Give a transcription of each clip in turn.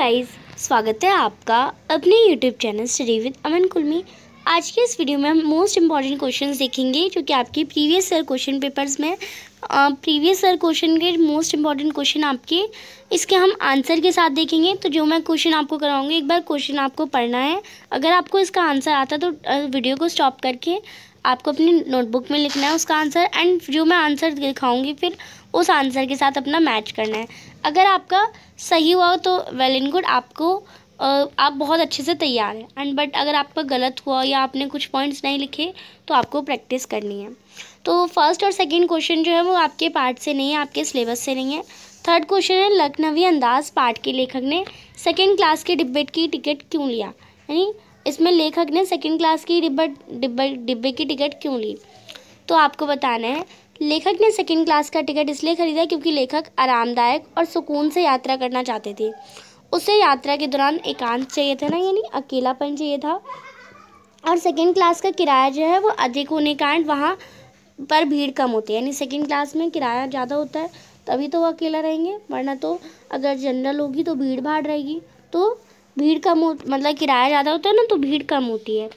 guys स्वागत है आपका अपने YouTube channel study with Aman Kulmi आज के इस वीडियो में हम मोस्ट इंपॉर्टेंट क्वेश्चंस देखेंगे जो कि आपके प्रीवियस ईयर क्वेश्चन पेपर्स में प्रीवियस ईयर क्वेश्चन के मोस्ट इंपॉर्टेंट क्वेश्चन आपके इसके हम आंसर के साथ देखेंगे तो जो मैं क्वेश्चन आपको कराऊंगी एक बार क्वेश्चन आपको पढ़ना है अगर आपको इसका आंसर आता तो वीडियो को स्टॉप करके आपको अपनी नोटबुक में लिखना है उसका आंसर एंड जो मैं आंसर दिखाऊँगी फिर उस आंसर के साथ अपना मैच करना है अगर आपका सही हुआ हो तो वेल एंड गुड आपको आप बहुत अच्छे से तैयार हैं एंड बट अगर आपका गलत हुआ या आपने कुछ पॉइंट्स नहीं लिखे तो आपको प्रैक्टिस करनी है तो फर्स्ट और सेकंड क्वेश्चन जो है वो आपके पार्ट से नहीं है आपके सिलेबस से नहीं है थर्ड क्वेश्चन है लखनवी अंदाज पार्ट के लेखक ने सेकेंड क्लास के डिबेट की टिकट क्यों लिया यानी इसमें लेखक ने सेकेंड क्लास की डिब्बे डिब्बे की टिकट क्यों ली तो आपको बताना है लेखक ने सेकेंड क्लास का टिकट इसलिए खरीदा क्योंकि लेखक आरामदायक और सुकून से यात्रा करना चाहते थे उसे यात्रा के दौरान एकांत चाहिए था ना यानी अकेलापन चाहिए था और सेकेंड क्लास का किराया जो है वो अधिक होने के कारण वहाँ पर भीड़ कम होती है यानी सेकेंड क्लास में किराया ज़्यादा होता है तभी तो वो अकेला रहेंगे वरना तो अगर जनरल होगी तो भीड़ भाड़ रहेगी तो भीड़ कम हो मतलब किराया ज़्यादा होता है ना तो भीड़ कम होती है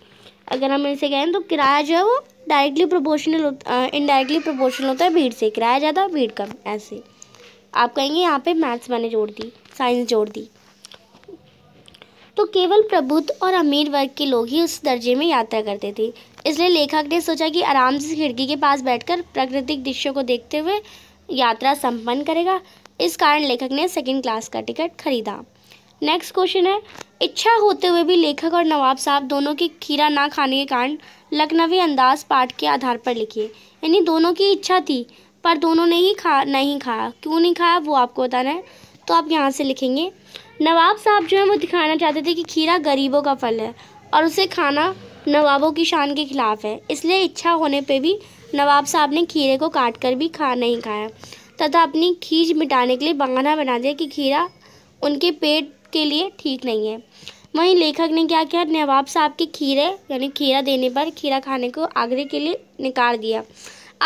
अगर हम इसे कहें तो किराया जो है वो डायरेक्टली प्रोपोर्शनल होता इनडायरेक्टली प्रोपोर्शनल होता है भीड़ से किराया ज़्यादा भीड़ कम ऐसे आप कहेंगे यहाँ पे मैथ्स मैंने जोड़ दी साइंस जोड़ दी तो केवल प्रबुद्ध और अमीर वर्ग के लोग ही उस दर्जे में यात्रा करते थे इसलिए लेखक ने सोचा कि आराम से खिड़की के पास बैठकर प्राकृतिक दृश्यों को देखते हुए यात्रा संपन्न करेगा इस कारण लेखक ने सेकेंड क्लास का टिकट खरीदा नेक्स्ट क्वेश्चन है इच्छा होते हुए भी लेखक और नवाब साहब दोनों के खीरा ना खाने के कारण लखनवी अंदाज पाठ के आधार पर लिखिए यानी दोनों की इच्छा थी पर दोनों ने ही खा नहीं खाया क्यों नहीं खाया वो आपको बताना है तो आप यहाँ से लिखेंगे नवाब साहब जो है वो दिखाना चाहते थे कि खीरा गरीबों का फल है और उसे खाना नवाबों की शान के खिलाफ है इसलिए इच्छा होने पे भी नवाब साहब ने खीरे को काट कर भी खा नहीं खाया तथा अपनी खींच मिटाने के लिए बंगाना बना दिया कि खीरा उनके पेट के लिए ठीक नहीं है वहीं लेखक ने क्या किया नवाब साहब के खीरे यानी खीरा देने पर खीरा खाने को आगरे के लिए नकार दिया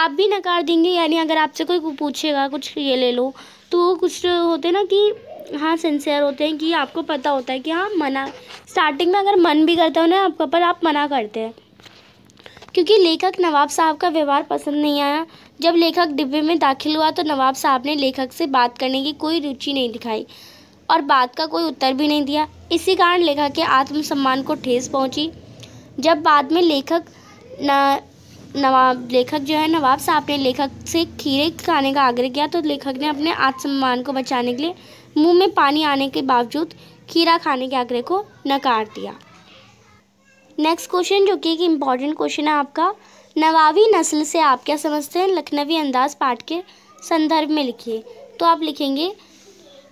आप भी नकार देंगे यानी अगर आपसे कोई पूछेगा कुछ ये ले लो तो कुछ होते ना कि हाँ सिंसियर होते हैं कि आपको पता होता है कि हाँ मना स्टार्टिंग में अगर मन भी करता हो ना आपका पर आप मना करते हैं क्योंकि लेखक नवाब साहब का व्यवहार पसंद नहीं आया जब लेखक डिब्बे में दाखिल हुआ तो नवाब साहब ने लेखक से बात करने की कोई रुचि नहीं दिखाई और बात का कोई उत्तर भी नहीं दिया इसी कारण लेखक के आत्मसम्मान को ठेस पहुंची जब बाद में लेखक न नवाब लेखक जो है नवाब साहब ने लेखक से खीरे खाने का आग्रह किया तो लेखक ने अपने आत्मसम्मान को बचाने के लिए मुंह में पानी आने के बावजूद खीरा खाने के आग्रह को नकार दिया नेक्स्ट क्वेश्चन जो कि एक इम्पॉर्टेंट क्वेश्चन है आपका नवाबी नस्ल से आप क्या समझते हैं लखनवी अंदाज पाठ के संदर्भ में लिखिए तो आप लिखेंगे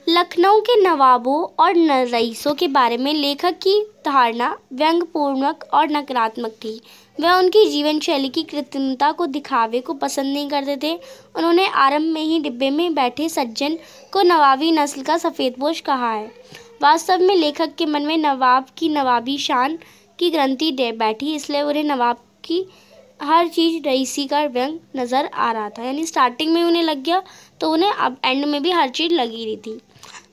लखनऊ के नवाबों और रईसों के बारे में लेखक की धारणा व्यंग्यपूर्वक और नकारात्मक थी वह उनकी जीवन शैली की कृत्रिमता को दिखावे को पसंद नहीं करते थे उन्होंने आरंभ में ही डिब्बे में बैठे सज्जन को नवाबी नस्ल का सफ़ेदपोश कहा है वास्तव में लेखक के मन में नवाब की नवाबी शान की ग्रंथि दे बैठी इसलिए उन्हें नवाब की हर चीज़ रईसी का व्यंग नज़र आ रहा था यानी स्टार्टिंग में उन्हें लग गया तो उन्हें अब एंड में भी हर चीज़ लगी रही थी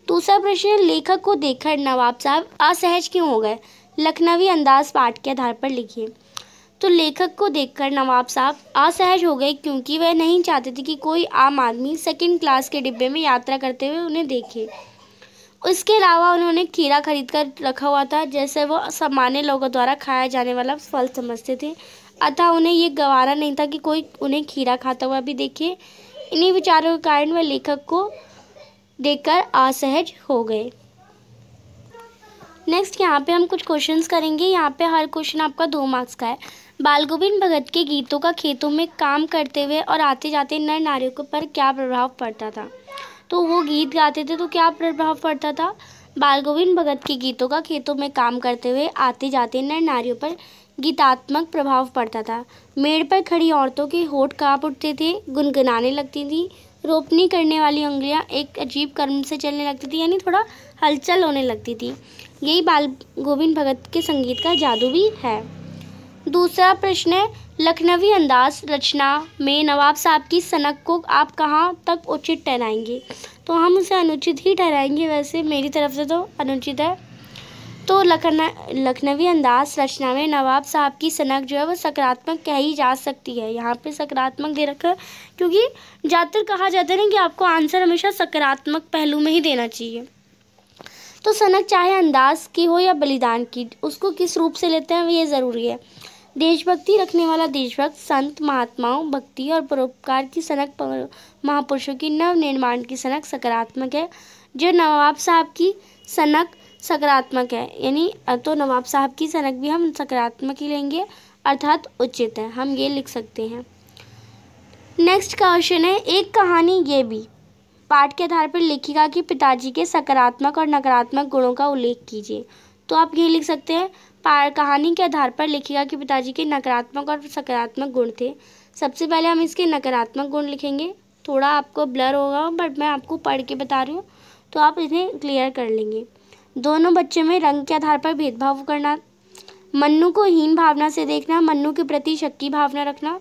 दूसरा प्रश्न लेखक को देखकर नवाब साहब असहज क्यों हो गए लखनवी अंदाज पाठ के आधार पर लिखिए तो लेखक को देखकर नवाब साहब असहज हो गए क्योंकि वह नहीं चाहते थे कि कोई आम आदमी सेकंड क्लास के डिब्बे में यात्रा करते हुए उन्हें देखे उसके अलावा उन्होंने खीरा खरीद कर रखा हुआ था जैसे वो सामान्य लोगों द्वारा खाया जाने वाला फल समझते थे अतः उन्हें ये गवारा नहीं था कि कोई उन्हें खीरा खाता हुआ भी देखे इन्हीं विचारों के कारण वह लेखक को देखकर असहज हो गए नेक्स्ट यहाँ पे हम कुछ क्वेश्चंस करेंगे यहाँ पे हर क्वेश्चन आपका दो मार्क्स का है बाल गोविंद भगत के गीतों का खेतों में काम करते हुए और आते जाते नर नारियों पर क्या प्रभाव पड़ता था तो वो गीत गाते थे तो क्या प्रभाव पड़ता था बाल गोविंद भगत के गीतों का खेतों में काम करते हुए आते जाते नर नारियों पर गीतात्मक प्रभाव पड़ता था मेड़ पर खड़ी औरतों के होठ काँप उठते थे गुनगुनाने लगती थी रोपनी करने वाली उंगलियां एक अजीब कर्म से चलने लगती थी यानी थोड़ा हलचल होने लगती थी यही बाल गोविंद भगत के संगीत का जादू भी है दूसरा प्रश्न है लखनवी अंदाज रचना में नवाब साहब की सनक को आप कहाँ तक उचित ठहराएंगे तो हम उसे अनुचित ही ठहराएंगे वैसे मेरी तरफ से तो अनुचित है तो लखन लखनवी अंदाज रचना में नवाब साहब की सनक जो है वो सकारात्मक कही जा सकती है यहाँ पे सकारात्मक दे रखा क्योंकि ज़्यादातर कहा जाता है ना कि आपको आंसर हमेशा सकारात्मक पहलू में ही देना चाहिए तो सनक चाहे अंदाज की हो या बलिदान की उसको किस रूप से लेते हैं ये ज़रूरी है देशभक्ति रखने वाला देशभक्त संत महात्माओं भक्ति और परोपकार की सनक महापुरुषों की नव निर्माण की सनक सकारात्मक है जो नवाब साहब की सनक सकारात्मक है यानी तो नवाब साहब की सनक भी हम सकारात्मक ही लेंगे अर्थात उचित है हम ये लिख सकते हैं नेक्स्ट क्वेश्चन है एक कहानी ये भी पाठ के आधार पर लिखिका कि पिताजी के सकारात्मक और नकारात्मक गुणों का उल्लेख कीजिए तो आप ये लिख सकते हैं पार कहानी के आधार पर लिखिका कि पिताजी के नकारात्मक और सकारात्मक गुण थे सबसे पहले हम इसके नकारात्मक गुण लिखेंगे थोड़ा आपको ब्लर होगा बट मैं आपको पढ़ के बता रही हूँ तो आप इन्हें क्लियर कर लेंगे दोनों बच्चे में रंग के आधार पर भेदभाव करना मन्नू को हीन भावना से देखना मन्नू के प्रति शक्की भावना रखना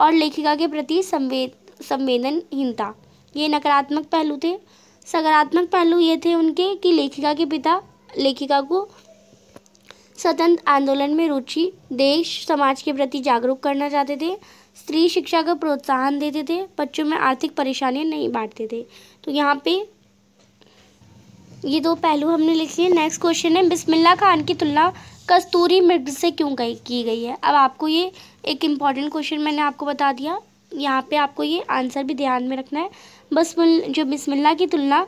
और लेखिका के प्रति संवेद संवेदनहीनता ये नकारात्मक पहलू थे सकारात्मक पहलू ये थे उनके कि लेखिका के पिता लेखिका को स्वतंत्र आंदोलन में रुचि देश समाज के प्रति जागरूक करना चाहते थे स्त्री शिक्षा का प्रोत्साहन देते थे बच्चों में आर्थिक परेशानियां नहीं बांटते थे तो यहाँ पे ये दो पहलू हमने लिख लिए नेक्स्ट क्वेश्चन है बिस्मिल्ला खान की तुलना कस्तूरी मिर्ग से क्यों गई की गई है अब आपको ये एक इम्पॉर्टेंट क्वेश्चन मैंने आपको बता दिया यहाँ पे आपको ये आंसर भी ध्यान में रखना है बस जो बिस्मिल्ला की तुलना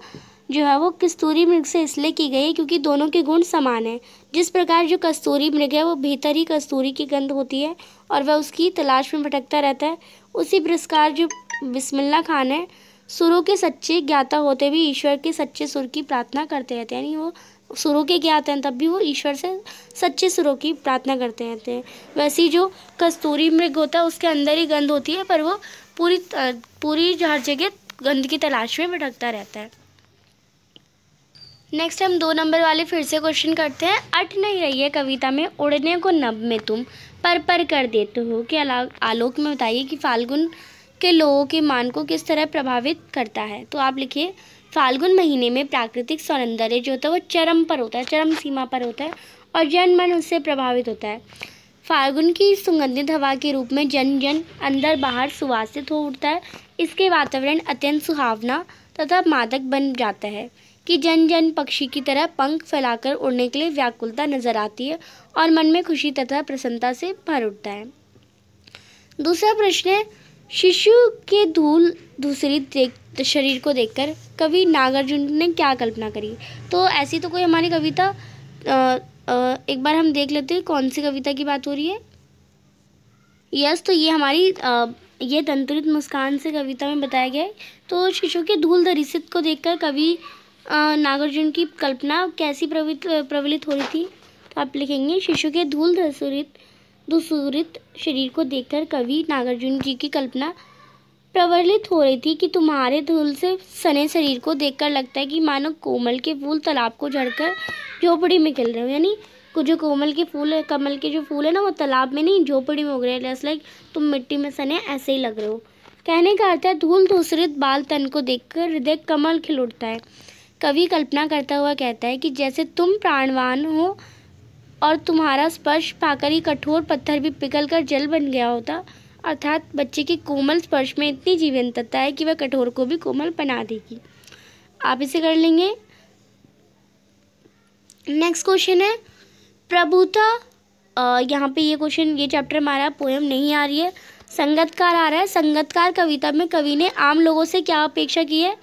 जो है वो कस्तूरी मृग से इसलिए की गई है क्योंकि दोनों के गुण समान हैं जिस प्रकार जो कस्तूरी मृग है वो भीतर ही कस्तूरी की गंध होती है और वह उसकी तलाश में भटकता रहता है उसी प्रकार जो बिस्मिल्ला खान है सुरों के सच्चे ज्ञाता होते भी ईश्वर के सच्चे सुर की प्रार्थना करते रहते हैं यानी वो सुरों के ज्ञाते हैं तब भी वो ईश्वर से सच्चे सुरों की प्रार्थना करते रहते हैं वैसे ही जो कस्तूरी मृग होता है उसके अंदर ही गंध होती है पर वो पूरी पूरी हर जगह गंध की तलाश में भटकता रहता है नेक्स्ट हम दो नंबर वाले फिर से क्वेश्चन करते हैं अट नहीं रही है कविता में उड़ने को नब में तुम पर पर कर देते हो के आलोक में बताइए कि फाल्गुन के लोगों के मान को किस तरह प्रभावित करता है तो आप लिखिए फाल्गुन महीने में प्राकृतिक सौंदर्य जो होता है वो चरम पर होता है चरम सीमा पर होता है और जन मन उससे प्रभावित होता है फाल्गुन की सुगंधित हवा के रूप में जन जन अंदर बाहर सुवासित हो उठता है इसके वातावरण अत्यंत सुहावना तथा मादक बन जाता है कि जन जन पक्षी की तरह पंख फैलाकर उड़ने के लिए व्याकुलता नजर आती है और मन में खुशी तथा प्रसन्नता से भर उठता है दूसरा प्रश्न है शिशु के धूल दूसरी देख शरीर को देखकर कवि नागार्जुन ने क्या कल्पना करी तो ऐसी तो कोई हमारी कविता एक बार हम देख लेते हैं कौन सी कविता की बात हो रही है यस तो ये हमारी आ, ये तंत्रित मुस्कान से कविता में बताया गया है तो शिशु के धूल धरिसित को देखकर कवि नागार्जुन की कल्पना कैसी प्रवित प्रवलित हो रही थी तो आप लिखेंगे शिशु के धूल धसुरित दुसूरित शरीर को देखकर कवि नागार्जुन जी की कल्पना प्रवलित हो रही थी कि तुम्हारे धूल से सने शरीर को देखकर लगता है कि मानो कोमल के फूल तालाब को झड़कर झोपड़ी में खिल रहे हो यानी जो कोमल के फूल है कमल के जो फूल है ना वो तालाब में नहीं झोपड़ी में उग रहे हैं लाइक तुम मिट्टी में सने ऐसे ही लग रहे हो कहने का अर्थ है धूल दूसरित बाल तन को देखकर हृदय कमल खिल उठता है कवि कल्पना करता हुआ कहता है कि जैसे तुम प्राणवान हो और तुम्हारा स्पर्श पाकर ही कठोर पत्थर भी पिघलकर जल बन गया होता अर्थात बच्चे के कोमल स्पर्श में इतनी जीवंतता है कि वह कठोर को भी कोमल बना देगी आप इसे कर लेंगे नेक्स्ट क्वेश्चन है प्रभुता यहाँ पे ये क्वेश्चन ये चैप्टर हमारा पोएम नहीं आ रही है संगतकार आ रहा है संगतकार कविता में कवि ने आम लोगों से क्या अपेक्षा की है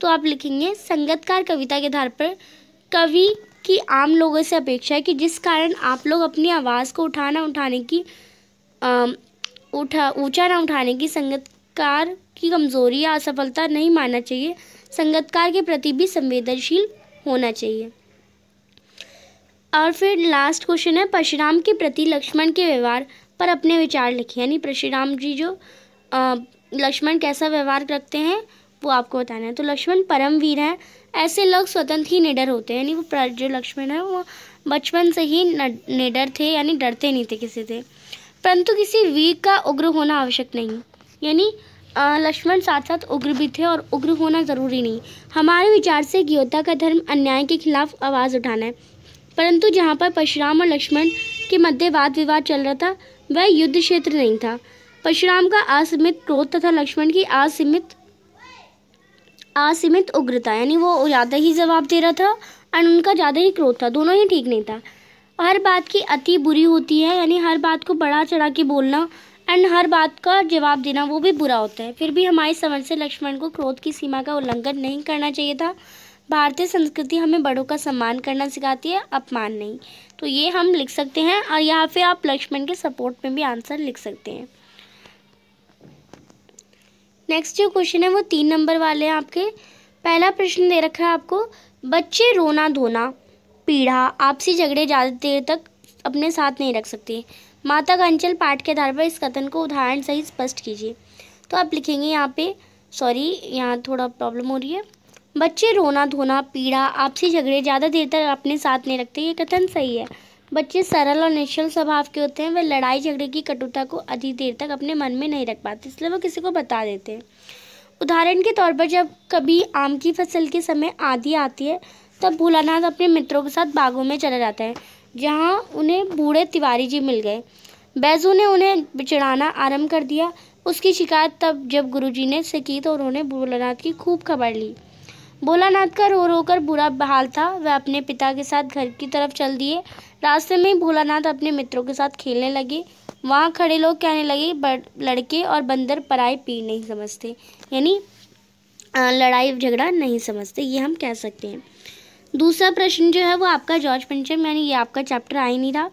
तो आप लिखेंगे संगतकार कविता के आधार पर कवि की आम लोगों से अपेक्षा है कि जिस कारण आप लोग अपनी आवाज़ को उठाना उठाने की आ, उठा ऊँचा ना उठाने की संगतकार की कमज़ोरी या असफलता नहीं मानना चाहिए संगतकार के प्रति भी संवेदनशील होना चाहिए और फिर लास्ट क्वेश्चन है परशुराम के प्रति लक्ष्मण के व्यवहार पर अपने विचार लिखे यानी परशुराम जी जो लक्ष्मण कैसा व्यवहार रखते हैं वो आपको बताना है तो लक्ष्मण परमवीर हैं ऐसे लोग स्वतंत्र ही निडर होते हैं यानी वो जो लक्ष्मण है वो बचपन से ही निडर थे यानी डरते नहीं थे किसी से परंतु किसी वीर का उग्र होना आवश्यक नहीं यानी लक्ष्मण साथ साथ उग्र भी थे और उग्र होना ज़रूरी नहीं हमारे विचार से योद्धा का धर्म अन्याय के खिलाफ आवाज़ उठाना है परंतु जहाँ पर परशुराम और लक्ष्मण के मध्य वाद विवाद चल रहा था वह युद्ध क्षेत्र नहीं था परशुराम का असीमित क्रोध तथा लक्ष्मण की असीमित असीमित उग्रता यानी वो ज़्यादा ही जवाब दे रहा था एंड उनका ज़्यादा ही क्रोध था दोनों ही ठीक नहीं था हर बात की अति बुरी होती है यानी हर बात को बढ़ा चढ़ा के बोलना एंड हर बात का जवाब देना वो भी बुरा होता है फिर भी हमारी समझ से लक्ष्मण को क्रोध की सीमा का उल्लंघन नहीं करना चाहिए था भारतीय संस्कृति हमें बड़ों का सम्मान करना सिखाती है अपमान नहीं तो ये हम लिख सकते हैं और या फिर आप लक्ष्मण के सपोर्ट में भी आंसर लिख सकते हैं नेक्स्ट जो क्वेश्चन है वो तीन नंबर वाले हैं आपके पहला प्रश्न दे रखा है आपको बच्चे रोना धोना पीढ़ा आपसी झगड़े ज़्यादा देर तक अपने साथ नहीं रख सकते माता का अंचल पाठ के आधार पर इस कथन को उदाहरण सही स्पष्ट कीजिए तो आप लिखेंगे यहाँ पे सॉरी यहाँ थोड़ा प्रॉब्लम हो रही है बच्चे रोना धोना पीड़ा आपसी झगड़े ज़्यादा देर तक अपने साथ नहीं रखते ये कथन सही है बच्चे सरल और निश्चल स्वभाव के होते हैं वे लड़ाई झगड़े की कटुता को अधिक देर तक अपने मन में नहीं रख पाते इसलिए वो किसी को बता देते हैं उदाहरण के तौर पर जब कभी आम की फसल के समय आधी आती है तब भोलानाथ अपने मित्रों के साथ बागों में चला जाता है जहाँ उन्हें बूढ़े तिवारी जी मिल गए बैजू ने उन्हें बिचड़ाना आरंभ कर दिया उसकी शिकायत तब जब गुरुजी ने से की तो उन्होंने भोलानाथ की खूब खबर ली भोलानाथ का रो रो कर बुरा बहाल था वह अपने पिता के साथ घर की तरफ चल दिए रास्ते में भोलानाथ अपने मित्रों के साथ खेलने लगे वहाँ खड़े लोग कहने लगे लड़के और बंदर पराए पीर नहीं समझते यानी लड़ाई झगड़ा नहीं समझते ये हम कह सकते हैं दूसरा प्रश्न जो है वो आपका जॉर्ज पंचम यानी ये आपका चैप्टर आ ही नहीं रहा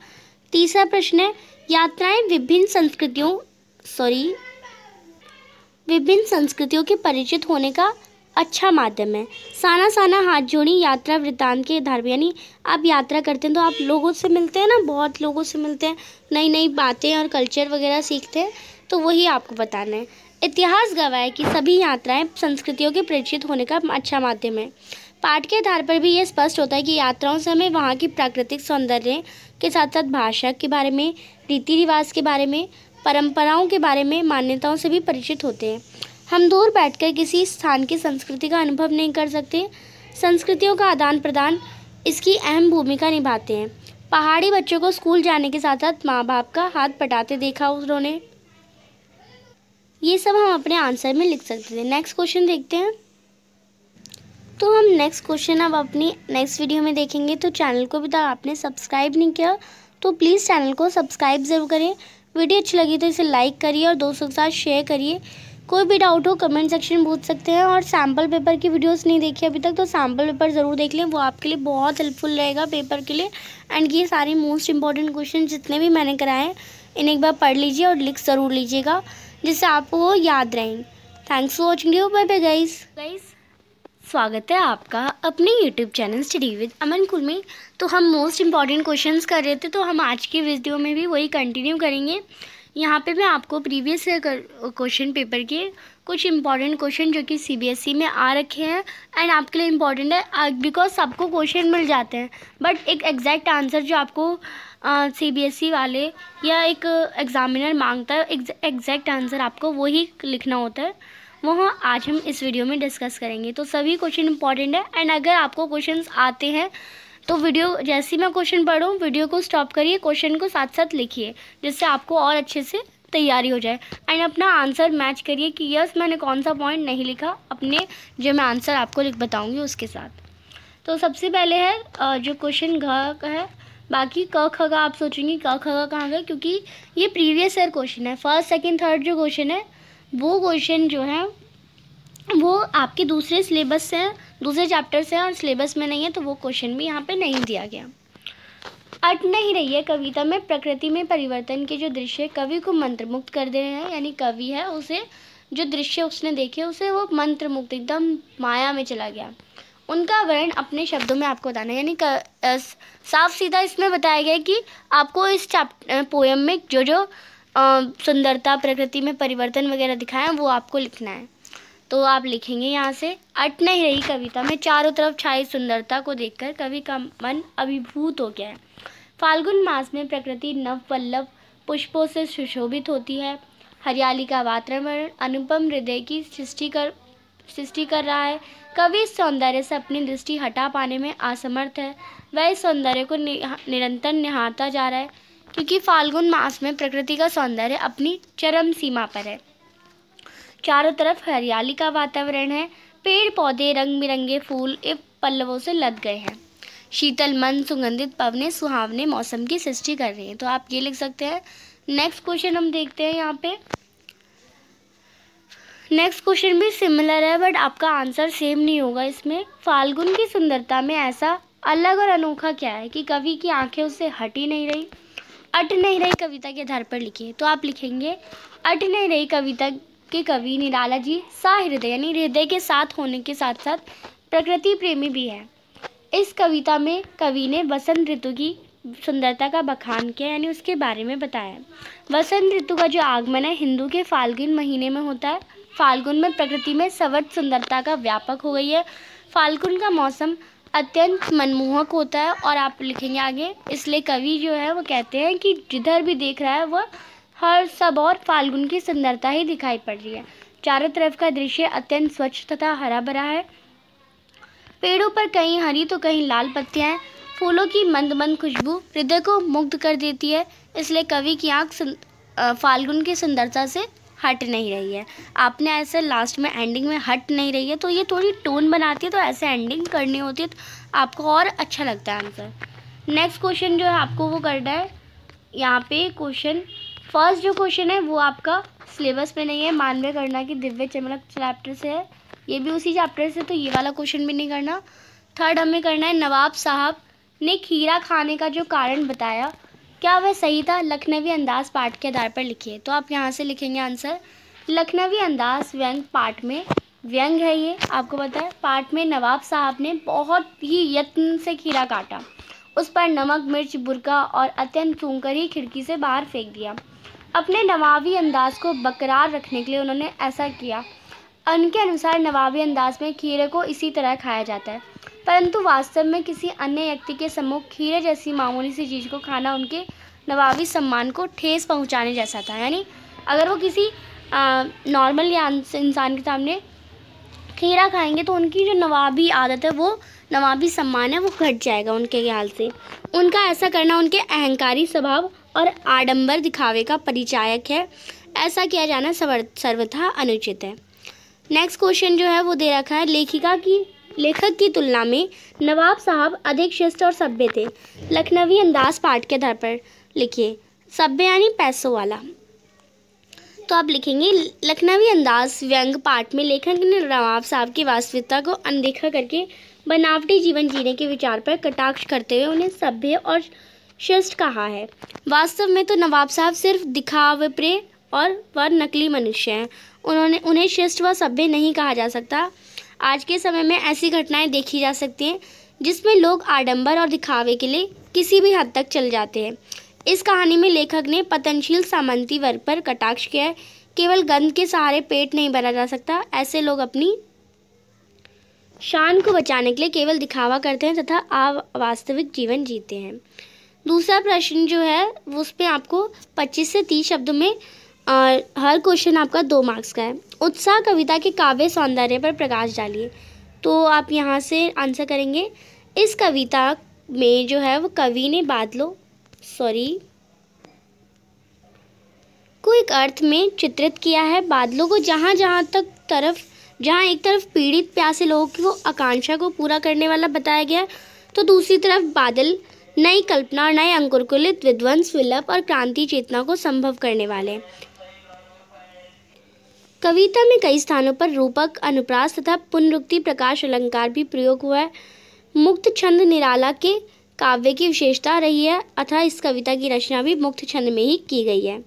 तीसरा प्रश्न है यात्राएं विभिन्न संस्कृतियों सॉरी विभिन्न संस्कृतियों के परिचित होने का अच्छा माध्यम है साना साना हाथ जोड़ी यात्रा वृत्तांत के आधार पर यानी आप यात्रा करते हैं तो आप लोगों से मिलते हैं ना बहुत लोगों से मिलते हैं नई नई बातें और कल्चर वगैरह सीखते हैं तो वही आपको बताना है इतिहास गवाह है कि सभी यात्राएं संस्कृतियों के परिचित होने का अच्छा माध्यम है पाठ के आधार पर भी ये स्पष्ट होता है कि यात्राओं से हमें वहाँ की प्राकृतिक सौंदर्य के साथ साथ भाषा के बारे में रीति रिवाज के बारे में परंपराओं के बारे में मान्यताओं से भी परिचित होते हैं हम दूर बैठकर किसी स्थान की संस्कृति का अनुभव नहीं कर सकते संस्कृतियों का आदान प्रदान इसकी अहम भूमिका निभाते हैं पहाड़ी बच्चों को स्कूल जाने के साथ साथ माँ बाप का हाथ पटाते देखा उन्होंने ये सब हम अपने आंसर में लिख सकते थे नेक्स्ट क्वेश्चन देखते हैं तो हम नेक्स्ट क्वेश्चन अब अपनी नेक्स्ट वीडियो में देखेंगे तो चैनल को भी तक तो आपने सब्सक्राइब नहीं किया तो प्लीज़ चैनल को सब्सक्राइब ज़रूर करें वीडियो अच्छी लगी तो इसे लाइक करिए और दोस्तों के साथ शेयर करिए कोई भी डाउट हो कमेंट सेक्शन में पूछ सकते हैं और सैम्पल पेपर की वीडियोस नहीं देखी अभी तक तो सैम्पल पेपर ज़रूर देख लें वो आपके लिए बहुत हेल्पफुल रहेगा पेपर के लिए एंड ये सारे मोस्ट इंपॉर्टेंट क्वेश्चन जितने भी मैंने कराए हैं इन्हें एक बार पढ़ लीजिए और लिख ज़रूर लीजिएगा जिससे आपको वो याद रहें thanks for watching you bye bye guys guys स्वागत है आपका अपने YouTube channel study with Aman Kulmi तो हम मोस्ट इम्पॉर्टेंट क्वेश्चंस कर रहे थे तो हम आज की वीडियो में भी वही कंटिन्यू करेंगे यहाँ पे मैं आपको प्रीवियस क्वेश्चन पेपर के कुछ इंपॉर्टेंट क्वेश्चन जो कि सीबीएसई e में आ रखे हैं एंड आपके लिए इम्पॉर्टेंट है बिकॉज uh, सबको क्वेश्चन मिल जाते हैं बट एक एग्जैक्ट आंसर जो आपको सीबीएसई uh, e वाले या एक एग्ज़ामिनर मांगता है एग्जैक्ट आंसर आपको वही लिखना होता है वो हाँ, आज हम इस वीडियो में डिस्कस करेंगे तो सभी क्वेश्चन इंपॉर्टेंट है एंड अगर आपको क्वेश्चंस आते हैं तो वीडियो जैसे ही मैं क्वेश्चन पढ़ूँ वीडियो को स्टॉप करिए क्वेश्चन को साथ साथ लिखिए जिससे आपको और अच्छे से तैयारी हो जाए एंड अपना आंसर मैच करिए कि यस मैंने कौन सा पॉइंट नहीं लिखा अपने जो मैं आंसर आपको लिख बताऊँगी उसके साथ तो सबसे पहले है जो क्वेश्चन घ का है बाकी क ख का आप सोचेंगे क ख का कहाँ का क्योंकि ये प्रीवियस ईयर क्वेश्चन है फर्स्ट सेकेंड थर्ड जो क्वेश्चन है वो क्वेश्चन जो है वो आपके दूसरे सिलेबस से दूसरे चैप्टर से और सिलेबस में नहीं है तो वो क्वेश्चन भी यहाँ पे नहीं दिया गया अट नहीं रही है कविता में प्रकृति में परिवर्तन के जो दृश्य कवि को मंत्रमुक्त कर दे रहे हैं यानी कवि है उसे जो दृश्य उसने देखे उसे वो मंत्रमुक्त एकदम माया में चला गया उनका वर्ण अपने शब्दों में आपको बताना है यानी साफ सीधा इसमें बताया गया कि आपको इस चैप्टर पोएम में जो जो सुंदरता प्रकृति में परिवर्तन वगैरह दिखाया वो आपको लिखना है तो आप लिखेंगे यहाँ से अट नहीं रही कविता में चारों तरफ छाई सुंदरता को देखकर कवि का मन अभिभूत हो गया है फाल्गुन मास में प्रकृति पल्लव पुष्पों से सुशोभित होती है हरियाली का वातावरण अनुपम हृदय की सृष्टि कर सृष्टि कर रहा है कवि इस सौंदर्य से अपनी दृष्टि हटा पाने में असमर्थ है वह इस सौंदर्य को निरंतर निहारता जा रहा है क्योंकि फाल्गुन मास में प्रकृति का सौंदर्य अपनी चरम सीमा पर है चारों तरफ हरियाली का वातावरण है पेड़ पौधे रंग बिरंगे फूल एवं पल्लवों से लद गए हैं शीतल मन सुगंधित पवने सुहावने मौसम की सृष्टि कर रही है तो आप ये लिख सकते हैं नेक्स्ट क्वेश्चन हम देखते हैं यहाँ पे नेक्स्ट क्वेश्चन भी सिमिलर है बट आपका आंसर सेम नहीं होगा इसमें फाल्गुन की सुंदरता में ऐसा अलग और अनोखा क्या है कि कवि की आंखें उससे हट ही नहीं रही अट नहीं रही कविता के आधार पर लिखिए तो आप लिखेंगे अट नहीं रही कविता के कवि निराला जी सहृदय यानी हृदय के साथ होने के साथ साथ प्रकृति प्रेमी भी हैं इस कविता में कवि ने वसंत ऋतु की सुंदरता का बखान किया यानी उसके बारे में बताया वसंत ऋतु का जो आगमन है हिंदू के फाल्गुन महीने में होता है फाल्गुन में प्रकृति में सवट सुंदरता का व्यापक हो गई है फाल्गुन का मौसम अत्यंत मनमोहक होता है और आप लिखेंगे आगे इसलिए कवि जो है वो कहते हैं कि जिधर भी देख रहा है वह हर सब और फाल्गुन की सुंदरता ही दिखाई पड़ रही है चारों तरफ का दृश्य अत्यंत स्वच्छ तथा हरा भरा है पेड़ों पर कहीं हरी तो कहीं लाल पत्तियां हैं फूलों की मंद मंद खुशबू हृदय को मुग्ध कर देती है इसलिए कवि की आँख फाल्गुन की सुंदरता से हट नहीं रही है आपने ऐसे लास्ट में एंडिंग में हट नहीं रही है तो ये थोड़ी टोन बनाती है तो ऐसे एंडिंग करनी होती है तो आपको और अच्छा लगता है आंसर नेक्स्ट क्वेश्चन जो है आपको वो करना है यहाँ पे क्वेश्चन फर्स्ट जो क्वेश्चन है वो आपका सिलेबस में नहीं है मानवीय करना कि दिव्य चमलक चैप्टर से है ये भी उसी चैप्टर से तो ये वाला क्वेश्चन भी नहीं करना थर्ड हमें करना है नवाब साहब ने खीरा खाने का जो कारण बताया क्या वह सही था लखनवी अंदाज पाठ के आधार पर लिखिए तो आप यहाँ से लिखेंगे आंसर लखनवी अंदाज व्यंग पाठ में व्यंग है ये आपको पता है पाठ में नवाब साहब ने बहुत ही यत्न से खीरा काटा उस पर नमक मिर्च बुरका और अत्यंत चूंकर ही खिड़की से बाहर फेंक दिया अपने नवाबी अंदाज को बरकरार रखने के लिए उन्होंने ऐसा किया उनके अनुसार नवाबी अंदाज में खीरे को इसी तरह खाया जाता है परंतु वास्तव में किसी अन्य व्यक्ति के सम्मुख खीरे जैसी मामूली सी चीज़ को खाना उनके नवाबी सम्मान को ठेस पहुंचाने जैसा था यानी अगर वो किसी नॉर्मल इंसान के सामने खीरा खाएंगे तो उनकी जो नवाबी आदत है वो नवाबी सम्मान है वो घट जाएगा उनके ख्याल से उनका ऐसा करना उनके अहंकारी स्वभाव और आडंबर दिखावे का परिचायक है ऐसा किया जाना सर्वथा अनुचित है नेक्स्ट क्वेश्चन जो है वो दे रखा है लेखिका की लेखक की तुलना में नवाब साहब अधिक शिष्ट और सभ्य थे लखनवी अंदाज पाठ के आधार पर लिखिए सभ्य यानी पैसों वाला तो आप लिखेंगे लखनवी अंदाज व्यंग पाठ में लेखक ने नवाब साहब की वास्तविकता को अनदेखा करके बनावटी जीवन जीने के विचार पर कटाक्ष करते हुए उन्हें सभ्य और श्रेष्ठ कहा है वास्तव में तो नवाब साहब सिर्फ प्रे और व नकली मनुष्य हैं उन्होंने उन्हें श्रेष्ठ व सभ्य नहीं कहा जा सकता आज के समय में ऐसी घटनाएं देखी जा सकती हैं जिसमें लोग आडंबर और दिखावे के लिए किसी भी हद तक चल जाते हैं इस कहानी में लेखक ने पतनशील सामंती वर्ग पर कटाक्ष किया है केवल गंध के सहारे पेट नहीं भरा जा सकता ऐसे लोग अपनी शान को बचाने के लिए केवल दिखावा करते हैं तथा अवास्तविक जीवन जीते हैं दूसरा प्रश्न जो है उस पर आपको पच्चीस से तीस शब्दों में और हर क्वेश्चन आपका दो मार्क्स का है उत्साह कविता के काव्य सौंदर्य पर प्रकाश डालिए तो आप यहाँ से आंसर करेंगे इस कविता में जो है वो कवि ने बादलों सॉरी को एक अर्थ में चित्रित किया है बादलों को जहाँ जहाँ तक तरफ जहाँ एक तरफ पीड़ित प्यासे लोगों की वो आकांक्षा को पूरा करने वाला बताया गया तो दूसरी तरफ बादल नई कल्पना और नए अंकुरकुलित विध्वंस विलप और क्रांति चेतना को संभव करने वाले कविता में कई स्थानों पर रूपक अनुप्रास तथा पुनरुक्ति प्रकाश अलंकार भी प्रयोग हुआ है मुक्त छंद निराला के काव्य की विशेषता रही है अथा इस कविता की रचना भी मुक्त छंद में ही की गई है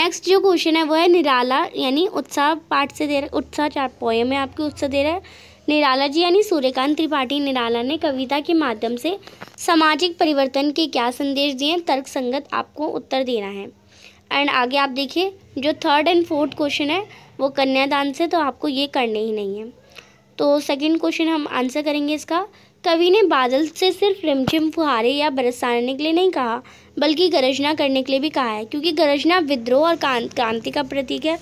नेक्स्ट जो क्वेश्चन है वो है निराला यानी उत्साह पाठ से दे रहा उत्साह पोएम है आपके उत्साह दे रहा है निराला जी यानी सूर्यकांत त्रिपाठी निराला ने कविता के माध्यम से सामाजिक परिवर्तन के क्या संदेश दिए तर्क संगत आपको उत्तर देना है एंड आगे आप देखिए जो थर्ड एंड फोर्थ क्वेश्चन है वो कन्यादान से तो आपको ये करने ही नहीं है तो सेकंड क्वेश्चन हम आंसर करेंगे इसका कवि ने बादल से सिर्फ रिमझिम फुहारे या बरसाने के लिए नहीं कहा बल्कि गरजना करने के लिए भी कहा है क्योंकि गरजना विद्रोह और क्रांति का प्रतीक है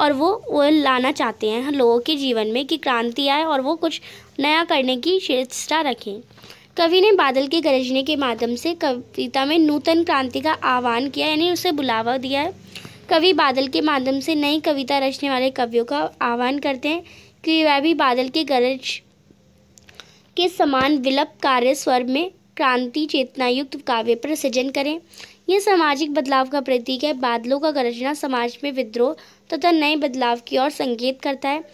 और वो वो लाना चाहते हैं लोगों के जीवन में कि क्रांति आए और वो कुछ नया करने की चेष्टा रखें कवि ने बादल के गरजने के माध्यम से कविता में नूतन क्रांति का आह्वान किया यानी उसे बुलावा दिया है कवि बादल के माध्यम से नई कविता रचने वाले कवियों का आह्वान करते हैं कि वह भी बादल के गरज के समान विलप कार्य स्वर में क्रांति चेतना युक्त काव्य पर सृजन करें ये सामाजिक बदलाव का प्रतीक है बादलों का गरजना समाज में विद्रोह तथा नए बदलाव की ओर संकेत करता है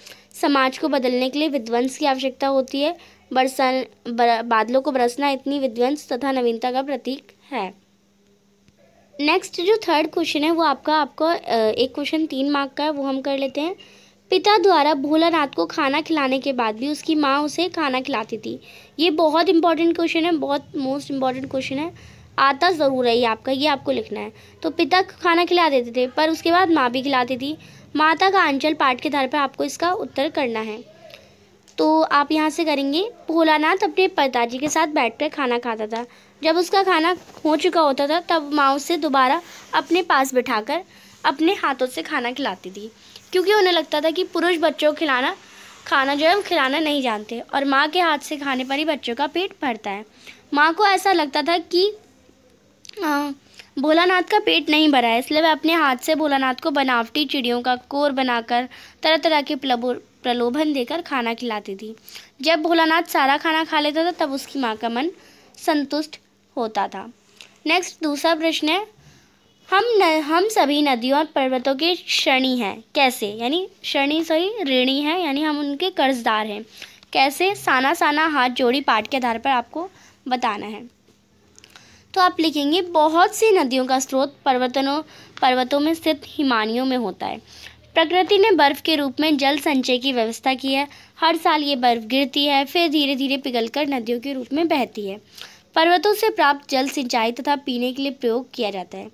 समाज को बदलने के लिए विध्वंस की आवश्यकता होती है बरसन बर, बादलों को बरसना इतनी विध्वंस तथा नवीनता का प्रतीक है नेक्स्ट जो थर्ड क्वेश्चन है वो आपका आपको एक क्वेश्चन तीन मार्क का है वो हम कर लेते हैं पिता द्वारा भोलानाथ को खाना खिलाने के बाद भी उसकी माँ उसे खाना खिलाती थी ये बहुत इंपॉर्टेंट क्वेश्चन है बहुत मोस्ट इम्पॉर्टेंट क्वेश्चन है आता ज़रूर है ये आपका ये आपको लिखना है तो पिता खाना खिला देते थे पर उसके बाद माँ भी खिलाती थी माता का आंचल पाठ के आधार पर आपको इसका उत्तर करना है तो आप यहाँ से करेंगे भोलानाथ अपने पिताजी के साथ बैठकर खाना खाता था जब उसका खाना हो चुका होता था तब माँ उसे दोबारा अपने पास बिठाकर अपने हाथों से खाना खिलाती थी क्योंकि उन्हें लगता था कि पुरुष बच्चों को खिलाना खाना जो है वो खिलाना नहीं जानते और माँ के हाथ से खाने पर ही बच्चों का पेट भरता है माँ को ऐसा लगता था कि हाँ भोलानाथ का पेट नहीं भरा है इसलिए वह अपने हाथ से भोलानाथ को बनावटी चिड़ियों का कोर बनाकर तरह तरह के प्रलोभन देकर खाना खिलाती थी जब भोलानाथ सारा खाना खा लेता था तब उसकी माँ का मन संतुष्ट होता था नेक्स्ट दूसरा प्रश्न है हम न, हम सभी नदियों और पर्वतों के श्रेणी हैं कैसे यानी श्रेणी सही ऋणी हैं यानी हम उनके कर्जदार हैं कैसे साना साना हाथ जोड़ी पाठ के आधार पर आपको बताना है तो आप लिखेंगे बहुत सी नदियों का स्रोत पर्वतनों पर्वतों में स्थित हिमानियों में होता है प्रकृति ने बर्फ़ के रूप में जल संचय की व्यवस्था की है हर साल ये बर्फ़ गिरती है फिर धीरे धीरे पिघलकर नदियों के रूप में बहती है पर्वतों से प्राप्त जल सिंचाई तथा पीने के लिए प्रयोग किया जाता है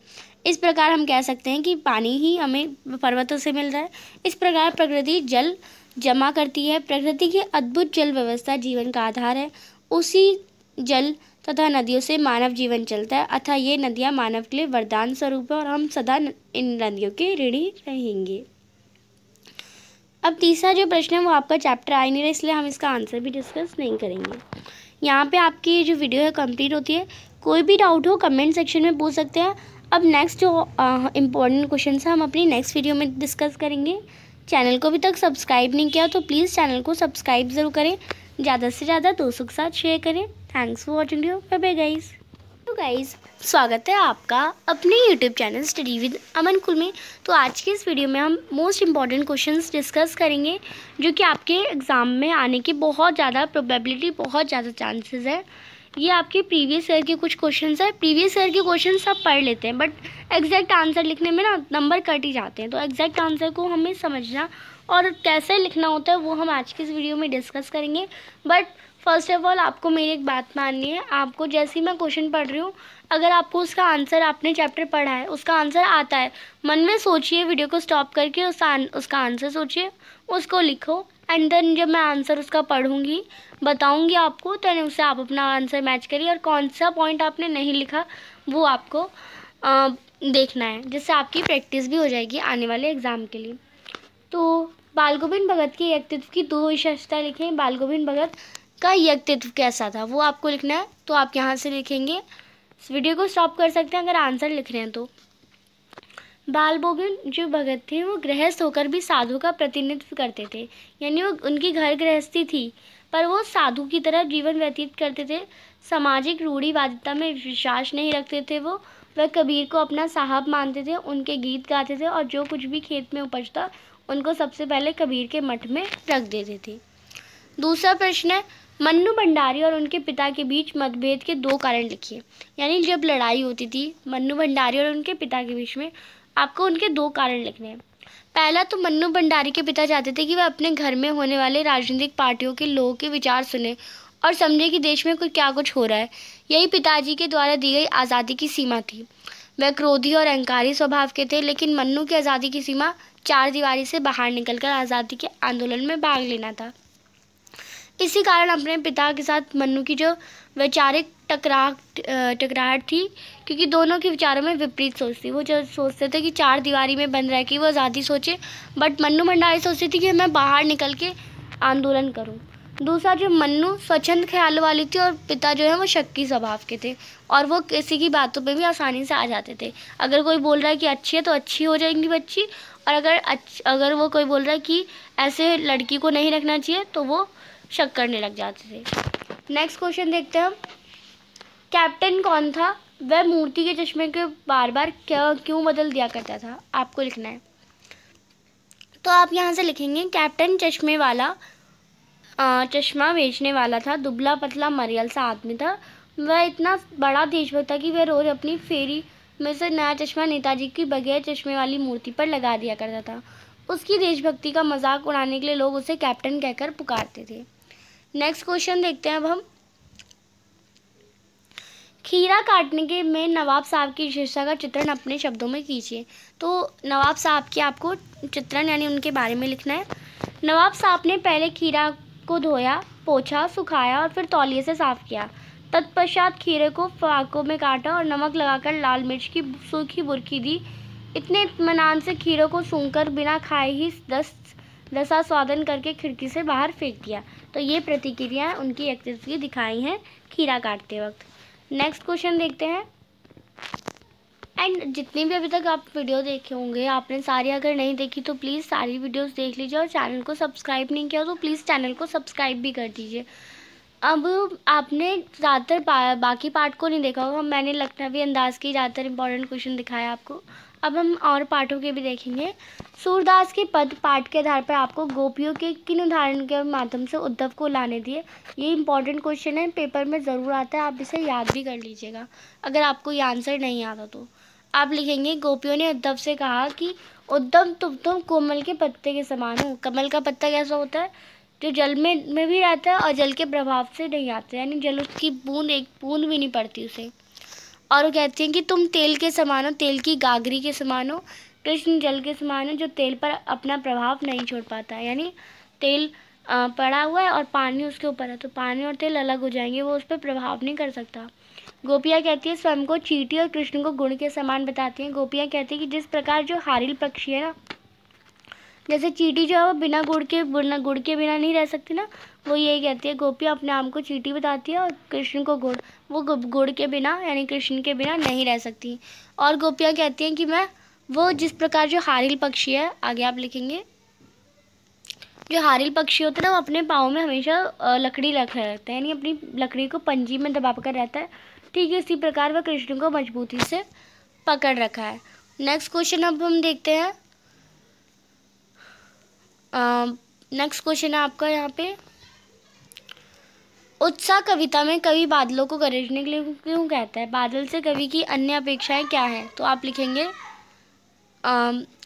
इस प्रकार हम कह सकते हैं कि पानी ही हमें पर्वतों से मिल रहा है इस प्रकार प्रकृति जल जमा करती है प्रकृति की अद्भुत जल व्यवस्था जीवन का आधार है उसी जल तथा नदियों से मानव जीवन चलता है अथा ये नदियाँ मानव के लिए वरदान स्वरूप है और हम सदा इन नदियों के ऋणी रहेंगे अब तीसरा जो प्रश्न है वो आपका चैप्टर आई नहीं रहा इसलिए हम इसका आंसर भी डिस्कस नहीं करेंगे यहाँ पे आपकी जो वीडियो है कंप्लीट होती है कोई भी डाउट हो कमेंट सेक्शन में पूछ सकते हैं अब नेक्स्ट जो इम्पोर्टेंट क्वेश्चन है हम अपनी नेक्स्ट वीडियो में डिस्कस करेंगे चैनल को अभी तक सब्सक्राइब नहीं किया तो प्लीज़ चैनल को सब्सक्राइब ज़रूर करें ज़्यादा से ज़्यादा दोस्तों के साथ शेयर करें thanks for watching you bye guys तो स्वागत है आपका अपने YouTube channel study with Aman कुल में तो आज के इस वीडियो में हम मोस्ट इम्पॉर्टेंट क्वेश्चंस डिस्कस करेंगे जो कि आपके एग्ज़ाम में आने की बहुत ज़्यादा प्रोबेबिलिटी बहुत ज़्यादा चांसेस है ये आपके प्रीवियस ईयर के कुछ क्वेश्चन है प्रीवियस ईयर के क्वेश्चन सब पढ़ लेते हैं बट एग्जैक्ट आंसर लिखने में ना नंबर कट ही जाते हैं तो एग्जैक्ट आंसर को हमें समझना और कैसे लिखना होता है वो हम आज के इस वीडियो में डिस्कस करेंगे बट फर्स्ट ऑफ ऑल आपको मेरी एक बात माननी है आपको जैसे ही मैं क्वेश्चन पढ़ रही हूँ अगर आपको उसका आंसर आपने चैप्टर पढ़ा है उसका आंसर आता है मन में सोचिए वीडियो को स्टॉप करके उसका उसका आंसर सोचिए उसको लिखो एंड देन जब मैं आंसर उसका पढ़ूंगी बताऊंगी आपको तो उससे आप अपना आंसर मैच करिए और कौन सा पॉइंट आपने नहीं लिखा वो आपको आ, देखना है जिससे आपकी प्रैक्टिस भी हो जाएगी आने वाले एग्ज़ाम के लिए तो बाल गोविंद भगत के व्यक्तित्व की दो विशेषता लिखें बाल गोविंद भगत का व्यक्तित्व कैसा था वो आपको लिखना है तो आप यहाँ से लिखेंगे इस वीडियो को स्टॉप कर सकते हैं अगर आंसर लिख रहे हैं तो बाल बोगिन जो भगत थे वो गृहस्थ होकर भी साधु का प्रतिनिधित्व करते थे यानी वो उनकी घर गृहस्थी थी पर वो साधु की तरह जीवन व्यतीत करते थे सामाजिक रूढ़ीवादिता में विश्वास नहीं रखते थे वो वह कबीर को अपना साहब मानते थे उनके गीत गाते थे और जो कुछ भी खेत में उपजता उनको सबसे पहले कबीर के मठ में रख देते थे दूसरा प्रश्न है मन्नू भंडारी और उनके पिता के बीच मतभेद के दो कारण लिखिए यानी जब लड़ाई होती थी मन्नू भंडारी और उनके पिता के बीच में आपको उनके दो कारण लिखने हैं पहला तो मन्नू भंडारी के पिता चाहते थे कि वह अपने घर में होने वाले राजनीतिक पार्टियों के लोगों के विचार सुने और समझे कि देश में कुछ क्या कुछ हो रहा है यही पिताजी के द्वारा दी गई आज़ादी की सीमा थी वह क्रोधी और अहंकारी स्वभाव के थे लेकिन मन्नू की आज़ादी की सीमा चार दीवारी से बाहर निकलकर आज़ादी के आंदोलन में भाग लेना था इसी कारण अपने पिता के साथ मन्नू की जो वैचारिक टकरा टकराहट थी क्योंकि दोनों के विचारों में विपरीत सोच थी वो जो सोचते थे कि चार दीवारी में बंद रह के वो आज़ादी सोचे बट मन्नू भंडारी सोचती थी कि मैं बाहर निकल के आंदोलन करूँ दूसरा जो मन्नू स्वच्छंद ख्याल वाली थी और पिता जो है वो शक्की स्वभाव के थे और वो किसी की बातों पे भी आसानी से आ जाते थे अगर कोई बोल रहा है कि अच्छी है तो अच्छी हो जाएंगी बच्ची और अगर अगर वो कोई बोल रहा है कि ऐसे लड़की को नहीं रखना चाहिए तो वो शक करने लग जाते थे नेक्स्ट क्वेश्चन देखते हैं कैप्टन कौन था वह मूर्ति के चश्मे के बार बार क्या क्यों बदल दिया करता था आपको लिखना है तो आप यहाँ से लिखेंगे कैप्टन चश्मे वाला चश्मा बेचने वाला था दुबला पतला मरियल सा आदमी था वह इतना बड़ा देशभक्त था कि वह रोज़ अपनी फेरी में से नया चश्मा नेताजी की बगैर चश्मे वाली मूर्ति पर लगा दिया करता था उसकी देशभक्ति का मजाक उड़ाने के लिए लोग उसे कैप्टन कहकर पुकारते थे नेक्स्ट क्वेश्चन देखते हैं अब हम खीरा काटने के में नवाब साहब की विशेषता का चित्रण अपने शब्दों में कीजिए तो नवाब साहब के आपको चित्रण यानी उनके बारे में लिखना है नवाब साहब ने पहले खीरा को धोया पोछा सुखाया और फिर तौलिए से साफ़ किया तत्पश्चात खीरे को फाकों में काटा और नमक लगाकर लाल मिर्च की सूखी बुरकी दी इतने इतमान से खीरों को सूंघकर बिना खाए ही दस दसा स्वादन करके खिड़की से बाहर फेंक दिया तो ये प्रतिक्रिया उनकी एक्सेस की दिखाई हैं खीरा काटते वक्त नेक्स्ट क्वेश्चन देखते हैं एंड जितनी भी अभी तक आप वीडियो देखे होंगे आपने सारी अगर नहीं देखी तो प्लीज़ सारी वीडियोस देख लीजिए और चैनल को सब्सक्राइब नहीं किया तो प्लीज़ चैनल को सब्सक्राइब भी कर दीजिए अब आपने ज़्यादातर बा, बाकी पार्ट को नहीं देखा होगा मैंने लखनवी अंदाज के ज़्यादातर इंपॉर्टेंट क्वेश्चन दिखाया आपको अब हम और पाठों के भी देखेंगे सूरदास के पद पाठ के आधार पर आपको गोपियों के किन उदाहरण के माध्यम से उद्धव को लाने दिए ये इंपॉर्टेंट क्वेश्चन है पेपर में ज़रूर आता है आप इसे याद भी कर लीजिएगा अगर आपको ये आंसर नहीं आता तो आप लिखेंगे गोपियों ने उद्धव से कहा कि उद्धव तुम तुम तो कोमल के पत्ते के समान हो कमल का पत्ता कैसा होता है जो जल में में भी रहता है और जल के प्रभाव से नहीं आता यानी जल उसकी बूंद एक बूंद भी नहीं पड़ती उसे और वो कहती हैं कि तुम तेल के समान हो तेल की गागरी के समान हो कृष्ण जल के समान हो जो तेल पर अपना प्रभाव नहीं छोड़ पाता यानी तेल पड़ा हुआ है और पानी उसके ऊपर है तो पानी और तेल अलग हो जाएंगे वो उस पर प्रभाव नहीं कर सकता गोपियाँ कहती है स्वयं को चीटी और कृष्ण को गुण के समान बताती हैं गोपियाँ कहती हैं कि जिस प्रकार जो हारिल पक्षी है ना जैसे चीटी जो है वो बिना गुड़ के बिना गुड़ के बिना नहीं रह सकती ना वो यही कहती है गोपियाँ अपने आप को चीटी बताती है और कृष्ण को गुड़ वो गुड़ के बिना यानी कृष्ण के बिना नहीं रह सकती और गोपियाँ कहती हैं कि मैं वो जिस प्रकार जो हारिल पक्षी है आगे आप लिखेंगे जो हारिल पक्षी होते हैं ना वो अपने पाँव में हमेशा लकड़ी रख रहते हैं यानी अपनी लकड़ी को पंजी में दबा कर रहता है ठीक है इसी प्रकार वह कृष्ण को मजबूती से पकड़ रखा है नेक्स्ट क्वेश्चन अब हम देखते हैं नेक्स्ट क्वेश्चन है आपका यहाँ पे उत्साह कविता में कवि बादलों को गरजने के लिए क्यों कहता है बादल से कवि की अन्य अपेक्षाएं क्या हैं तो आप लिखेंगे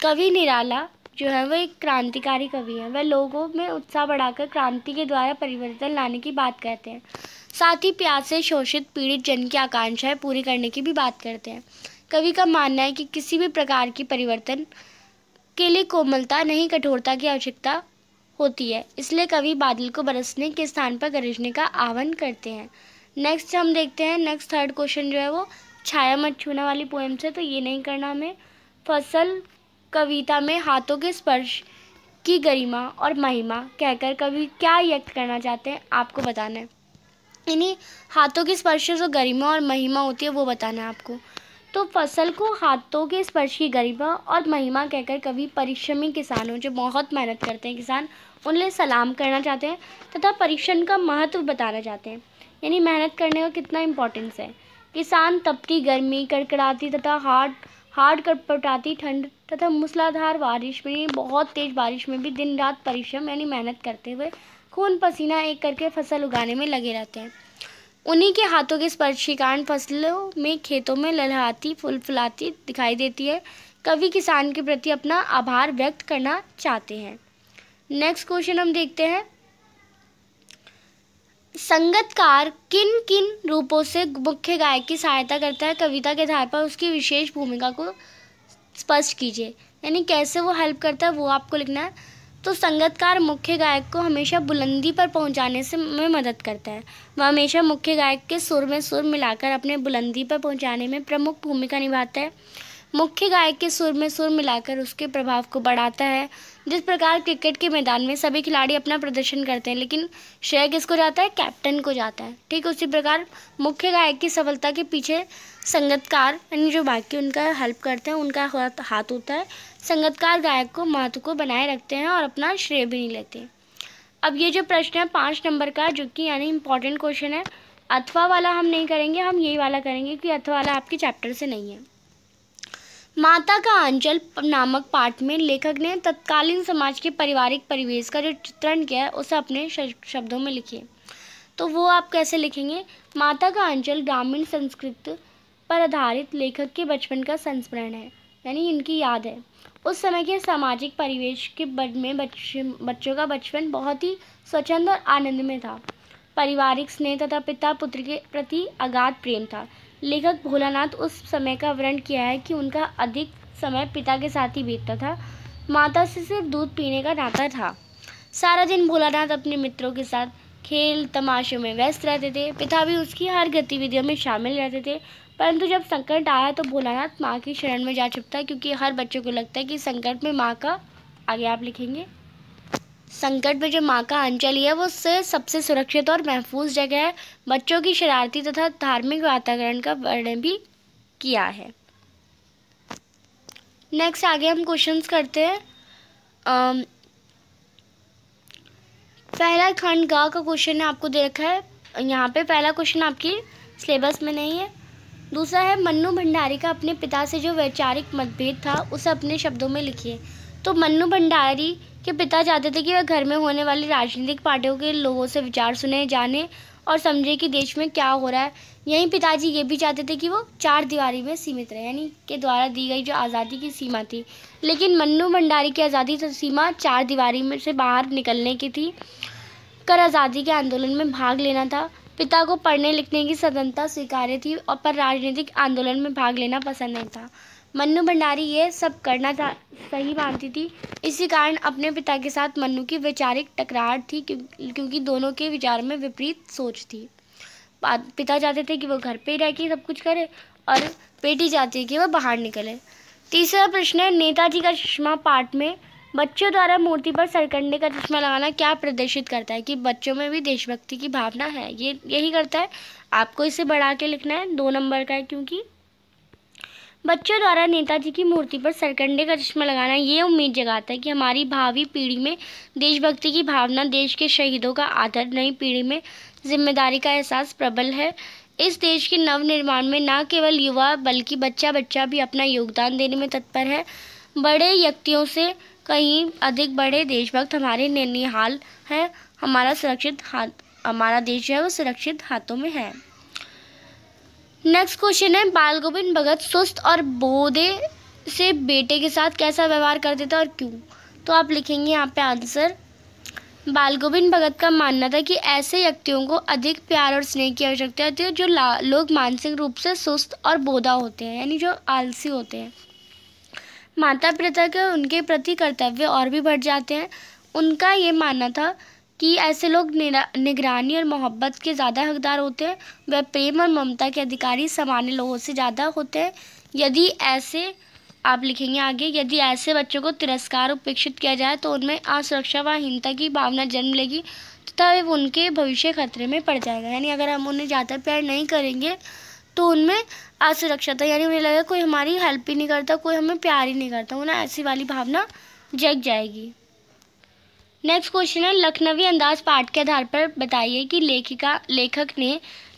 कवि निराला जो है वो एक क्रांतिकारी कवि हैं वह लोगों में उत्साह बढ़ाकर क्रांति के द्वारा परिवर्तन लाने की बात कहते हैं साथ ही प्यास से शोषित पीड़ित जन की आकांक्षाएं पूरी करने की भी बात करते हैं कवि का मानना है कि किसी भी प्रकार की परिवर्तन के लिए कोमलता नहीं कठोरता की आवश्यकता होती है इसलिए कवि बादल को बरसने के स्थान पर गरजने का आह्वान करते हैं नेक्स्ट हम देखते हैं नेक्स्ट थर्ड क्वेश्चन जो है वो छाया मत छूने वाली पोएम से तो ये नहीं करना हमें फसल कविता में हाथों के स्पर्श की गरिमा और महिमा कहकर कवि क्या व्यक्त करना चाहते हैं आपको बताना है यानी हाथों के स्पर्श से जो गरिमा और महिमा होती है वो बताना है आपको तो फसल को हाथों के स्पर्श की गरिमा और महिमा कहकर कवि परिश्रमी किसानों जो बहुत मेहनत करते हैं किसान उन्हें सलाम करना चाहते हैं तथा परीक्षण का महत्व बताना चाहते हैं यानी मेहनत करने का कितना इम्पोर्टेंस है किसान तपती गर्मी कड़कड़ाती तथा हार्ड हार्ड कटपटाती ठंड तथा मूसलाधार बारिश में बहुत तेज़ बारिश में भी दिन रात परिश्रम यानी मेहनत करते हुए खून पसीना एक करके फसल उगाने में लगे रहते हैं उन्हीं के हाथों के स्पर्श के कारण फसलों में खेतों में फुल फुलफुलाती दिखाई देती है कवि किसान के प्रति अपना आभार व्यक्त करना चाहते हैं नेक्स्ट क्वेश्चन हम देखते हैं संगतकार किन किन रूपों से मुख्य गायक की सहायता करता है कविता के आधार पर उसकी विशेष भूमिका को स्पष्ट कीजिए यानी कैसे वो हेल्प करता है वो आपको लिखना है तो संगतकार मुख्य गायक को हमेशा बुलंदी पर पहुंचाने से में मदद करता है वह हमेशा मुख्य गायक के सुर में सुर मिलाकर अपने बुलंदी पर पहुंचाने में प्रमुख भूमिका निभाता है मुख्य गायक के सुर में सुर मिलाकर उसके प्रभाव को बढ़ाता है जिस प्रकार क्रिकेट के मैदान में सभी खिलाड़ी अपना प्रदर्शन करते हैं लेकिन श्रेय किसको जाता है कैप्टन को जाता है ठीक उसी प्रकार मुख्य गायक की सफलता के पीछे संगतकार यानी जो बाकी उनका हेल्प करते हैं उनका हाथ होता है संगतकार गायक को महत्व को बनाए रखते हैं और अपना श्रेय भी नहीं लेते अब ये जो प्रश्न है पाँच नंबर का जो कि यानी इंपॉर्टेंट क्वेश्चन है अथवा वाला हम नहीं करेंगे हम यही वाला करेंगे कि अथवा वाला आपके चैप्टर से नहीं है माता का अंचल नामक पाठ में लेखक ने तत्कालीन समाज के पारिवारिक परिवेश का जो चित्रण किया है उसे अपने शब्दों में लिखिए तो वो आप कैसे लिखेंगे माता का अंचल ग्रामीण संस्कृत पर आधारित लेखक के बचपन का संस्मरण है यानी इनकी याद है उस समय के सामाजिक परिवेश के बद में बच्चे बच्चों का बचपन बहुत ही स्वच्छंद और आनंद में था पारिवारिक स्नेह तथा पिता पुत्र के प्रति अगाध प्रेम था लेखक भोलानाथ उस समय का वर्णन किया है कि उनका अधिक समय पिता के साथ ही बीतता था माता से सिर्फ दूध पीने का नाता था सारा दिन भोलानाथ अपने मित्रों के साथ खेल तमाशे में व्यस्त रहते थे पिता भी उसकी हर गतिविधियों में शामिल रहते थे परंतु जब संकट आया तो भोलानाथ माँ की शरण में जा छुपता क्योंकि हर बच्चे को लगता है कि संकट में माँ का आगे आप लिखेंगे संकट में जो माँ का अंचल है वो सबसे सुरक्षित और महफूज जगह है बच्चों की शरारती तथा धार्मिक वातावरण का वर्णन भी किया है नेक्स्ट आगे हम क्वेश्चंस करते हैं पहला खंड गा का क्वेश्चन है आपको दे रखा है यहाँ पे पहला क्वेश्चन आपकी सिलेबस में नहीं है दूसरा है मन्नू भंडारी का अपने पिता से जो वैचारिक मतभेद था उसे अपने शब्दों में लिखिए तो मन्नू भंडारी के पिता चाहते थे कि वह घर में होने वाली राजनीतिक पार्टियों के लोगों से विचार सुने जाने और समझे कि देश में क्या हो रहा है यहीं पिताजी ये भी चाहते थे कि वो चार दीवारी में सीमित रहे यानी के द्वारा दी गई जो आज़ादी की सीमा थी लेकिन मन्नू भंडारी की आज़ादी तो सीमा चार दीवारी में से बाहर निकलने की थी कर आज़ादी के आंदोलन में भाग लेना था पिता को पढ़ने लिखने की स्वतंत्रता स्वीकार्य थी और पर राजनीतिक आंदोलन में भाग लेना पसंद नहीं था मन्नू भंडारी ये सब करना सही मानती थी इसी कारण अपने पिता के साथ मन्नू की वैचारिक टकराव थी क्योंकि दोनों के विचार में विपरीत सोच थी पिता चाहते थे कि वो घर पे ही रह के सब कुछ करे और बेटी चाहती है कि वह बाहर निकले तीसरा प्रश्न है नेताजी का चश्मा पाठ में बच्चों द्वारा मूर्ति पर सरकंडे का चश्मा लगाना क्या प्रदर्शित करता है कि बच्चों में भी देशभक्ति की भावना है ये यही करता है आपको इसे बढ़ा के लिखना है दो नंबर का है क्योंकि बच्चों द्वारा नेताजी की मूर्ति पर सरकंडे का चश्मा लगाना ये उम्मीद जगाता है कि हमारी भावी पीढ़ी में देशभक्ति की भावना देश के शहीदों का आदर नई पीढ़ी में जिम्मेदारी का एहसास प्रबल है इस देश के नवनिर्माण में न केवल युवा बल्कि बच्चा बच्चा भी अपना योगदान देने में तत्पर है बड़े व्यक्तियों से कहीं अधिक बड़े देशभक्त हमारे निहाल हैं हमारा सुरक्षित हाथ हमारा देश जो है वो सुरक्षित हाथों में है नेक्स्ट क्वेश्चन है बाल गोविंद भगत सुस्त और बोधे से बेटे के साथ कैसा व्यवहार करते थे और क्यों तो आप लिखेंगे यहाँ पे आंसर बाल गोविंद भगत का मानना था कि ऐसे व्यक्तियों को अधिक प्यार और स्नेह की आवश्यकता होती है जो लोग मानसिक रूप से सुस्त और बोधा होते हैं यानी जो आलसी होते हैं माता पिता के उनके प्रति कर्तव्य और भी बढ़ जाते हैं उनका ये मानना था कि ऐसे लोग निगरानी और मोहब्बत के ज़्यादा हकदार होते हैं वह प्रेम और ममता के अधिकारी सामान्य लोगों से ज़्यादा होते हैं यदि ऐसे आप लिखेंगे आगे यदि ऐसे बच्चों को तिरस्कार उपेक्षित किया जाए तो उनमें असुरक्षा व हीनता की भावना जन्म लेगी तथा तो उनके भविष्य खतरे में पड़ जाएगा यानी अगर हम उन्हें ज़्यादा प्यार नहीं करेंगे तो उनमें था यानी उन्हें लगेगा कोई हमारी हेल्प ही नहीं करता कोई हमें प्यार ही नहीं करता उन्हें ऐसी वाली भावना जग जाएगी नेक्स्ट क्वेश्चन है लखनवी अंदाज पाठ के आधार पर बताइए कि लेखिका लेखक ने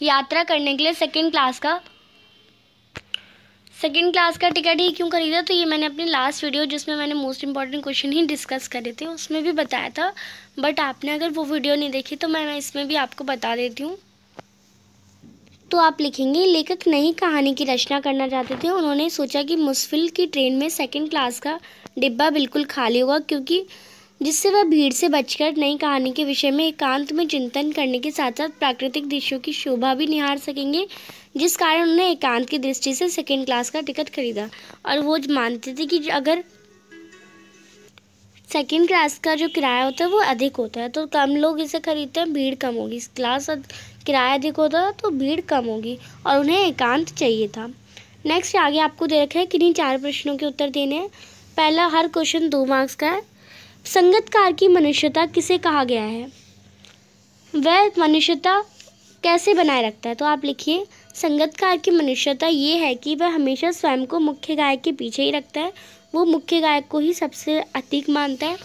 यात्रा करने के लिए सेकेंड क्लास का सेकेंड क्लास का टिकट ही क्यों खरीदा तो ये मैंने अपनी लास्ट वीडियो जिसमें मैंने मोस्ट इंपॉर्टेंट क्वेश्चन ही डिस्कस करे थे उसमें भी बताया था बट आपने अगर वो वीडियो नहीं देखी तो मैं इसमें भी आपको बता देती हूँ तो आप लिखेंगे लेखक नई कहानी की रचना करना चाहते थे उन्होंने सोचा कि मुस्फिल की ट्रेन में सेकेंड क्लास का डिब्बा बिल्कुल खाली होगा क्योंकि जिससे वह भीड़ से बचकर नई कहानी के विषय में एकांत में चिंतन करने के साथ साथ प्राकृतिक दृश्यों की शोभा भी निहार सकेंगे जिस कारण उन्होंने एकांत की दृष्टि से सेकेंड क्लास का टिकट खरीदा और वो मानते थे कि अगर सेकेंड क्लास का जो किराया होता है वो अधिक होता है तो कम लोग इसे खरीदते हैं भीड़ कम होगी क्लास किराया अधिक होता था तो भीड़ कम होगी और उन्हें एकांत चाहिए था नेक्स्ट आगे आपको दे रखा है किन्हीं चार प्रश्नों के उत्तर देने हैं पहला हर क्वेश्चन दो मार्क्स का है संगतकार की मनुष्यता किसे कहा गया है वह मनुष्यता कैसे बनाए रखता है तो आप लिखिए संगतकार की मनुष्यता ये है कि वह हमेशा स्वयं को मुख्य गायक के पीछे ही रखता है वो मुख्य गायक को ही सबसे अधिक मानता है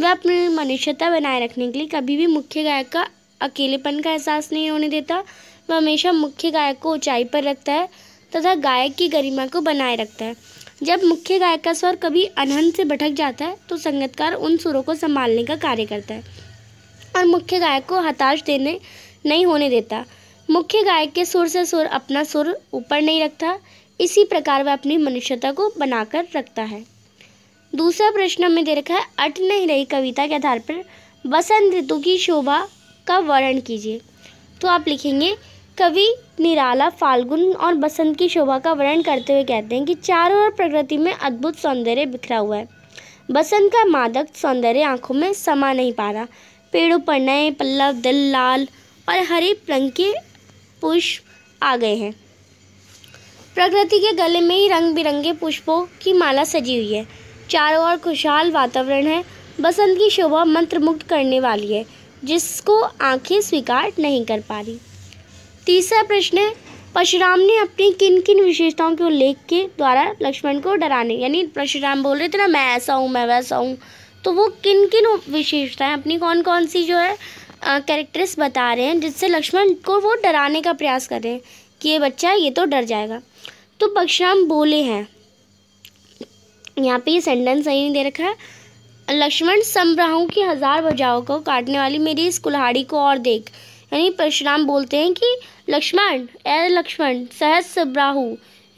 वह अपनी मनुष्यता बनाए रखने के लिए कभी भी मुख्य गायक का अकेलेपन का एहसास नहीं होने देता वह हमेशा मुख्य गायक को ऊंचाई पर रखता है तथा गायक की गरिमा को बनाए रखता है जब मुख्य गायक का स्वर कभी अनहन से भटक जाता है तो संगतकार उन सुरों को संभालने का कार्य करता है और मुख्य गायक को हताश देने नहीं होने देता मुख्य गायक के सुर से सुर अपना सुर ऊपर नहीं रखता इसी प्रकार वह अपनी मनुष्यता को बनाकर रखता है दूसरा प्रश्न हमें दे रखा है अट नहीं रही कविता के आधार पर बसंत ऋतु की शोभा का वर्णन कीजिए तो आप लिखेंगे कवि निराला फाल्गुन और बसंत की शोभा का वर्णन करते हुए कहते हैं कि चारों ओर प्रकृति में अद्भुत सौंदर्य बिखरा हुआ है बसंत का मादक सौंदर्य आंखों में समा नहीं पा रहा पेड़ों पर नए पल्लव दिल लाल और हरे रंग के पुष्प आ गए हैं प्रकृति के गले में ही रंग बिरंगे पुष्पों की माला सजी हुई है चारों ओर खुशहाल वातावरण है बसंत की शोभा मंत्रमुग्ध करने वाली है जिसको आंखें स्वीकार नहीं कर पा रही तीसरा प्रश्न है परशुराम ने अपनी किन किन विशेषताओं के उल्लेख के द्वारा लक्ष्मण को डराने यानी परशुराम बोल रहे थे ना मैं ऐसा हूँ मैं वैसा हूँ तो वो किन किन विशेषताएं अपनी कौन कौन सी जो है कैरेक्टर्स बता रहे हैं जिससे लक्ष्मण को वो डराने का प्रयास कर रहे हैं कि ये बच्चा ये तो डर जाएगा तो परशुराम बोले हैं यहाँ पे ये सेंटेंस सही नहीं दे रखा है लक्ष्मण समराहों की हज़ार बजाओं को काटने वाली मेरी इस कुल्हाड़ी को और देख यानी परशुराम बोलते हैं कि लक्ष्मण ए लक्ष्मण सहस ब्राहु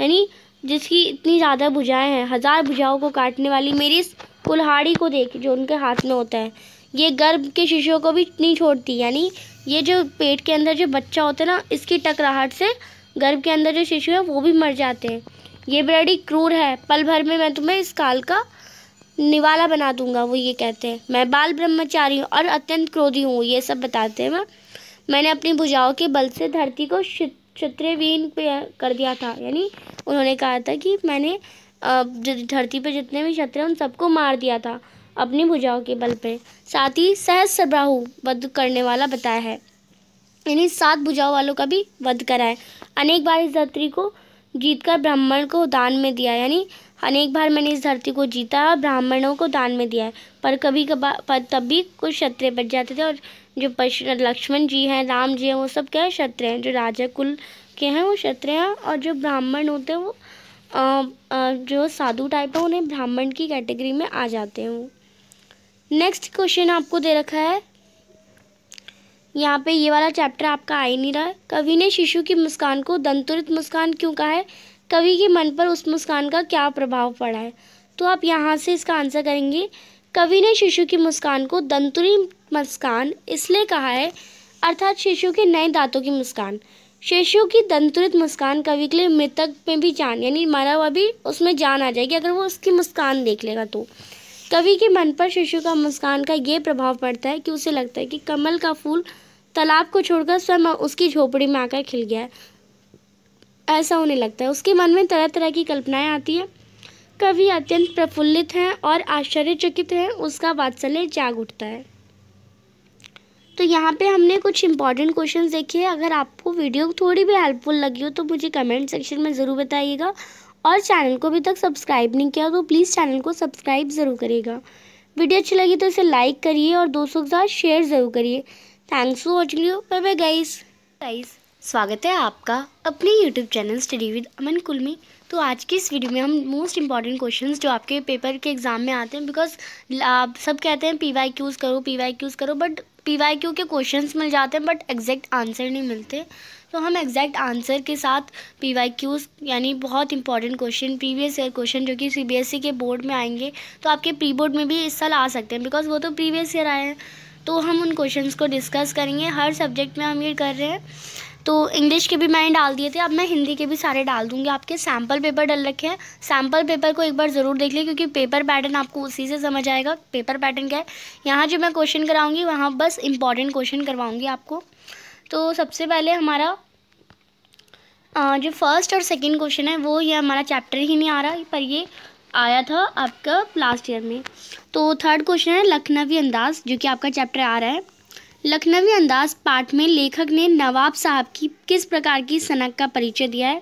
यानी जिसकी इतनी ज़्यादा भुजाएं हैं हज़ार भुजाओं को काटने वाली मेरी इस कुल्हाड़ी को देख जो उनके हाथ में होता है ये गर्भ के शिशुओं को भी नहीं छोड़ती यानी ये जो पेट के अंदर जो बच्चा होता है ना इसकी टकराहट से गर्भ के अंदर जो शिशु है वो भी मर जाते हैं ये बड़ी क्रूर है पल भर में मैं तुम्हें इस काल का निवाला बना दूंगा वो ये कहते हैं मैं बाल ब्रह्मचारी हूँ और अत्यंत क्रोधी हूँ ये सब बताते हैं मैं मैंने अपनी भुजाओं के बल से धरती को क्षत्रवीन पे कर दिया था यानी उन्होंने कहा था कि मैंने धरती पर जितने भी क्षत्र उन सबको मार दिया था अपनी भुजाओं के बल पर साथ ही सहज सहस्रबाहु वध करने वाला बताया है यानी सात भुजाओं वालों का भी वध कराए अनेक बार इस धरती को जीतकर ब्राह्मण को दान में दिया यानी अनेक बार मैंने इस धरती को जीता और ब्राह्मणों को दान में दिया है पर कभी कभार तब भी कुछ क्षत्रिय बच जाते थे और जो पशु लक्ष्मण जी हैं राम जी हैं वो सब क्या है क्षत्रिय हैं जो राजा कुल के हैं वो क्षत्रिय हैं और जो ब्राह्मण होते हैं वो आ, आ, जो साधु टाइप है उन्हें ब्राह्मण की कैटेगरी में आ जाते हैं नेक्स्ट क्वेश्चन आपको दे रखा है यहाँ पे ये वाला चैप्टर आपका आ ही नहीं रहा कवि ने शिशु की मुस्कान को दंतुरित मुस्कान क्यों कहा है कवि के मन पर उस मुस्कान का क्या प्रभाव पड़ा है तो आप यहाँ से इसका आंसर करेंगे कवि ने शिशु की मुस्कान को दंतुरी मुस्कान इसलिए कहा है अर्थात शिशु के नए दांतों की मुस्कान शिशु की दंतुरित मुस्कान कवि के लिए मृतक में भी जान यानी मरा हुआ भी उसमें जान आ जाएगी अगर वो उसकी मुस्कान देख लेगा तो कवि के मन पर शिशु का मुस्कान का ये प्रभाव पड़ता है कि उसे लगता है कि कमल का फूल तालाब को छोड़कर स्वयं उसकी झोपड़ी में आकर खिल गया है ऐसा होने लगता है उसके मन में तरह तरह की कल्पनाएं आती हैं कवि अत्यंत प्रफुल्लित हैं और आश्चर्यचकित हैं उसका वात्सल्य जाग उठता है तो यहाँ पे हमने कुछ इंपॉर्टेंट क्वेश्चन देखे हैं अगर आपको वीडियो थोड़ी भी हेल्पफुल लगी हो तो मुझे कमेंट सेक्शन में ज़रूर बताइएगा और चैनल को अभी तक सब्सक्राइब नहीं किया तो प्लीज़ चैनल को सब्सक्राइब ज़रूर करिएगा वीडियो अच्छी लगी तो इसे लाइक करिए और दोस्तों के साथ शेयर ज़रूर करिए thanks for watching you bye bye guys guys स्वागत है आपका अपने YouTube channel study with Aman कुल में तो आज की इस वीडियो में हम मोस्ट इंपॉर्टेंट क्वेश्चंस जो आपके पेपर के एग्ज़ाम में आते हैं बिकॉज आप सब कहते हैं पी वाई क्यूज़ करो पी वाई क्यूज़ करो बट पी वाई क्यू के क्वेश्चंस मिल जाते हैं बट एग्जैक्ट आंसर नहीं मिलते तो हम एग्जैक्ट आंसर के साथ पी वाई क्यूज़ यानी बहुत important question previous year question जो कि सी बी एस ई के बोर्ड में आएंगे तो आपके प्री बोर्ड में भी इस साल आ सकते हैं बिकॉज वो तो प्रीवियस ईयर आए हैं तो हम उन क्वेश्चंस को डिस्कस करेंगे हर सब्जेक्ट में हम ये कर रहे हैं तो इंग्लिश के भी मैंने डाल दिए थे अब मैं हिंदी के भी सारे डाल दूँगी आपके सैम्पल पेपर डल रखे हैं सैम्पल पेपर को एक बार ज़रूर देख लें क्योंकि पेपर पैटर्न आपको उसी से समझ आएगा पेपर पैटर्न क्या है यहाँ जो मैं क्वेश्चन कराऊँगी वहाँ बस इंपॉर्टेंट क्वेश्चन करवाऊँगी आपको तो सबसे पहले हमारा जो फर्स्ट और सेकेंड क्वेश्चन है वो ये हमारा चैप्टर ही नहीं आ रहा पर ये आया था आपका लास्ट ईयर में तो थर्ड क्वेश्चन है लखनवी अंदाज जो कि आपका चैप्टर आ रहा है लखनवी अंदाज पाठ में लेखक ने नवाब साहब की किस प्रकार की सनक का परिचय दिया है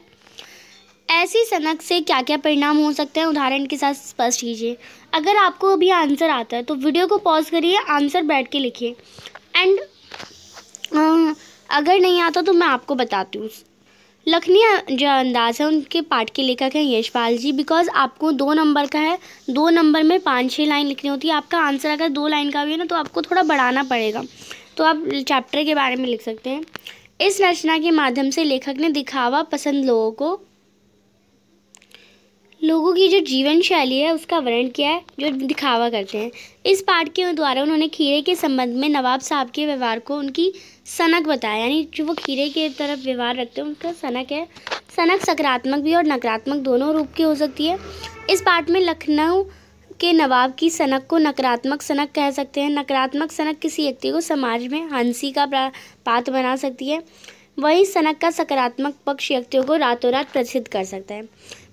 ऐसी सनक से क्या क्या परिणाम हो सकते हैं उदाहरण के साथ स्पष्ट कीजिए अगर आपको अभी आंसर आता है तो वीडियो को पॉज करिए आंसर बैठ के लिखिए एंड अगर नहीं आता तो मैं आपको बताती हूँ लखनी जो अंदाज है उनके पाठ के लेखक हैं यशपाल जी बिकॉज आपको दो नंबर का है दो नंबर में पाँच छः लाइन लिखनी होती है आपका आंसर अगर दो लाइन का भी है ना तो आपको थोड़ा बढ़ाना पड़ेगा तो आप चैप्टर के बारे में लिख सकते हैं इस रचना के माध्यम से लेखक ने दिखावा पसंद लोगों को लोगों की जो जीवन शैली है उसका वर्णन किया है जो दिखावा करते हैं इस पाठ के द्वारा उन्होंने खीरे के संबंध में नवाब साहब के व्यवहार को उनकी सनक बताया यानी जो वो खीरे के तरफ व्यवहार रखते हैं उनका सनक है सनक सकारात्मक भी और नकारात्मक दोनों रूप की हो सकती है इस पाठ में लखनऊ के नवाब की सनक को नकारात्मक सनक कह सकते हैं नकारात्मक सनक किसी व्यक्ति को समाज में हंसी का पात्र बना सकती है वहीं सनक का सकारात्मक पक्ष व्यक्तियों को रातों रात प्रसिद्ध कर सकता है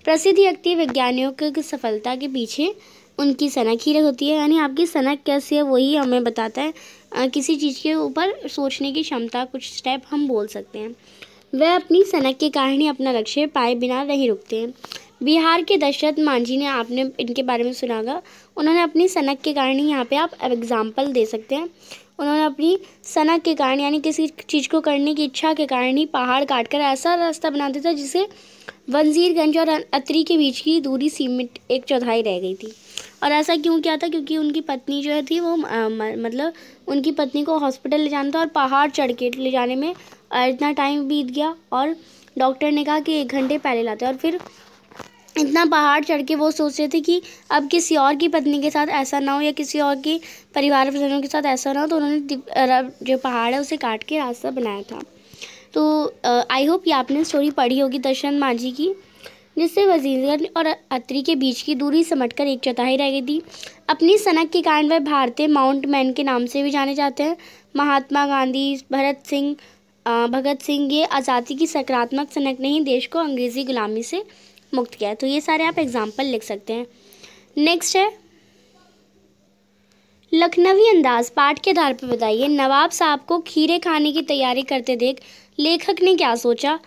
प्रसिद्ध व्यक्ति वैज्ञानियों की सफलता के पीछे उनकी सनक ही होती है यानी आपकी सनक कैसी है वही हमें बताता है आ, किसी चीज़ के ऊपर सोचने की क्षमता कुछ स्टेप हम बोल सकते हैं वह अपनी सनक की कहानी अपना लक्ष्य पाए बिना नहीं रुकते हैं बिहार के दशरथ मांझी ने आपने इनके बारे में सुना होगा उन्होंने अपनी सनक के कारण ही यहाँ पे आप एग्ज़ाम्पल दे सकते हैं उन्होंने अपनी सनक के कारण यानी किसी चीज़ को करने की इच्छा के कारण ही पहाड़ काट कर ऐसा रास्ता बना दिया था जिसे वंजीरगंज और अतरी के बीच की दूरी सीमित एक चौथाई रह गई थी और ऐसा क्यों किया था क्योंकि उनकी पत्नी जो है थी वो आ, मतलब उनकी पत्नी को हॉस्पिटल ले जाना था और पहाड़ चढ़ के ले जाने में इतना टाइम बीत गया और डॉक्टर ने कहा कि एक घंटे पहले लाते और फिर इतना पहाड़ चढ़ के वो सोच रहे थे कि अब किसी और की पत्नी के साथ ऐसा ना हो या किसी और की परिवार जनों के साथ ऐसा ना हो तो उन्होंने जो पहाड़ है उसे काट के रास्ता बनाया था तो आई होप ये आपने स्टोरी पढ़ी होगी दर्शन मांझी की जिससे वजीरगंज और अत्री के बीच की दूरी समटकर एक चौथाई रह गई थी अपनी सनक के कारण वह भारतीय माउंट मैन के नाम से भी जाने जाते हैं महात्मा गांधी भरत सिंह भगत सिंह ये आज़ादी की सकारात्मक सनक ने ही देश को अंग्रेज़ी गुलामी से मुक्त किया है तो ये सारे आप एग्जाम्पल लिख सकते हैं नेक्स्ट है लखनवी अंदाज पाठ के आधार पर बताइए नवाब साहब को खीरे खाने की तैयारी करते देख लेखक ने क्या सोचा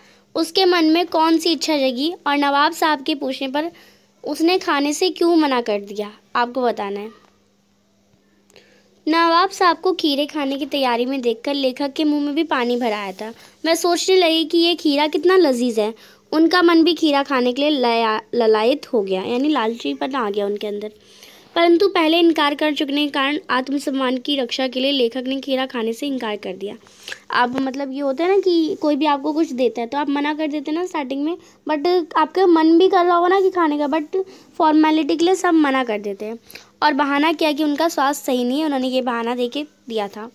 उसके मन में कौन सी इच्छा जगी और नवाब साहब के पूछने पर उसने खाने से क्यों मना कर दिया आपको बताना है नवाब साहब को खीरे खाने की तैयारी में देखकर लेखक के मुंह में भी पानी भरा आया था मैं सोचने लगी कि ये खीरा कितना लजीज है उनका मन भी खीरा खाने के लिए ललायत हो गया यानी लालची पर आ गया उनके अंदर परंतु पहले इनकार कर चुकने के कारण आत्मसम्मान की रक्षा के लिए लेखक ने खीरा खाने से इनकार कर दिया आप मतलब ये होता है ना कि कोई भी आपको कुछ देता है तो आप मना कर देते हैं ना स्टार्टिंग में बट आपका मन भी कर रहा होगा ना कि खाने का बट फॉर्मेलिटी के लिए सब मना कर देते हैं और बहाना किया कि उनका स्वास्थ्य सही नहीं है उन्होंने ये बहाना दे दिया था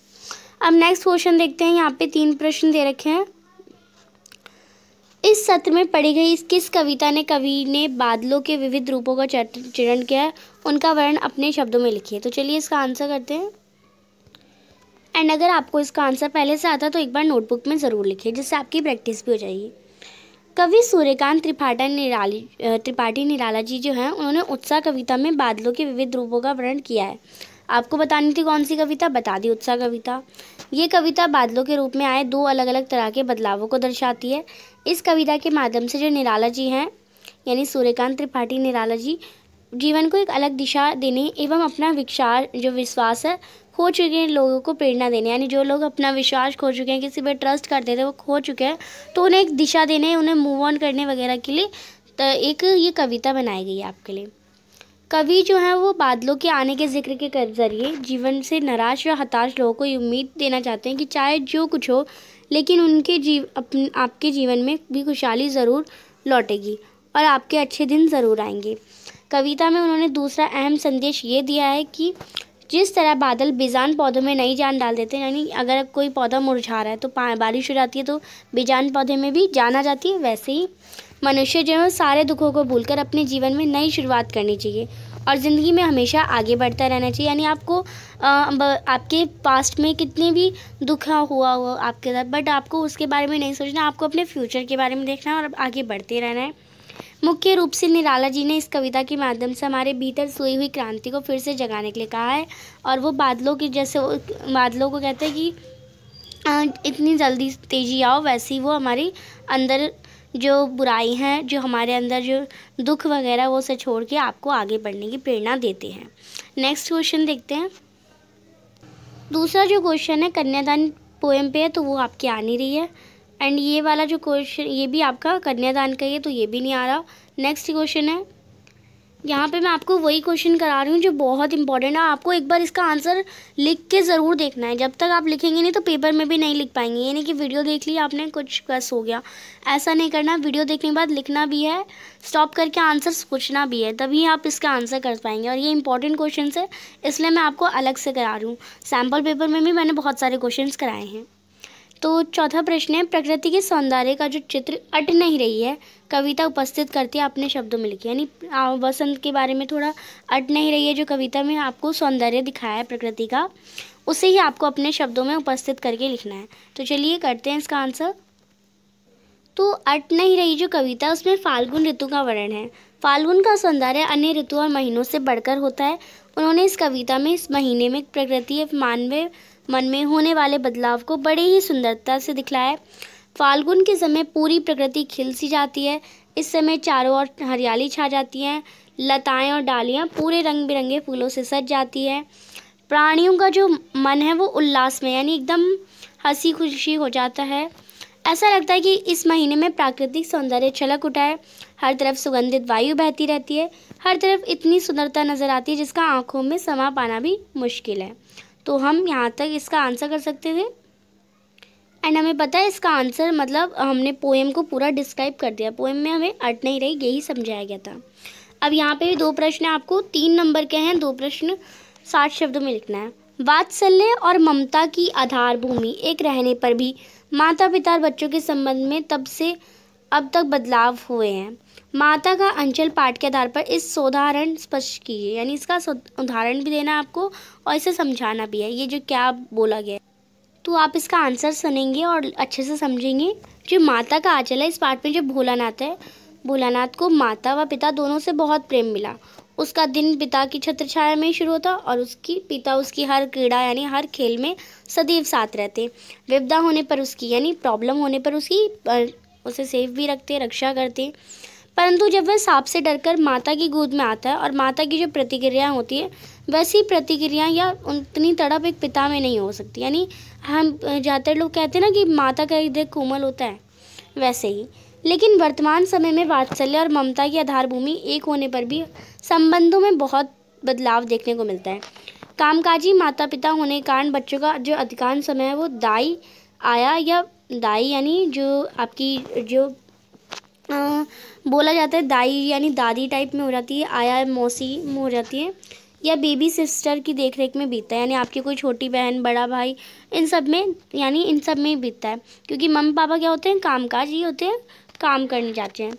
अब नेक्स्ट क्वेश्चन देखते हैं यहाँ पर तीन प्रश्न दे रखे हैं इस सत्र में पढ़ी गई इस किस कविता ने कवि ने बादलों के विविध रूपों का चरण किया है उनका वर्णन अपने शब्दों में लिखिए तो चलिए इसका आंसर करते हैं एंड अगर आपको इसका आंसर पहले से आता तो एक बार नोटबुक में ज़रूर लिखिए जिससे आपकी प्रैक्टिस भी हो जाएगी कवि सूर्यकांत त्रिपाठी निराली त्रिपाठी निराला जी जो हैं उन्होंने उत्साह कविता में बादलों के विविध रूपों का वर्णन किया है आपको बतानी थी कौन सी कविता बता दी उत्साह कविता ये कविता बादलों के रूप में आए दो अलग अलग तरह के बदलावों को दर्शाती है इस कविता के माध्यम से जो निराला जी हैं यानी सूर्यकांत त्रिपाठी निराला जी जीवन को एक अलग दिशा देने एवं अपना विचार जो विश्वास है खो चुके हैं लोगों को प्रेरणा देने यानी जो लोग अपना विश्वास खो चुके हैं किसी पर ट्रस्ट करते थे वो खो चुके हैं तो उन्हें एक दिशा देने उन्हें मूव ऑन करने वगैरह के लिए तो एक ये कविता बनाई गई है आपके लिए कवि जो हैं वो बादलों के आने के जिक्र के ज़रिए जीवन से नाराज या हताश लोगों को उम्मीद देना चाहते हैं कि चाहे जो कुछ हो लेकिन उनके जीव अपन आपके जीवन में भी खुशहाली ज़रूर लौटेगी और आपके अच्छे दिन ज़रूर आएंगे कविता में उन्होंने दूसरा अहम संदेश ये दिया है कि जिस तरह बादल बेजान पौधों में नई जान डाल देते हैं यानी अगर कोई पौधा मुरझा रहा है तो बारिश हो जाती है तो बेजान पौधे में भी जान आ जाती है वैसे ही मनुष्य जो है सारे दुखों को भूलकर अपने जीवन में नई शुरुआत करनी चाहिए और ज़िंदगी में हमेशा आगे बढ़ता रहना चाहिए यानी आपको आ, आपके पास्ट में कितने भी दुख हुआ हो आपके साथ बट आपको उसके बारे में नहीं सोचना आपको अपने फ्यूचर के बारे में देखना है और आगे बढ़ते रहना है मुख्य रूप से निराला जी ने इस कविता के माध्यम से हमारे भीतर सोई हुई क्रांति को फिर से जगाने के लिए कहा है और वो बादलों के जैसे बादलों को कहते हैं कि इतनी जल्दी तेज़ी आओ वैसी वो हमारी अंदर जो बुराई हैं जो हमारे अंदर जो दुख वगैरह वो से छोड़ के आपको आगे बढ़ने की प्रेरणा देते हैं नेक्स्ट क्वेश्चन देखते हैं दूसरा जो क्वेश्चन है कन्यादान पोएम पे है तो वो आपकी आ नहीं रही है एंड ये वाला जो क्वेश्चन ये भी आपका कन्यादान का ही है तो ये भी नहीं आ रहा नेक्स्ट क्वेश्चन है यहाँ पे मैं आपको वही क्वेश्चन करा रही हूँ जो बहुत इंपॉर्टेंट है आपको एक बार इसका आंसर लिख के ज़रूर देखना है जब तक आप लिखेंगे नहीं तो पेपर में भी नहीं लिख पाएंगे यानी कि वीडियो देख ली आपने कुछ बस हो गया ऐसा नहीं करना वीडियो देखने के बाद लिखना भी है स्टॉप करके आंसर सोचना भी है तभी आप इसका आंसर कर पाएंगे और ये इंपॉर्टेंट क्वेश्चन है इसलिए मैं आपको अलग से करा रही हूँ सैम्पल पेपर में भी मैंने बहुत सारे क्वेश्चन कराए हैं तो चौथा प्रश्न है प्रकृति के सौंदर्य का जो चित्र अट नहीं रही है कविता उपस्थित करती है अपने शब्दों में लिखी यानी वसंत के बारे में थोड़ा अट नहीं रही है जो कविता में आपको सौंदर्य दिखाया है प्रकृति का उसे ही आपको अपने शब्दों में उपस्थित करके लिखना है तो चलिए करते हैं इसका आंसर तो अट नहीं रही जो कविता उसमें फाल्गुन ऋतु का वर्णन है फाल्गुन का सौंदर्य अन्य ऋतु और महीनों से बढ़कर होता है उन्होंने इस कविता में इस महीने में प्रकृति मानवीय मन में होने वाले बदलाव को बड़े ही सुंदरता से दिखलाया है फाल्गुन के समय पूरी प्रकृति खिल सी जाती है इस समय चारों ओर हरियाली छा जाती है लताएं और डालियाँ पूरे रंग बिरंगे फूलों से सज जाती है प्राणियों का जो मन है वो उल्लास में यानी एकदम हंसी खुशी हो जाता है ऐसा लगता है कि इस महीने में प्राकृतिक सौंदर्य छलक उठा है हर तरफ सुगंधित वायु बहती रहती है हर तरफ इतनी सुंदरता नज़र आती है जिसका आँखों में समा पाना भी मुश्किल है तो हम यहाँ तक इसका आंसर कर सकते थे एंड हमें पता है इसका आंसर मतलब हमने पोएम को पूरा डिस्क्राइब कर दिया पोएम में हमें अट नहीं रही यही समझाया गया था अब यहाँ पे भी दो प्रश्न आपको तीन नंबर के हैं दो प्रश्न साठ शब्दों में लिखना है वात्सल्य और ममता की आधार भूमि एक रहने पर भी माता पिता और बच्चों के संबंध में तब से अब तक बदलाव हुए हैं माता का अंचल पाठ के आधार पर इस उदाहरण स्पष्ट कीजिए यानी इसका उदाहरण भी देना आपको और इसे समझाना भी है ये जो क्या बोला गया है तो आप इसका आंसर सुनेंगे और अच्छे से समझेंगे जो माता का आंचल है इस पार्ट में जो भोलानाथ है भोलानाथ को माता व पिता दोनों से बहुत प्रेम मिला उसका दिन पिता की छत्र छाया में ही शुरू होता और उसकी पिता उसकी हर क्रीड़ा यानी हर खेल में सदैव साथ रहते विपदा होने पर उसकी यानी प्रॉब्लम होने पर उसकी उसे सेफ भी रखते रक्षा करते परंतु जब वह सांप से डरकर माता की गोद में आता है और माता की जो प्रतिक्रिया होती है वैसी प्रतिक्रिया या उतनी तड़प एक पिता में नहीं हो सकती यानी हम ज़्यादातर लोग कहते हैं ना कि माता का हृदय कोमल होता है वैसे ही लेकिन वर्तमान समय में वात्सल्य और ममता की आधारभूमि एक होने पर भी संबंधों में बहुत बदलाव देखने को मिलता है कामकाजी माता पिता होने के कारण बच्चों का जो अधिकांश समय है वो दाई आया या दाई यानी जो आपकी जो आ, बोला जाता है दाई यानी दादी टाइप में हो जाती है आया मौसी में हो जाती है या बेबी सिस्टर की देखरेख में बीतता है यानी आपकी कोई छोटी बहन बड़ा भाई इन सब में यानी इन सब में ही बीतता है क्योंकि मम्मी पापा क्या होते हैं कामकाज ही होते हैं काम करने जाते हैं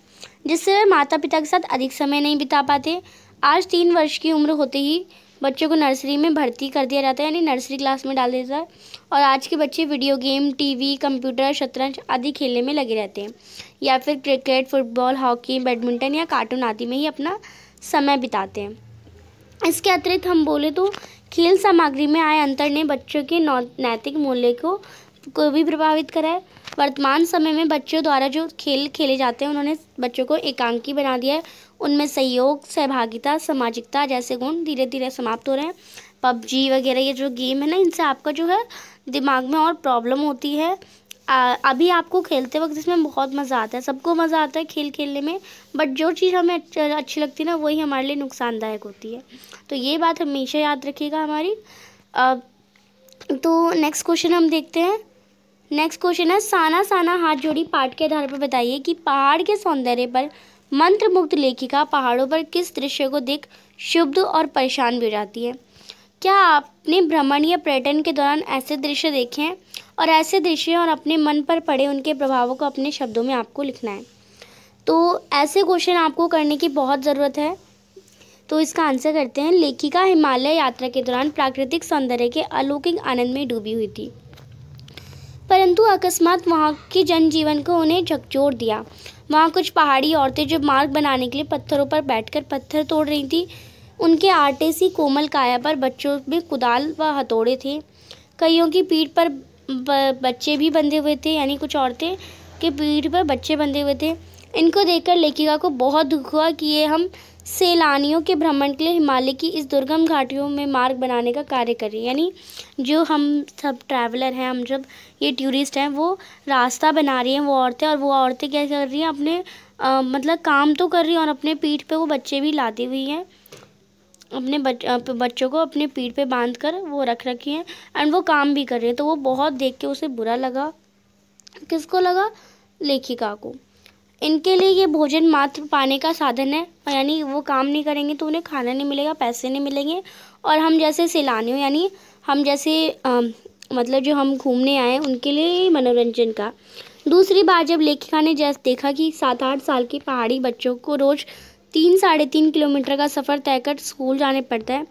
जिससे वे माता पिता के साथ अधिक समय नहीं बिता पाते आज तीन वर्ष की उम्र होते ही बच्चों को नर्सरी में भर्ती कर दिया जाता है यानी नर्सरी क्लास में डाल दिया जाता है और आज के बच्चे वीडियो गेम टीवी कंप्यूटर शतरंज आदि खेलने में लगे रहते हैं या फिर क्रिकेट फुटबॉल हॉकी बैडमिंटन या कार्टून आदि में ही अपना समय बिताते हैं इसके अतिरिक्त हम बोले तो खेल सामग्री में आए अंतर ने बच्चों के नैतिक मूल्य को को भी प्रभावित करा है वर्तमान समय में बच्चों द्वारा जो खेल खेले जाते हैं उन्होंने बच्चों को एकांकी बना दिया है उनमें सहयोग सहभागिता सामाजिकता जैसे गुण धीरे धीरे समाप्त हो रहे हैं पबजी वगैरह ये जो गेम है ना इनसे आपका जो है दिमाग में और प्रॉब्लम होती है आ, अभी आपको खेलते वक्त इसमें बहुत मज़ा आता है सबको मज़ा आता है खेल खेलने में बट जो चीज़ हमें अच्छी लगती है ना वही हमारे लिए नुकसानदायक होती है तो ये बात हमेशा याद रखिएगा हमारी आ, तो नेक्स्ट क्वेश्चन हम देखते हैं नेक्स्ट क्वेश्चन है साना साना हाथ जोड़ी पाठ के आधार पर बताइए कि पहाड़ के सौंदर्य पर मंत्र मुक्त लेखिका पहाड़ों पर किस दृश्य को देख शुभ और परेशान भी जाती है क्या आपने भ्रमण या पर्यटन के दौरान ऐसे दृश्य देखे हैं और ऐसे दृश्य और अपने मन पर पड़े उनके प्रभावों को अपने शब्दों में आपको लिखना है तो ऐसे क्वेश्चन आपको करने की बहुत ज़रूरत है तो इसका आंसर करते हैं लेखिका हिमालय यात्रा के दौरान प्राकृतिक सौंदर्य के अलौकिक आनंद में डूबी हुई थी परंतु अकस्मात वहाँ के जनजीवन को उन्हें झकझोर दिया वहाँ कुछ पहाड़ी औरतें जो मार्ग बनाने के लिए पत्थरों पर बैठकर पत्थर तोड़ रही थी उनके आटे सी कोमल काया पर बच्चों में कुदाल व हथौड़े थे कईयों की पीठ पर बच्चे भी बंधे हुए थे यानी कुछ औरतें के पीठ पर बच्चे बंधे हुए थे इनको देखकर लेखिका को बहुत दुख हुआ कि ये हम सैलानियों के भ्रमण के लिए हिमालय की इस दुर्गम घाटियों में मार्ग बनाने का कार्य कर रही है यानी जो हम सब ट्रैवलर हैं हम जब ये टूरिस्ट हैं वो रास्ता बना रही हैं वो औरतें और वो औरतें क्या कर रही हैं अपने आ, मतलब काम तो कर रही हैं और अपने पीठ पे वो बच्चे भी लाती हुई हैं अपने बच, बच्चों को अपने पीठ पे बांध कर वो रख रखी हैं एंड वो काम भी कर रहे हैं तो वो बहुत देख के उसे बुरा लगा किसको लगा लेखिका को इनके लिए ये भोजन मात्र पाने का साधन है यानी वो काम नहीं करेंगे तो उन्हें खाना नहीं मिलेगा पैसे नहीं मिलेंगे और हम जैसे सैलानियों यानी हम जैसे आ, मतलब जो हम घूमने आए उनके लिए मनोरंजन का दूसरी बार जब लेखिका ने जैसे देखा कि सात आठ साल के पहाड़ी बच्चों को रोज़ तीन साढ़े तीन किलोमीटर का सफ़र तय कर स्कूल जाने पड़ता है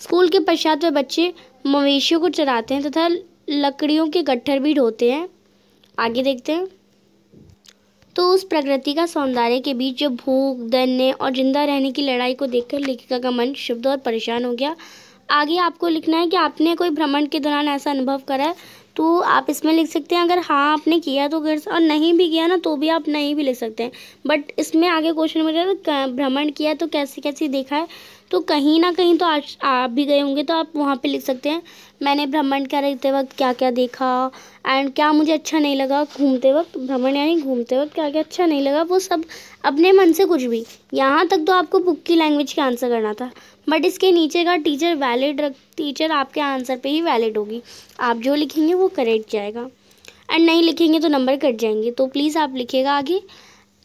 स्कूल के पश्चात वे बच्चे मवेशियों को चराते हैं तथा लकड़ियों के गट्ठर भी ढोते हैं आगे देखते हैं तो उस प्रकृति का सौंदर्य के बीच जो भूख धन्य और जिंदा रहने की लड़ाई को देखकर लेखिका का मन शुद्ध और परेशान हो गया आगे आपको लिखना है कि आपने कोई भ्रमण के दौरान ऐसा अनुभव करा है तो आप इसमें लिख सकते हैं अगर हाँ आपने किया तो गर्स और नहीं भी किया ना तो भी आप नहीं भी लिख सकते हैं बट इसमें आगे क्वेश्चन में भ्रमण किया तो कैसे कैसे देखा है तो कहीं ना कहीं तो आज आप भी गए होंगे तो आप वहाँ पे लिख सकते हैं मैंने भ्रमण करते वक्त क्या क्या देखा एंड क्या मुझे अच्छा नहीं लगा घूमते वक्त भ्रमण यानी घूमते वक्त क्या क्या अच्छा नहीं लगा वो सब अपने मन से कुछ भी यहाँ तक तो आपको बुक की लैंग्वेज का आंसर करना था बट इसके नीचे का टीचर वैलिड रख टीचर आपके आंसर पे ही वैलिड होगी आप जो लिखेंगे वो करेक्ट जाएगा एंड नहीं लिखेंगे तो नंबर कट जाएंगे तो प्लीज़ आप लिखिएगा आगे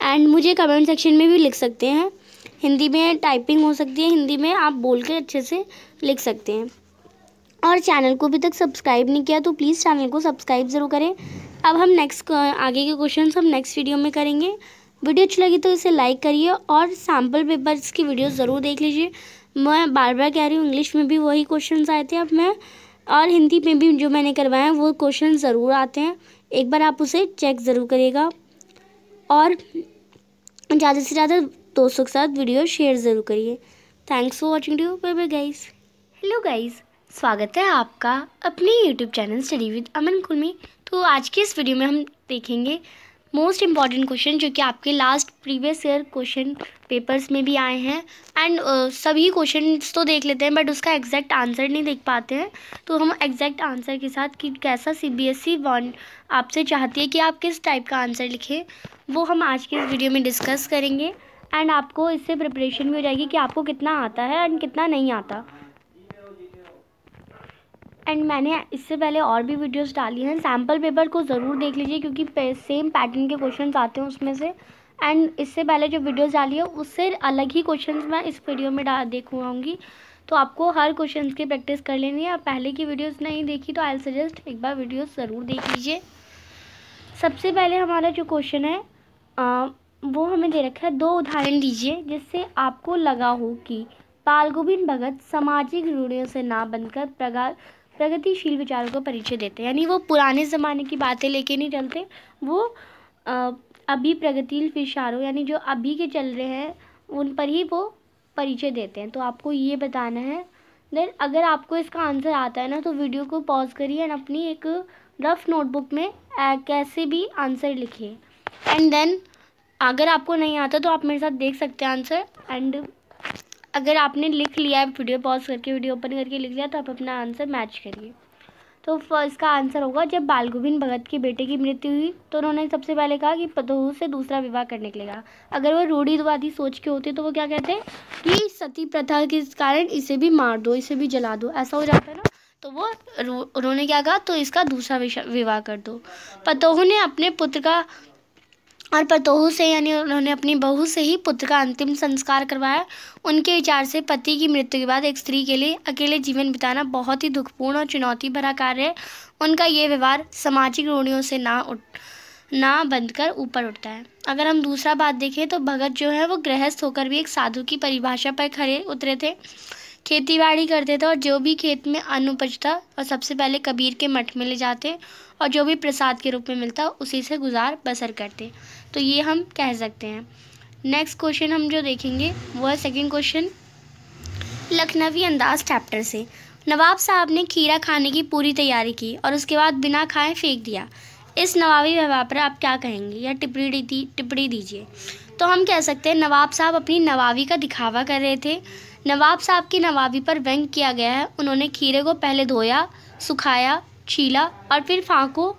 एंड मुझे कमेंट सेक्शन में भी लिख सकते हैं हिंदी में टाइपिंग हो सकती है हिंदी में आप बोल के अच्छे से लिख सकते हैं और चैनल को अभी तक सब्सक्राइब नहीं किया तो प्लीज़ चैनल को सब्सक्राइब ज़रूर करें अब हम नेक्स्ट आगे के क्वेश्चन हम नेक्स्ट वीडियो में करेंगे वीडियो अच्छी लगी तो इसे लाइक करिए और सैम्पल पेपर्स की वीडियो ज़रूर देख लीजिए मैं बार बार कह रही हूँ इंग्लिश में भी वही क्वेश्चन आए थे अब मैं और हिंदी में भी जो मैंने करवाए है वो क्वेश्चन ज़रूर आते हैं एक बार आप उसे चेक ज़रूर करिएगा और ज़्यादा से ज़्यादा दोस्तों के साथ वीडियो शेयर ज़रूर करिए thanks for watching you bye bye guys hello guys स्वागत है आपका अपने YouTube channel study with Aman कुल में तो आज के इस वीडियो में हम देखेंगे मोस्ट इम्पॉर्टेंट क्वेश्चन जो कि आपके last previous year question papers में भी आए हैं एंड uh, सभी क्वेश्चन तो देख लेते हैं बट उसका एग्जैक्ट आंसर नहीं देख पाते हैं तो हम एग्जैक्ट आंसर के साथ कि कैसा C B S E want आपसे चाहती है कि आप किस टाइप का आंसर लिखें वो हम आज के इस वीडियो में डिस्कस करेंगे एंड आपको इससे प्रिपरेशन भी हो जाएगी कि आपको कितना आता है एंड कितना नहीं आता एंड मैंने इससे पहले और भी वीडियोस डाली हैं सैम्पल पेपर को ज़रूर देख लीजिए क्योंकि सेम पैटर्न के क्वेश्चंस आते हैं उसमें से एंड इससे पहले जो वीडियोस डाली है उससे अलग ही क्वेश्चंस मैं इस वीडियो में डाल देखूँगी तो आपको हर क्वेश्चंस की प्रैक्टिस कर लेनी है पहले की वीडियोज़ नहीं देखी तो आई सजेस्ट एक बार वीडियोज़ ज़रूर देख लीजिए सबसे पहले हमारा जो क्वेश्चन है आ, वो हमें दे रखा है दो उदाहरण दीजिए जिससे आपको लगा हो कि पालगोविंद भगत सामाजिक रूढ़ियों से ना बनकर प्रगा प्रगतिशील विचारों का परिचय देते हैं यानी वो पुराने ज़माने की बातें लेके नहीं चलते वो अभी प्रगतिशील विचारों यानी जो अभी के चल रहे हैं उन पर ही वो परिचय देते हैं तो आपको ये बताना है देन अगर आपको इसका आंसर आता है ना तो वीडियो को पॉज करिए एंड अपनी एक रफ नोटबुक में कैसे भी आंसर लिखिए एंड देन अगर आपको नहीं आता तो आप मेरे साथ देख सकते हैं आंसर एंड अगर आपने लिख लिया है वीडियो पॉज करके वीडियो ओपन करके लिख लिया तो आप अपना आंसर मैच करिए तो इसका आंसर होगा जब बालगोविंद भगत के बेटे की मृत्यु हुई तो उन्होंने सबसे पहले कहा कि पतोहू से दूसरा विवाह करने के लिए कहा अगर वो रूढ़ीवादी सोच के होते तो वो क्या कहते हैं कि सती प्रथा के कारण इसे भी मार दो इसे भी जला दो ऐसा हो जाता है ना तो वो उन्होंने क्या कहा तो इसका दूसरा विवाह कर दो पतोह ने अपने पुत्र का और पतोहू से यानी उन्होंने अपनी बहू से ही पुत्र का अंतिम संस्कार करवाया उनके विचार से पति की मृत्यु के बाद एक स्त्री के लिए अकेले जीवन बिताना बहुत ही दुखपूर्ण और चुनौती भरा कार्य है उनका ये व्यवहार सामाजिक रूढ़ियों से ना उठ ना बंद कर ऊपर उठता है अगर हम दूसरा बात देखें तो भगत जो है वो गृहस्थ होकर भी एक साधु की परिभाषा पर खड़े उतरे थे खेती बाड़ी करते थे और जो भी खेत में अन्न उपजता और सबसे पहले कबीर के मठ में ले जाते और जो भी प्रसाद के रूप में मिलता उसी से गुजार बसर करते तो ये हम कह सकते हैं नेक्स्ट क्वेश्चन हम जो देखेंगे वह सेकेंड क्वेश्चन लखनवी अंदाज चैप्टर से नवाब साहब ने खीरा खाने की पूरी तैयारी की और उसके बाद बिना खाए फेंक दिया इस नवाबी व्यवहार पर आप क्या कहेंगे या टिप्पणी दी टिप्पणी दीजिए तो हम कह सकते हैं नवाब साहब अपनी नवाबी का दिखावा कर रहे थे नवाब साहब की नवाबी पर व्यंग किया गया है उन्होंने खीरे को पहले धोया सुखाया छीला और फिर फाँकों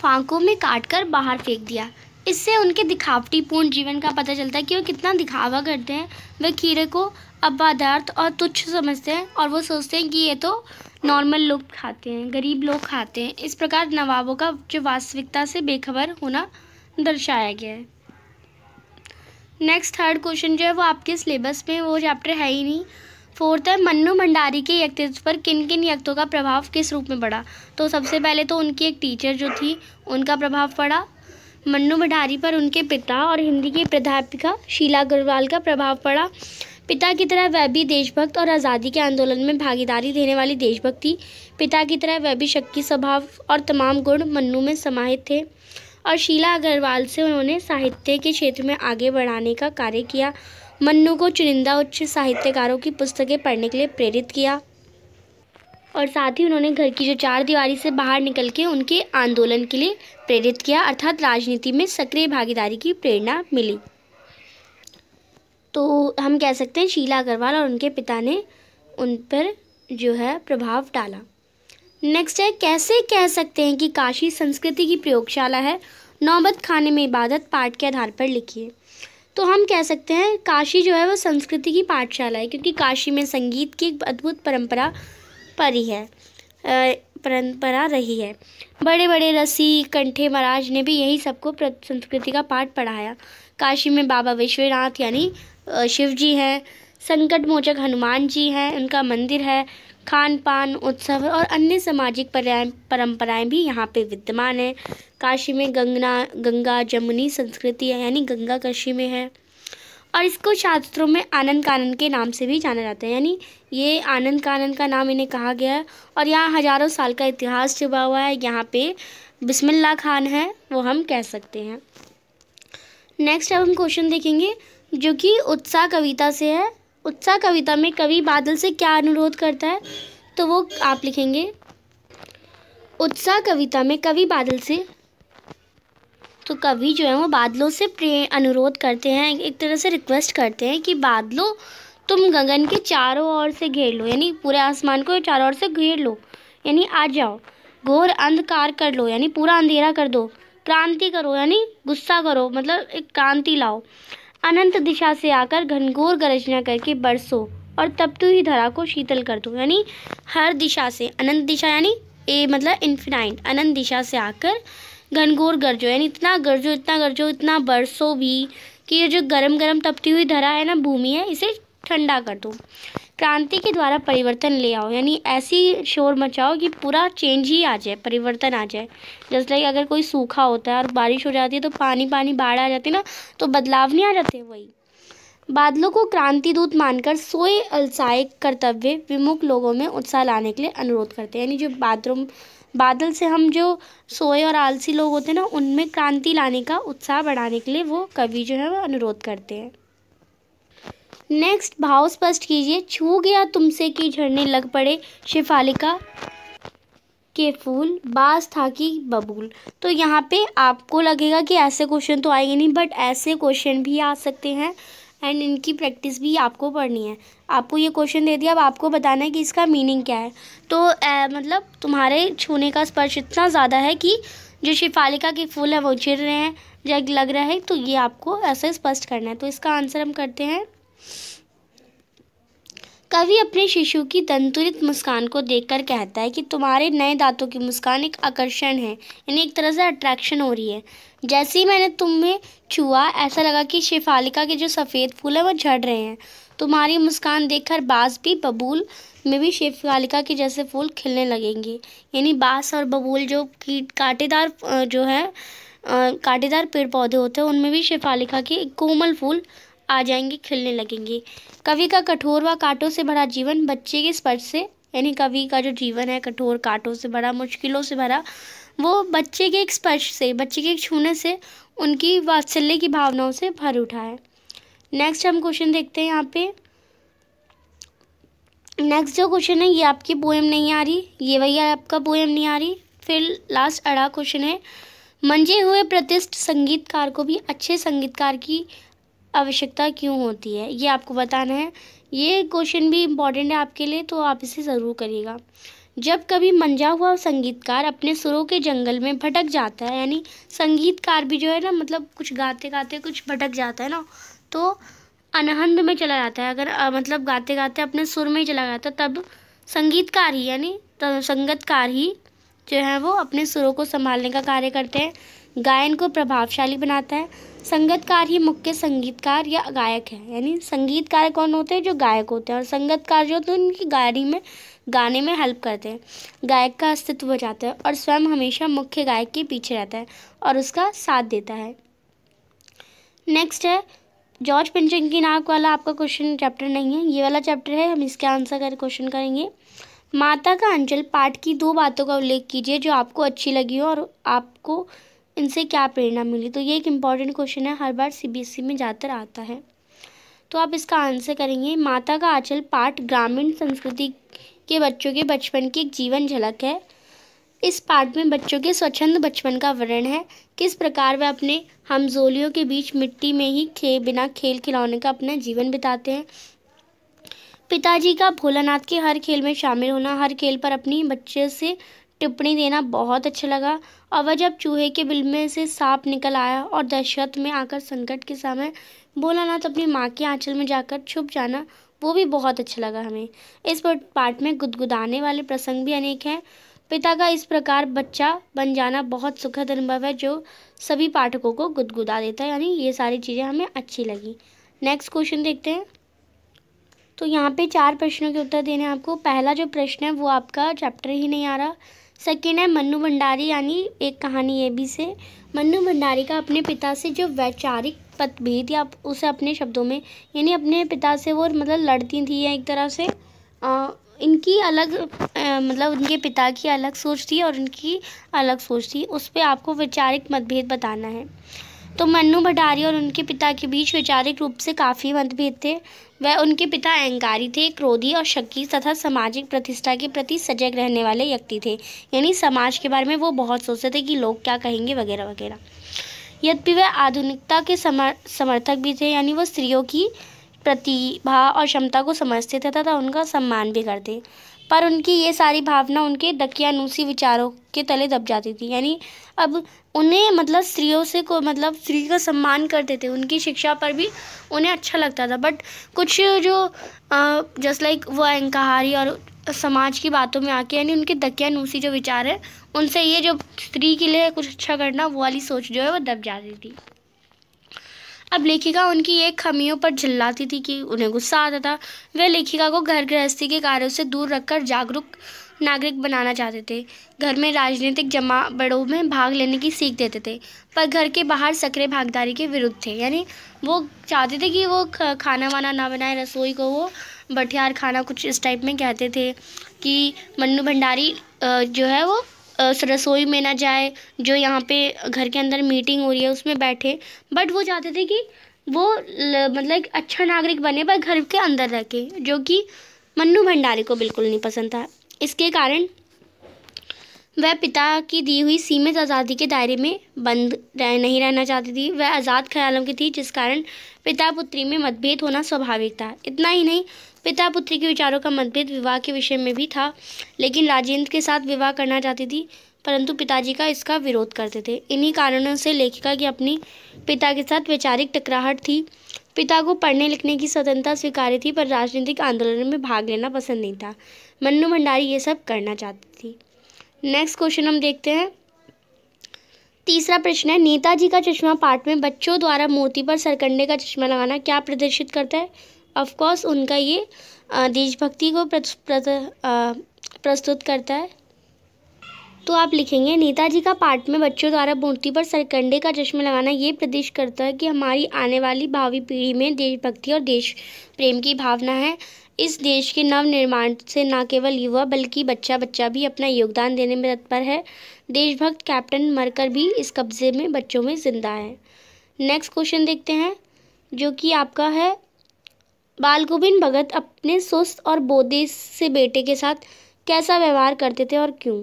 फांकों में काट कर बाहर फेंक दिया इससे उनके दिखावटी पूर्ण जीवन का पता चलता है कि वो कितना दिखावा करते हैं वे कीड़े को अबादार्थ और तुच्छ समझते हैं और वो सोचते हैं कि ये तो नॉर्मल लोग खाते हैं गरीब लोग खाते हैं इस प्रकार नवाबों का जो वास्तविकता से बेखबर होना दर्शाया गया है नेक्स्ट थर्ड क्वेश्चन जो है वो आपके सिलेबस में वो चैप्टर है ही नहीं फोर्थ है मन्नू भंडारी के व्यक्तित्व पर किन किन यक्तों का प्रभाव किस रूप में पड़ा तो सबसे पहले तो उनकी एक टीचर जो थी उनका प्रभाव पड़ा मन्नू भंडारी पर उनके पिता और हिंदी की प्राध्यापिका शीला अग्रवाल का प्रभाव पड़ा पिता की तरह वह भी देशभक्त और आज़ादी के आंदोलन में भागीदारी देने वाली देशभक्त थी पिता की तरह वह भी शक्की स्वभाव और तमाम गुण मन्नू में समाहित थे और शीला अग्रवाल से उन्होंने साहित्य के क्षेत्र में आगे बढ़ाने का कार्य किया मन्नू को चुनिंदा उच्च साहित्यकारों की पुस्तकें पढ़ने के लिए प्रेरित किया और साथ ही उन्होंने घर की जो चार दीवारी से बाहर निकल के उनके आंदोलन के लिए प्रेरित किया अर्थात राजनीति में सक्रिय भागीदारी की प्रेरणा मिली तो हम कह सकते हैं शीला अग्रवाल और उनके पिता ने उन पर जो है प्रभाव डाला नेक्स्ट है कैसे कह सकते हैं कि काशी संस्कृति की प्रयोगशाला है नौबत खाने में इबादत पाठ के आधार पर लिखिए तो हम कह सकते हैं काशी जो है वो संस्कृति की पाठशाला है क्योंकि काशी में संगीत की एक अद्भुत परंपरा परी है परंपरा रही है बड़े बड़े रसी कंठे महाराज ने भी यही सबको संस्कृति का पाठ पढ़ाया काशी में बाबा विश्वनाथ यानी शिव जी हैं संकट मोचक हनुमान जी हैं उनका मंदिर है खान पान उत्सव और अन्य सामाजिक परंपराएं भी यहाँ पे विद्यमान हैं काशी में गंगा गंगा जमुनी संस्कृति है यानी गंगा काशी में है और इसको शास्त्रों में आनंद कानन के नाम से भी जाना जाता है यानी ये आनंद कानन का नाम इन्हें कहा गया है और यहाँ हज़ारों साल का इतिहास छुपा हुआ है यहाँ पे बिस्मिल्ला खान है वो हम कह सकते हैं नेक्स्ट अब हम क्वेश्चन देखेंगे जो कि उत्साह कविता से है उत्साह कविता में कवि बादल से क्या अनुरोध करता है तो वो आप लिखेंगे उत्साह कविता में कवि बादल से तो कवि जो है वो बादलों से प्रे अनुरोध करते हैं एक तरह से रिक्वेस्ट करते हैं कि बादलों तुम गगन के चारों ओर से घेर लो यानी पूरे आसमान को चारों ओर से घेर लो यानी आ जाओ घोर अंधकार कर लो यानी पूरा अंधेरा कर दो क्रांति करो यानी गुस्सा करो मतलब एक क्रांति लाओ अनंत दिशा से आकर घनघोर गरजना करके बरसो और तब तू तो ही धरा को शीतल कर दो यानी हर दिशा से अनंत दिशा यानी ए मतलब इन्फिनाइट अनंत दिशा से आकर घनघोर गरजो यानी इतना गरजो इतना गरजो इतना बरसो भी कि ये जो गरम गरम तपती हुई धरा है ना भूमि है इसे ठंडा कर दो क्रांति के द्वारा परिवर्तन ले आओ यानी ऐसी शोर मचाओ कि पूरा चेंज ही आ जाए परिवर्तन आ जाए जैसे लाइक अगर कोई सूखा होता है और बारिश हो जाती है तो पानी पानी बाढ़ आ जाती है ना तो बदलाव नहीं आ जाते वही बादलों को क्रांति दूत मानकर सोए अलसाए कर्तव्य विमुख लोगों में उत्साह लाने के लिए अनुरोध करते हैं यानी जो बाथरूम बादल से हम जो सोए और आलसी लोग होते हैं ना उनमें क्रांति लाने का उत्साह बढ़ाने के लिए वो कवि जो है वो अनुरोध करते हैं नेक्स्ट भाव स्पष्ट कीजिए छू गया तुमसे कि झड़ने लग पड़े शिफालिका के फूल बास था कि बबूल तो यहाँ पे आपको लगेगा कि ऐसे क्वेश्चन तो आएंगे नहीं बट ऐसे क्वेश्चन भी आ सकते हैं एंड इनकी प्रैक्टिस भी आपको पढ़नी है आपको ये क्वेश्चन दे दिया अब आपको बताना है कि इसका मीनिंग क्या है तो ए, मतलब तुम्हारे छूने का स्पर्श इतना ज़्यादा है कि जो शिफालिका के फूल हैं वो चिर रहे हैं जग लग रहा है तो ये आपको ऐसे स्पष्ट करना है तो इसका आंसर हम करते हैं कवि अपने शिशु की तंतुलित मुस्कान को देखकर कहता है कि तुम्हारे नए दांतों की मुस्कान एक आकर्षण है यानी एक तरह से अट्रैक्शन हो रही है जैसे ही मैंने तुम्हें छुआ ऐसा लगा कि शेफालिका के जो सफ़ेद फूल हैं वो झड़ रहे हैं तुम्हारी मुस्कान देखकर बाँस भी बबूल में भी शिफालिका के जैसे फूल खिलने लगेंगे यानी बाँस और बबूल जो कीट कांटेदार जो है कांटेदार पेड़ पौधे होते हैं उनमें भी शिफालिका के कोमल फूल आ जाएंगे खिलने लगेंगे कवि का कठोर व कांटों से भरा जीवन बच्चे के स्पर्श से यानी कवि का जो जीवन है कठोर कांटों से भरा मुश्किलों से भरा वो बच्चे के एक स्पर्श से बच्चे के एक छूने से उनकी वात्सल्य की भावनाओं से भर उठा है नेक्स्ट हम क्वेश्चन देखते हैं यहाँ पे नेक्स्ट जो क्वेश्चन है ये आपकी पोएम नहीं आ रही ये है आपका पोएम नहीं आ रही फिर लास्ट अड़ा क्वेश्चन है मंजे हुए प्रतिष्ठ संगीतकार को भी अच्छे संगीतकार की आवश्यकता क्यों होती है ये आपको बताना है ये क्वेश्चन भी इम्पॉर्टेंट है आपके लिए तो आप इसे ज़रूर करिएगा जब कभी मंजा हुआ संगीतकार अपने सुरों के जंगल में भटक जाता है यानी संगीतकार भी जो है ना मतलब कुछ गाते गाते कुछ भटक जाता है ना तो अनहंद में चला जाता है अगर आ, मतलब गाते गाते अपने सुर में ही चला जाता तब संगीतकार ही यानी संगतकार ही जो है वो अपने सुरों को संभालने का कार्य करते हैं गायन को प्रभावशाली बनाता है संगतकार ही मुख्य संगीतकार या गायक है यानी संगीतकार कौन होते हैं जो गायक होते हैं और संगतकार जो होते हैं उनकी गाड़ी में गाने में हेल्प करते हैं गायक का अस्तित्व बचाते हैं और स्वयं हमेशा मुख्य गायक के पीछे रहता है और उसका साथ देता है नेक्स्ट है जॉर्ज पिंचन की नाक वाला आपका क्वेश्चन चैप्टर नहीं है ये वाला चैप्टर है हम इसके आंसर कर क्वेश्चन करेंगे माता का अंचल पाठ की दो बातों का उल्लेख कीजिए जो आपको अच्छी लगी हो और आपको इनसे क्या प्रेरणा मिली तो ये एक इम्पॉर्टेंट क्वेश्चन है हर बार सीबीएसई e में जाकर आता है तो आप इसका आंसर करेंगे माता का आंचल पाठ ग्रामीण संस्कृति के बच्चों के बचपन की एक जीवन झलक है इस पाठ में बच्चों के स्वच्छंद बचपन का वर्णन है किस प्रकार वे अपने हमजोलियों के बीच मिट्टी में ही खे बिना खेल खिलौने का अपना जीवन बिताते हैं पिताजी का भोलानाथ के हर खेल में शामिल होना हर खेल पर अपनी बच्चे से टिप्पणी देना बहुत अच्छा लगा और वह जब चूहे के बिल में से सांप निकल आया और दहशत में आकर संकट के समय तो अपनी माँ के आंचल में जाकर छुप जाना वो भी बहुत अच्छा लगा हमें इस पार्ट में गुदगुदाने वाले प्रसंग भी अनेक हैं पिता का इस प्रकार बच्चा बन जाना बहुत सुखद अनुभव है जो सभी पाठकों को गुदगुदा देता है यानी ये सारी चीज़ें हमें अच्छी लगी नेक्स्ट क्वेश्चन देखते हैं तो यहाँ पे चार प्रश्नों के उत्तर देने हैं आपको पहला जो प्रश्न है वो आपका चैप्टर ही नहीं आ रहा सेकेंड है मन्नू भंडारी यानी एक कहानी ये भी से मनु भंडारी का अपने पिता से जो वैचारिक मतभेद या उसे अपने शब्दों में यानी अपने पिता से वो मतलब लड़ती थी या एक तरह से आ, इनकी अलग आ, मतलब उनके पिता की अलग सोच थी और उनकी अलग सोच थी उस पर आपको वैचारिक मतभेद बताना है तो मन्नू भंडारी और उनके पिता के बीच वैचारिक रूप से काफ़ी मतभेद थे वह उनके पिता अहंकारी थे क्रोधी और शक्की तथा सामाजिक प्रतिष्ठा के प्रति सजग रहने वाले व्यक्ति थे यानी समाज के बारे में वो बहुत सोचते थे कि लोग क्या कहेंगे वगैरह वगैरह यद्यपि वह आधुनिकता के समर समर्थक भी थे यानी वो स्त्रियों की प्रतिभा और क्षमता को समझते थे तथा उनका सम्मान भी करते पर उनकी ये सारी भावना उनके दकियानुसी विचारों के तले दब जाती थी यानी अब उन्हें मतलब स्त्रियों से को मतलब स्त्री का सम्मान करते थे उनकी शिक्षा पर भी उन्हें अच्छा लगता था बट कुछ जो जस्ट लाइक वो अहंकारी और समाज की बातों में आके यानी उनके दकियानुसी जो विचार है उनसे ये जो स्त्री के लिए कुछ अच्छा करना वो वाली सोच जो है वो दब जाती थी अब लेखिका उनकी एक खमियों पर चिल्लाती थी कि उन्हें गुस्सा आता था वे लेखिका को घर गृहस्थी के कार्यों से दूर रखकर जागरूक नागरिक बनाना चाहते थे घर में राजनीतिक जमा बड़ों में भाग लेने की सीख देते थे पर घर के बाहर सक्रिय भागदारी के विरुद्ध थे यानी वो चाहते थे कि वो खाना वाना ना बनाए रसोई को वो बठियार खाना कुछ इस टाइप में कहते थे कि मन्नू भंडारी जो है वो उस रसोई में ना जाए जो यहाँ पे घर के अंदर मीटिंग हो रही है उसमें बैठे बट वो चाहते थे कि वो मतलब अच्छा नागरिक बने पर घर के अंदर रखे जो कि मन्नू भंडारी को बिल्कुल नहीं पसंद था इसके कारण वह पिता की दी हुई सीमित आज़ादी के दायरे में बंद रह, नहीं रहना चाहती थी वह आज़ाद ख्यालों की थी जिस कारण पिता पुत्री में मतभेद होना स्वाभाविक था इतना ही नहीं पिता पुत्री के विचारों का मतभेद विवाह के विषय में भी था लेकिन राजेंद्र के साथ विवाह करना चाहती थी परंतु पिताजी का इसका विरोध करते थे इन्हीं कारणों से लेखिका की अपनी पिता के साथ वैचारिक टकराहट थी पिता को पढ़ने लिखने की स्वतंत्रता स्वीकार्य थी पर राजनीतिक आंदोलन में भाग लेना पसंद नहीं था मन्नू भंडारी ये सब करना चाहती थी नेक्स्ट क्वेश्चन हम देखते हैं तीसरा प्रश्न है नेताजी का चश्मा पाठ में बच्चों द्वारा मोती पर सरकंडे का चश्मा लगाना क्या प्रदर्शित करता है ऑफकोर्स उनका ये देशभक्ति को प्रस्तुत करता है तो आप लिखेंगे नेताजी का पाठ में बच्चों द्वारा मूर्ति पर सरकंडे का चश्मा लगाना ये प्रदेश करता है कि हमारी आने वाली भावी पीढ़ी में देशभक्ति और देश प्रेम की भावना है इस देश के नव निर्माण से न केवल युवा बल्कि बच्चा बच्चा भी अपना योगदान देने में तत्पर है देशभक्त कैप्टन मरकर भी इस कब्जे में बच्चों में ज़िंदा है नेक्स्ट क्वेश्चन देखते हैं जो कि आपका है बालगोविंद भगत अपने सुस्त और बोधे से बेटे के साथ कैसा व्यवहार करते थे और क्यों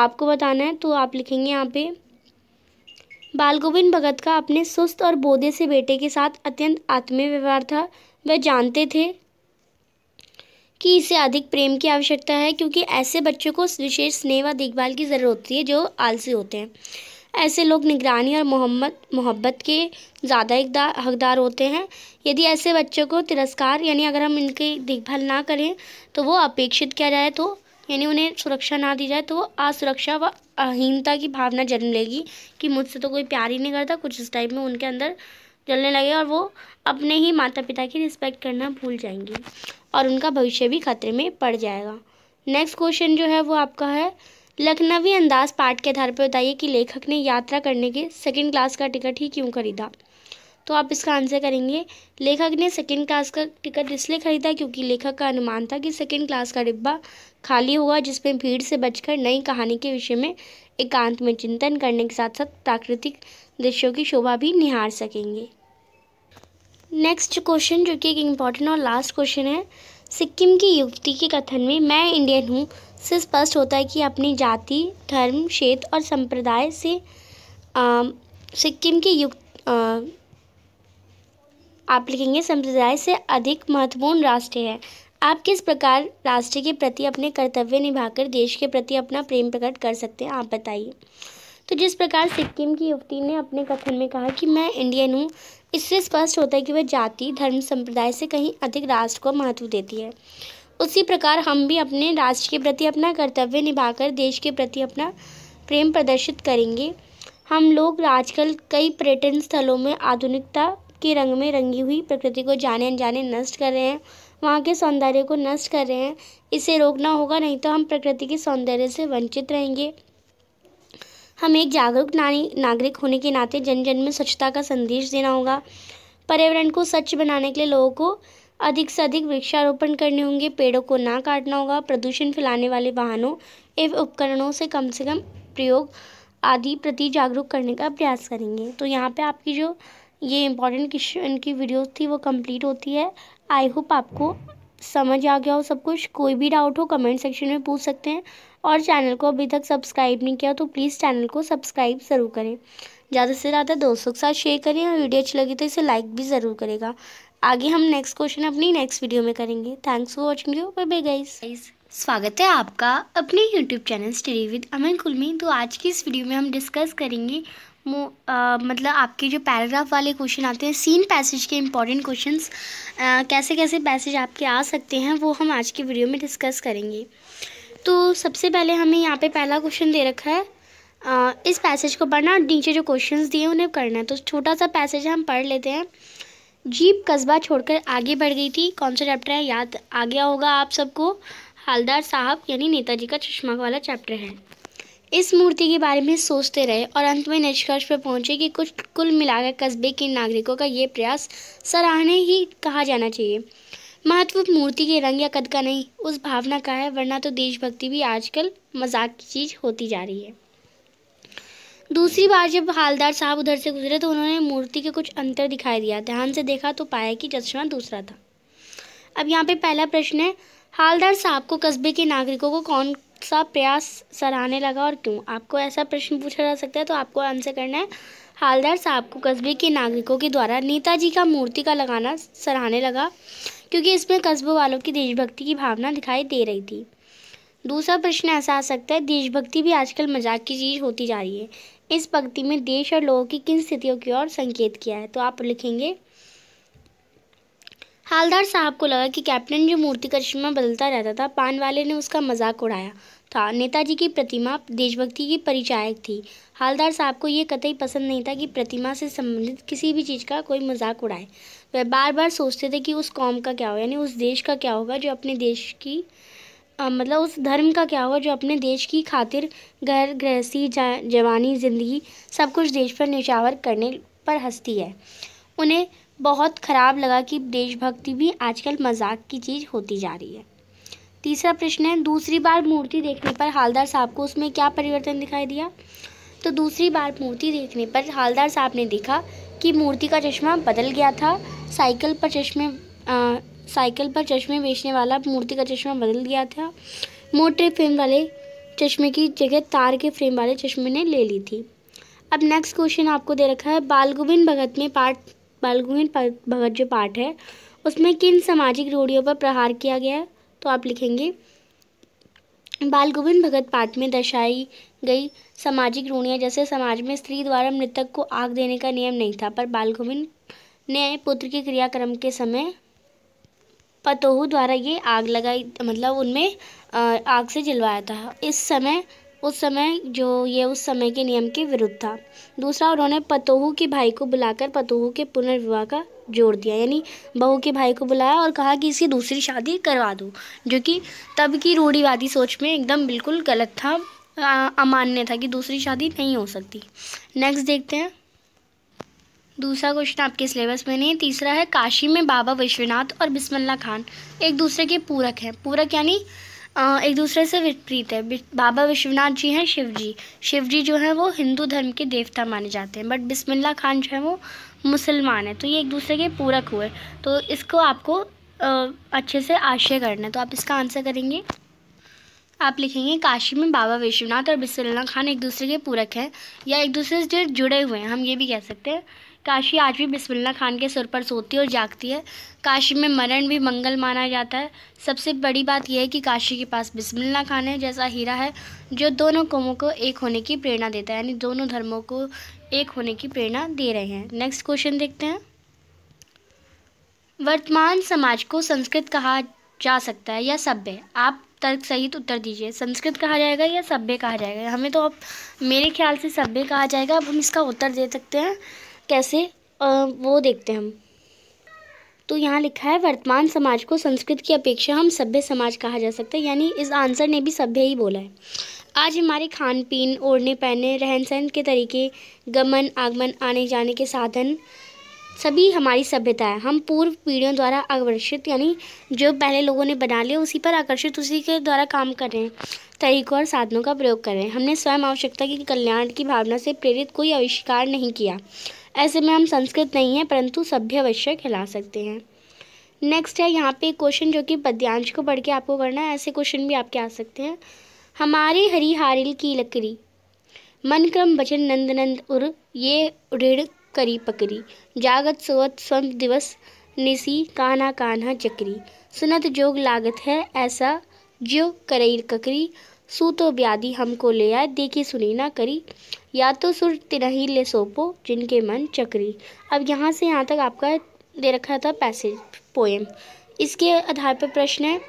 आपको बताना है तो आप लिखेंगे यहाँ पे बालगोविंद भगत का अपने सुस्त और बोधे से बेटे के साथ अत्यंत आत्मीय व्यवहार था वह जानते थे कि इसे अधिक प्रेम की आवश्यकता है क्योंकि ऐसे बच्चों को विशेष स्नेह व देखभाल की ज़रूरत होती है जो आलसी होते हैं ऐसे लोग निगरानी और मोहम्मद मोहब्बत के ज़्यादा हकदार होते हैं यदि ऐसे बच्चों को तिरस्कार यानी अगर हम इनकी देखभाल ना करें तो वो अपेक्षित किया जाए तो यानी उन्हें सुरक्षा ना दी जाए तो वो असुरक्षा व अहीनता की भावना जन्म लेगी कि मुझसे तो कोई प्यार ही नहीं करता कुछ इस टाइप में उनके अंदर जलने लगे और वो अपने ही माता पिता की रिस्पेक्ट करना भूल जाएंगी और उनका भविष्य भी खतरे में पड़ जाएगा नेक्स्ट क्वेश्चन जो है वो आपका है लखनवी अंदाज पाठ के आधार पर बताइए कि लेखक ने यात्रा करने के सेकंड क्लास का टिकट ही क्यों खरीदा तो आप इसका आंसर करेंगे लेखक ने सेकंड क्लास का टिकट इसलिए खरीदा क्योंकि लेखक का अनुमान था कि सेकंड क्लास का डिब्बा खाली होगा जिसमें भीड़ से बचकर नई कहानी के विषय में एकांत में चिंतन करने के साथ साथ प्राकृतिक दृश्यों की शोभा भी निहार सकेंगे नेक्स्ट क्वेश्चन जो कि एक इम्पॉर्टेंट और लास्ट क्वेश्चन है सिक्किम की युवती के कथन में मैं इंडियन हूँ से स्पष्ट होता है कि अपनी जाति धर्म क्षेत्र और संप्रदाय से सिक्किम की युक्त आप लिखेंगे संप्रदाय से अधिक महत्वपूर्ण राष्ट्र है आप किस प्रकार राष्ट्र के प्रति अपने कर्तव्य निभाकर देश के प्रति अपना प्रेम प्रकट कर सकते हैं आप बताइए तो जिस प्रकार सिक्किम की युवती ने अपने कथन में कहा कि मैं इंडियन हूँ इससे स्पष्ट होता है कि वह जाति धर्म संप्रदाय से कहीं अधिक राष्ट्र को महत्व देती है उसी प्रकार हम भी अपने राष्ट्र के प्रति अपना कर्तव्य निभाकर देश के प्रति अपना प्रेम प्रदर्शित करेंगे हम लोग आजकल कई पर्यटन स्थलों में आधुनिकता के रंग में रंगी हुई प्रकृति को जाने अनजाने नष्ट कर रहे हैं वहाँ के सौंदर्य को नष्ट कर रहे हैं इसे रोकना होगा नहीं तो हम प्रकृति के सौंदर्य से वंचित रहेंगे हम एक जागरूक नागरिक होने के नाते जन जन में स्वच्छता का संदेश देना होगा पर्यावरण को स्वच्छ बनाने के लिए लोगों को अधिक से अधिक वृक्षारोपण करने होंगे पेड़ों को ना काटना होगा प्रदूषण फैलाने वाले वाहनों एवं उपकरणों से कम से कम प्रयोग आदि प्रति जागरूक करने का प्रयास करेंगे तो यहाँ पे आपकी जो ये इंपॉर्टेंट क्वेश्चन की वीडियो थी वो कंप्लीट होती है आई होप आपको समझ आ गया हो सब कुछ कोई भी डाउट हो कमेंट सेक्शन में पूछ सकते हैं और चैनल को अभी तक सब्सक्राइब नहीं किया तो प्लीज़ चैनल को सब्सक्राइब ज़रूर करें ज़्यादा से ज़्यादा दोस्तों के साथ शेयर करें और वीडियो अच्छी लगी तो इसे लाइक भी ज़रूर करेगा आगे हम नेक्स्ट क्वेश्चन अपनी नेक्स्ट वीडियो में करेंगे thanks for watching you bye bye guys स्वागत है आपका अपने YouTube channel study with Aman Kulmi तो आज की इस वीडियो में हम डिस्कस करेंगे मो आ, मतलब आपके जो पैराग्राफ वाले क्वेश्चन आते हैं सीन पैसेज के इंपॉर्टेंट क्वेश्चन कैसे कैसे पैसेज आपके आ सकते हैं वो हम आज की वीडियो में डिस्कस करेंगे तो सबसे पहले हमें यहाँ पे पहला क्वेश्चन दे रखा है आ, इस पैसेज को पढ़ना और नीचे जो क्वेश्चंस दिए उन्हें करना है तो छोटा सा पैसेज हम पढ़ लेते हैं जीप कस्बा छोड़कर आगे बढ़ गई थी कौन सा चैप्टर है याद आ गया होगा आप सबको हालदार साहब यानी नेताजी का चश्मा वाला चैप्टर है इस मूर्ति के बारे में सोचते रहे और अंत में निष्कर्ष पर पहुंचे कि कुछ कुल मिलाकर कस्बे के नागरिकों का ये प्रयास सराहने ही कहा जाना चाहिए महत्व मूर्ति के रंग या कद का नहीं उस भावना का है वरना तो देशभक्ति भी आजकल मजाक की चीज़ होती जा रही है दूसरी बार जब हालदार साहब उधर से गुजरे तो उन्होंने मूर्ति के कुछ अंतर दिखाई दिया ध्यान से देखा तो पाया कि चश्मा दूसरा था अब यहाँ पे पहला प्रश्न है हालदार साहब को कस्बे के नागरिकों को कौन सा प्रयास सराहने लगा और क्यों आपको ऐसा प्रश्न पूछा जा सकता है तो आपको आंसर करना है हालदार साहब को कस्बे के नागरिकों के द्वारा नेताजी का मूर्ति का लगाना सराहने लगा क्योंकि इसमें कस्बों वालों की देशभक्ति की भावना दिखाई दे रही थी दूसरा प्रश्न ऐसा आ सकता है देशभक्ति भी आजकल मजाक की चीज़ होती जा रही है इस पंक्ति में देश और लोगों की किन स्थितियों की ओर संकेत किया है तो आप लिखेंगे हालदार साहब को लगा कि कैप्टन जो मूर्ति का चश्मा बदलता रहता था पान वाले ने उसका मजाक उड़ाया था नेताजी की प्रतिमा देशभक्ति की परिचायक थी हालदार साहब को यह कतई पसंद नहीं था कि प्रतिमा से संबंधित किसी भी चीज़ का कोई मजाक उड़ाए वह बार बार सोचते थे कि उस कौम का क्या हो यानी उस देश का क्या होगा जो अपने देश की मतलब उस धर्म का क्या हुआ जो अपने देश की खातिर घर गृहस्थी जवानी ज़िंदगी सब कुछ देश पर निशावर करने पर हंसती है उन्हें बहुत ख़राब लगा कि देशभक्ति भी आजकल मजाक की चीज़ होती जा रही है तीसरा प्रश्न है दूसरी बार मूर्ति देखने पर हालदार साहब को उसमें क्या परिवर्तन दिखाई दिया तो दूसरी बार मूर्ति देखने पर हालदार साहब ने देखा कि मूर्ति का चश्मा बदल गया था साइकिल पर चश्मे साइकिल पर चश्मे बेचने वाला मूर्ति का चश्मा बदल दिया था मोटे फ्रेम वाले चश्मे की जगह तार के फ्रेम वाले चश्मे ने ले ली थी अब नेक्स्ट क्वेश्चन आपको दे रखा है बालगोविंद भगत में पार्ट बालगोविंद भगत जो पाठ है उसमें किन सामाजिक रूढ़ियों पर प्रहार किया गया है तो आप लिखेंगे बाल गोविंद भगत पाठ में दर्शाई गई सामाजिक रूढ़ियाँ जैसे समाज में स्त्री द्वारा मृतक को आग देने का नियम नहीं था पर बाल गोविंद ने पुत्र के क्रियाक्रम के समय पतोहू द्वारा ये आग लगाई मतलब उनमें आग से जलवाया था इस समय उस समय जो ये उस समय के नियम के विरुद्ध था दूसरा उन्होंने पतोहू के भाई को बुलाकर पतोहू के पुनर्विवाह का जोड़ दिया यानी बहू के भाई को बुलाया और कहा कि इसकी दूसरी शादी करवा दूँ जो कि तब की रूढ़ीवादी सोच में एकदम बिल्कुल गलत था अमान्य था कि दूसरी शादी नहीं हो सकती नेक्स्ट देखते हैं दूसरा क्वेश्चन आपके सिलेबस में नहीं तीसरा है काशी में बाबा विश्वनाथ और बिस्मिल्ला खान एक दूसरे के पूरक हैं पूरक यानी एक दूसरे से विपरीत है बाबा विश्वनाथ जी हैं शिव जी शिव जी जो हैं वो हिंदू धर्म के देवता माने जाते हैं बट बिस्मिल्ला खान जो है वो मुसलमान है तो ये एक दूसरे के पूरक हुए तो इसको आपको अच्छे से आशय करना है तो आप इसका आंसर करेंगे आप लिखेंगे काशी में बाबा विश्वनाथ और बिस्मिल्ला खान एक दूसरे के पूरक हैं या एक दूसरे से जुड़े हुए हैं हम ये भी कह सकते हैं काशी आज भी बिस्मिल्ला खान के सुर पर सोती और जागती है काशी में मरण भी मंगल माना जाता है सबसे बड़ी बात यह है कि काशी के पास बिस्मिल्ला खान है जैसा हीरा है जो दोनों कौमों को एक होने की प्रेरणा देता है यानी दोनों धर्मों को एक होने की प्रेरणा दे रहे हैं नेक्स्ट क्वेश्चन देखते हैं वर्तमान समाज को संस्कृत कहा जा सकता है या सभ्य आप तर्क सहित उत्तर दीजिए संस्कृत कहा जाएगा या सभ्य कहा जाएगा हमें तो अब मेरे ख्याल से सभ्य कहा जाएगा अब हम इसका उत्तर दे सकते हैं कैसे वो देखते हैं हम तो यहाँ लिखा है वर्तमान समाज को संस्कृत की अपेक्षा हम सभ्य समाज कहा जा सकता है यानी इस आंसर ने भी सभ्य ही बोला है आज हमारे खान पीन ओढ़ने पहने रहन सहन के तरीके गमन आगमन आने जाने के साधन सभी हमारी सभ्यता है हम पूर्व पीढ़ियों द्वारा आकर्षित यानी जो पहले लोगों ने बना लिया उसी पर आकर्षित उसी के द्वारा काम कर रहे हैं तरीकों और साधनों का प्रयोग कर रहे हैं हमने स्वयं आवश्यकता की कल्याण की भावना से प्रेरित कोई आविष्कार नहीं किया ऐसे में हम संस्कृत नहीं है परंतु सभ्य अवश्य खिला सकते हैं नेक्स्ट है यहाँ पे क्वेश्चन जो कि पद्यांश को पढ़ के आपको करना है ऐसे क्वेश्चन भी आपके आ सकते हैं हमारे हरी हारिल की लकड़ी मन क्रम बचन नंद नंद उर ये ऋण करी पकड़ी जागत सुवत स्वम दिवस निसी काना काना चक्री सुनत जोग लागत है ऐसा जो करई ककरी सूतो ब्यादी हमको ले आए देखी सुनी ना करी या तो सुर तिरही ले सोपो जिनके मन चक्री अब यहाँ से यहाँ तक आपका दे रखा था पैसेज पोएम इसके आधार पर प्रश्न है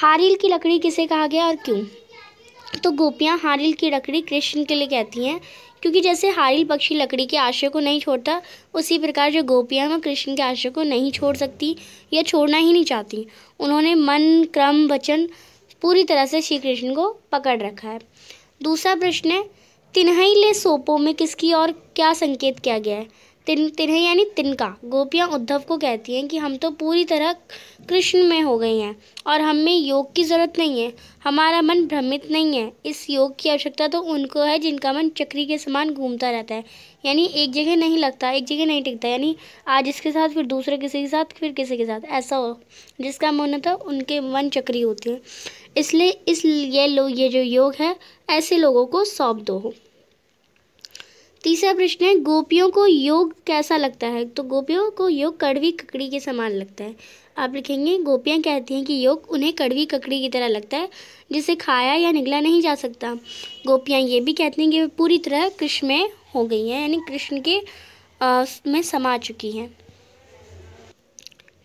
हारिल की लकड़ी किसे कहा गया और क्यों तो गोपियाँ हारिल की लकड़ी कृष्ण के लिए कहती हैं क्योंकि जैसे हारिल पक्षी लकड़ी के आशय को नहीं छोड़ता उसी प्रकार जो गोपियाँ हैं कृष्ण के आशय को नहीं छोड़ सकती या छोड़ना ही नहीं चाहती उन्होंने मन क्रम वचन पूरी तरह से श्री कृष्ण को पकड़ रखा है दूसरा प्रश्न है ले सोपों में किसकी और क्या संकेत किया गया है तिन तिन्है यानी तिनका गोपियाँ उद्धव को कहती हैं कि हम तो पूरी तरह कृष्ण में हो गए हैं और हमें योग की ज़रूरत नहीं है हमारा मन भ्रमित नहीं है इस योग की आवश्यकता तो उनको है जिनका मन चक्री के समान घूमता रहता है यानी एक जगह नहीं लगता एक जगह नहीं टिकता यानी आज इसके साथ फिर दूसरे किसी के साथ फिर किसी के साथ ऐसा हो जिसका मन होता है उनके मन चक्री होती है इसलिए इस ये लोग ये जो योग है ऐसे लोगों को सौंप दो तीसरा प्रश्न है गोपियों को योग कैसा लगता है तो गोपियों को योग कड़वी ककड़ी के समान लगता है आप लिखेंगे गोपियाँ कहती हैं कि योग उन्हें कड़वी ककड़ी की तरह लगता है जिसे खाया या निगला नहीं जा सकता गोपियाँ ये भी कहती हैं कि वे पूरी तरह कृष्ण में हो गई हैं यानी कृष्ण के आ, में समा चुकी हैं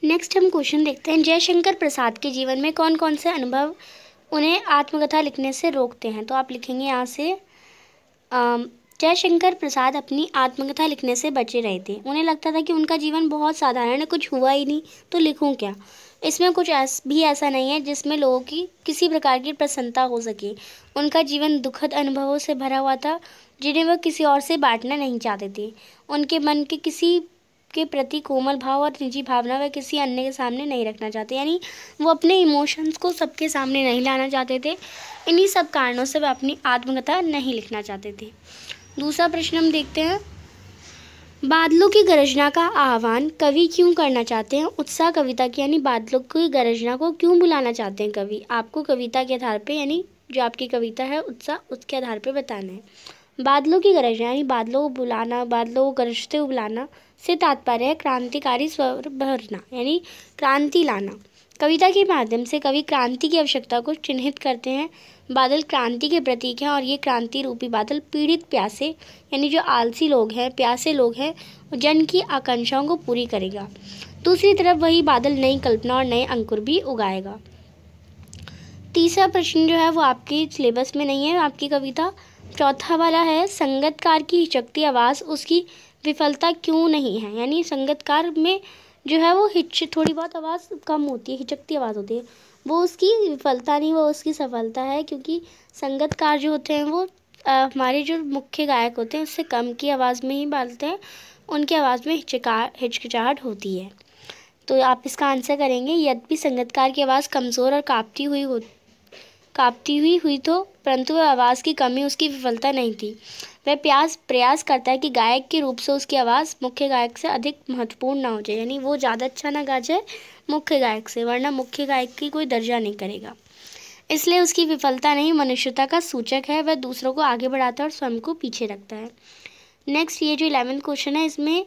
नेक्स्ट हम क्वेश्चन देखते हैं जयशंकर प्रसाद के जीवन में कौन कौन से अनुभव उन्हें आत्मकथा लिखने से रोकते हैं तो आप लिखेंगे यहाँ से जयशंकर प्रसाद अपनी आत्मकथा लिखने से बचे रहे थे उन्हें लगता था कि उनका जीवन बहुत साधारण है कुछ हुआ ही नहीं तो लिखूं क्या इसमें कुछ ऐस, भी ऐसा नहीं है जिसमें लोगों की किसी प्रकार की प्रसन्नता हो सके उनका जीवन दुखद अनुभवों से भरा हुआ था जिन्हें वह किसी और से बांटना नहीं चाहते थे उनके मन के किसी के प्रति कोमल भाव और निजी भावना वह किसी अन्य के सामने नहीं रखना चाहते यानी वो अपने इमोशंस को सबके सामने नहीं लाना चाहते थे इन्हीं सब कारणों से वह अपनी आत्मकथा नहीं लिखना चाहते थे दूसरा प्रश्न हम देखते हैं बादलों की गरजना का आह्वान कवि क्यों करना चाहते हैं उत्साह कविता की यानी बादलों की गरजना को क्यों बुलाना चाहते हैं कवि आपको कविता के आधार पर यानी जो आपकी कविता है उत्साह उसके आधार पर बताना है बादलों की गरजना यानी बादलों को बुलाना बादलों को गरजते हुए बुलाना से तात्पर्य है क्रांतिकारी स्वर भरना यानी क्रांति लाना कविता के माध्यम से कवि क्रांति की आवश्यकता को चिन्हित करते हैं बादल क्रांति के प्रतीक हैं और ये क्रांति रूपी बादल पीड़ित प्यासे यानी जो आलसी लोग हैं प्यासे लोग हैं जन की आकांक्षाओं को पूरी करेगा दूसरी तरफ वही बादल नई कल्पना और नए अंकुर भी उगाएगा तीसरा प्रश्न जो है वो आपके सिलेबस में नहीं है आपकी कविता चौथा वाला है संगतकार की हिचकती आवाज़ उसकी विफलता क्यों नहीं है यानी संगतकार में जो है वो हिच थोड़ी बहुत आवाज़ कम होती है हिचकती आवाज़ होती है वो उसकी विफलता नहीं वो उसकी सफलता है क्योंकि संगतकार जो होते हैं वो हमारे जो मुख्य गायक होते हैं उससे कम की आवाज़ में ही बालते हैं उनकी आवाज़ में हिचका हिचकिचाहट होती है तो आप इसका आंसर करेंगे यद्यपि संगतकार की आवाज़ कमज़ोर और कांपती हुई हो कांपती हुई हुई तो परंतु वह आवाज़ की कमी उसकी विफलता नहीं थी वह प्यास प्रयास करता है कि गायक के रूप से उसकी आवाज़ मुख्य गायक से अधिक महत्वपूर्ण ना हो जाए यानी वो ज़्यादा अच्छा ना गा जाए मुख्य गायक से वरना मुख्य गायक की कोई दर्जा नहीं करेगा इसलिए उसकी विफलता नहीं मनुष्यता का सूचक है वह दूसरों को आगे बढ़ाता है और स्वयं को पीछे रखता है नेक्स्ट ये जो इलेवेंथ क्वेश्चन है इसमें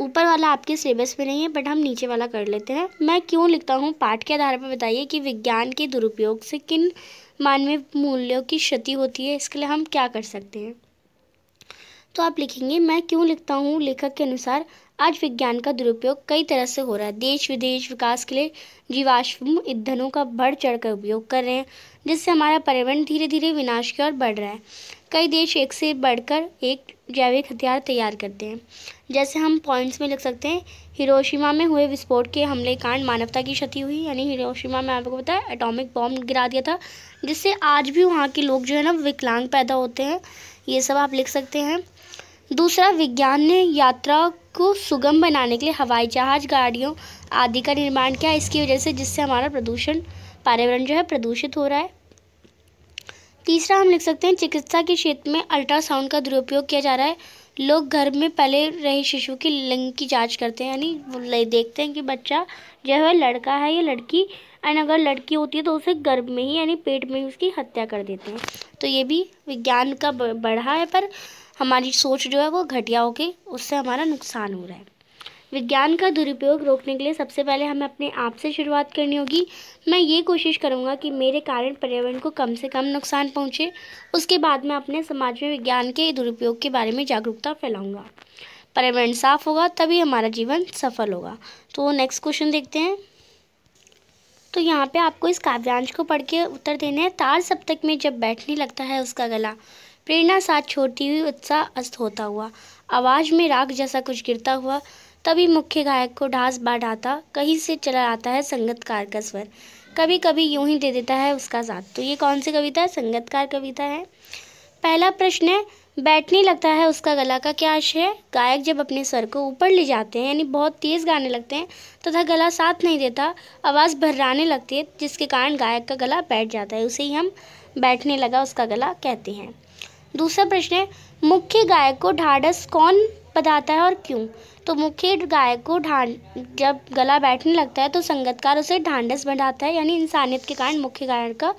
ऊपर वाला आपके सिलेबस में नहीं है बट हम नीचे वाला कर लेते हैं मैं क्यों लिखता हूँ पाठ के आधार पर बताइए कि विज्ञान के दुरुपयोग से किन मानवीय मूल्यों की क्षति होती है इसके लिए हम क्या कर सकते हैं तो आप लिखेंगे मैं क्यों लिखता हूँ लेखक के अनुसार आज विज्ञान का दुरुपयोग कई तरह से हो रहा है देश विदेश विकास के लिए जीवाश्म ईंधनों का बढ़ चढ़ कर उपयोग कर रहे हैं जिससे हमारा पर्यावरण धीरे धीरे विनाश की ओर बढ़ रहा है कई देश एक से बढ़कर एक जैविक हथियार तैयार करते हैं जैसे हम पॉइंट्स में लिख सकते हैं हिरोशिमा में हुए विस्फोट के हमले कांड मानवता की क्षति हुई यानी हिरोशिमा में आपको पता है एटॉमिक बॉम्ब गिरा दिया था जिससे आज भी वहाँ के लोग जो है ना विकलांग पैदा होते हैं ये सब आप लिख सकते हैं दूसरा विज्ञान ने यात्रा को सुगम बनाने के लिए हवाई जहाज़ गाड़ियों आदि का निर्माण किया इसकी वजह से जिससे हमारा प्रदूषण पर्यावरण जो है प्रदूषित हो रहा है तीसरा हम लिख सकते हैं चिकित्सा के क्षेत्र में अल्ट्रासाउंड का दुरुपयोग किया जा रहा है लोग घर में पहले रहे शिशु की लिंग की जांच करते हैं यानी देखते हैं कि बच्चा जो है लड़का है या लड़की एंड अगर लड़की होती है तो उसे गर्भ में ही यानी पेट में ही उसकी हत्या कर देते हैं तो ये भी विज्ञान का बढ़ा है पर हमारी सोच जो है वो घटिया होगी उससे हमारा नुकसान हो रहा है विज्ञान का दुरुपयोग रोकने के लिए सबसे पहले हमें अपने आप से शुरुआत करनी होगी मैं ये कोशिश करूँगा कि मेरे कारण पर्यावरण को कम से कम नुकसान पहुँचे उसके बाद मैं अपने समाज में विज्ञान के दुरुपयोग के बारे में जागरूकता फैलाऊँगा पर्यावरण साफ होगा तभी हमारा जीवन सफल होगा तो नेक्स्ट क्वेश्चन देखते हैं तो यहाँ पे आपको इस काव्यांश को पढ़ के उत्तर देने हैं तार सप्तक में जब बैठने लगता है उसका गला प्रेरणा साथ छोड़ती हुई उत्साह अस्त होता हुआ आवाज़ में राग जैसा कुछ गिरता हुआ तभी मुख्य गायक को ढास बाट आता कहीं से चला आता है संगतकार का स्वर कभी कभी यूं ही दे देता है उसका साथ तो ये कौन सी कविता है संगतकार कविता है पहला प्रश्न है बैठने लगता है उसका गला का क्या आशय गायक जब अपने स्वर को ऊपर ले जाते हैं यानी बहुत तेज़ गाने लगते हैं तथा तो गला साथ नहीं देता आवाज़ भर्राने लगती है जिसके कारण गायक का गला बैठ जाता है उसे ही हम बैठने लगा उसका गला कहते हैं दूसरा प्रश्न है मुख्य गायक को ढाढ़स कौन बताता है और क्यों तो मुख्य गायक को ढां जब गला बैठने लगता है तो संगतकार उसे ढांडस बढ़ाता है यानी इंसानियत के कारण मुख्य गायन का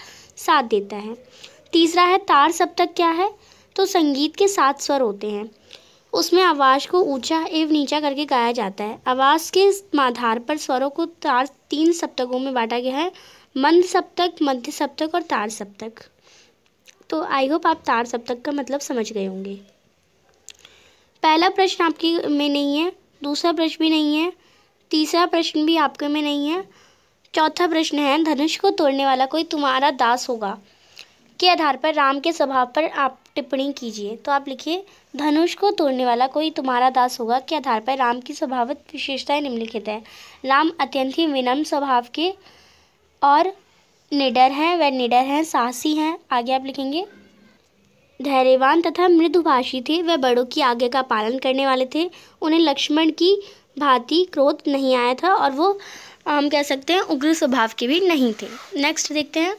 साथ देता है तीसरा है तार सप्तक क्या है तो संगीत के सात स्वर होते हैं उसमें आवाज़ को ऊंचा एवं नीचा करके गाया जाता है आवाज़ के आधार पर स्वरों को तार तीन सप्तकों में बांटा गया है मंद सप्तक मध्य सप्तक और तार सप्तक तो आई होप आप तार सब तक का मतलब समझ गए होंगे पहला प्रश्न आपके में नहीं है दूसरा प्रश्न भी नहीं है तीसरा प्रश्न भी आपके में नहीं है चौथा प्रश्न है धनुष को तोड़ने वाला कोई तुम्हारा दास होगा के आधार पर राम के स्वभाव पर आप टिप्पणी कीजिए तो आप लिखिए धनुष को तोड़ने वाला कोई तुम्हारा दास होगा के आधार पर राम की स्वभावत विशेषताएं निम्नलिखित है राम अत्यंत ही विनम्र स्वभाव के और निडर हैं वे निडर हैं साहसी हैं आगे आप लिखेंगे धैर्यवान तथा मृदुभाषी थे वे बड़ों की आज्ञा का पालन करने वाले थे उन्हें लक्ष्मण की भांति क्रोध नहीं आया था और वो हम कह सकते हैं उग्र स्वभाव के भी नहीं थे नेक्स्ट देखते हैं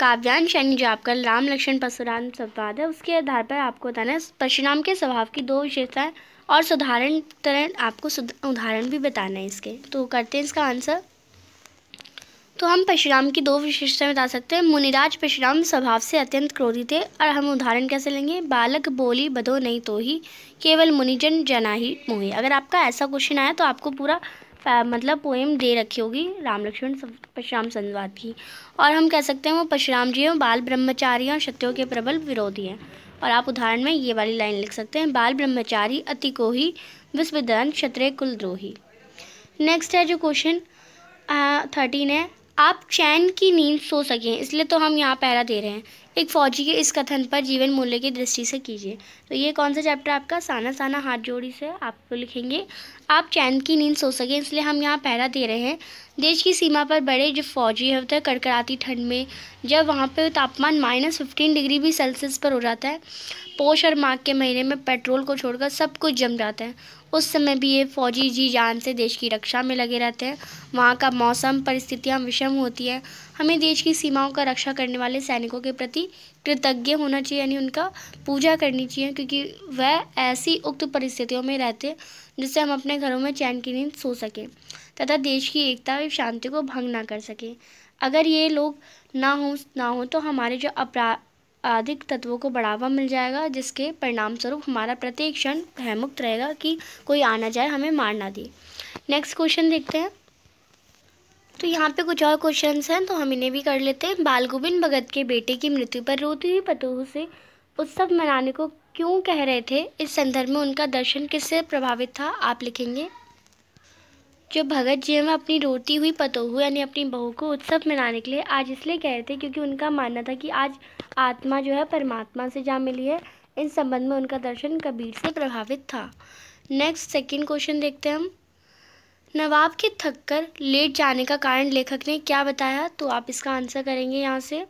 काव्यांश यानी जो आपका राम लक्ष्मण परशुराम संवाद है उसके आधार पर आपको बताना है परशुराम के स्वभाव की दो विशेषताएं और साधारण तरह आपको उदाहरण भी बताना है इसके तो करते हैं इसका आंसर तो हम परशुराम की दो विशेषताएं बता सकते हैं मुनिराज परशुराम स्वभाव से अत्यंत क्रोधी थे और हम उदाहरण कैसे लेंगे बालक बोली बदो नहीं तो ही केवल मुनिजन जना ही मोहे अगर आपका ऐसा क्वेश्चन आया तो आपको पूरा मतलब पोएम दे रखी होगी राम लक्ष्मण परशुराम संवाद की और हम कह सकते हैं वो परशुराम जी हैं बाल ब्रह्मचारी और शत्रुओं के प्रबल विरोधी हैं और आप उदाहरण में ये वाली लाइन लिख सकते हैं बाल ब्रह्मचारी अति को ही विश्वदान क्षत्रिय कुलद्रोही नेक्स्ट है जो क्वेश्चन थर्टीन है आप चैन की नींद सो सकें इसलिए तो हम यहाँ पहरा दे रहे हैं एक फौजी के इस कथन पर जीवन मूल्य की दृष्टि से कीजिए तो ये कौन सा चैप्टर आपका साना साना हाथ जोड़ी से आप तो लिखेंगे आप चैन की नींद सो सकें इसलिए हम यहाँ पहरा दे रहे हैं देश की सीमा पर बड़े जो फौजी होते हैं कड़कड़ाती ठंड में जब वहाँ पर तापमान माइनस फिफ्टीन डिग्री भी सेल्सियस पर हो जाता है पोष और माघ के महीने में पेट्रोल को छोड़कर सब कुछ जम जाता है उस समय भी ये फौजी जी जान से देश की रक्षा में लगे रहते हैं वहाँ का मौसम परिस्थितियाँ विषम होती हैं हमें देश की सीमाओं का रक्षा करने वाले सैनिकों के प्रति कृतज्ञ होना चाहिए यानी उनका पूजा करनी चाहिए क्योंकि वह ऐसी उक्त परिस्थितियों में रहते जिससे हम अपने घरों में चैन की नींद सो सकें तथा देश की एकता और शांति को भंग ना कर सकें अगर ये लोग ना हों ना हों तो हमारे जो अपराध आधिक तत्वों को बढ़ावा मिल जाएगा जिसके परिणाम स्वरूप हमारा प्रत्येक क्षण भयमुक्त रहेगा कि कोई आना जाए हमें मार ना दे नेक्स्ट क्वेश्चन देखते हैं तो यहाँ पे कुछ और क्वेश्चन हैं तो हम इन्हें भी कर लेते हैं बाल गोविंद भगत के बेटे की मृत्यु पर रोती हुई पतोह से उत्सव मनाने को क्यों कह रहे थे इस संदर्भ में उनका दर्शन किससे प्रभावित था आप लिखेंगे जो भगत जी हैं वह अपनी रोती हुई पतोहू यानी अपनी बहू को उत्सव मनाने के लिए आज इसलिए गए थे क्योंकि उनका मानना था कि आज आत्मा जो है परमात्मा से जा मिली है इन संबंध में उनका दर्शन कबीर से प्रभावित था नेक्स्ट सेकेंड क्वेश्चन देखते हैं हम नवाब के थककर लेट जाने का कारण लेखक ने क्या बताया तो आप इसका आंसर करेंगे यहाँ से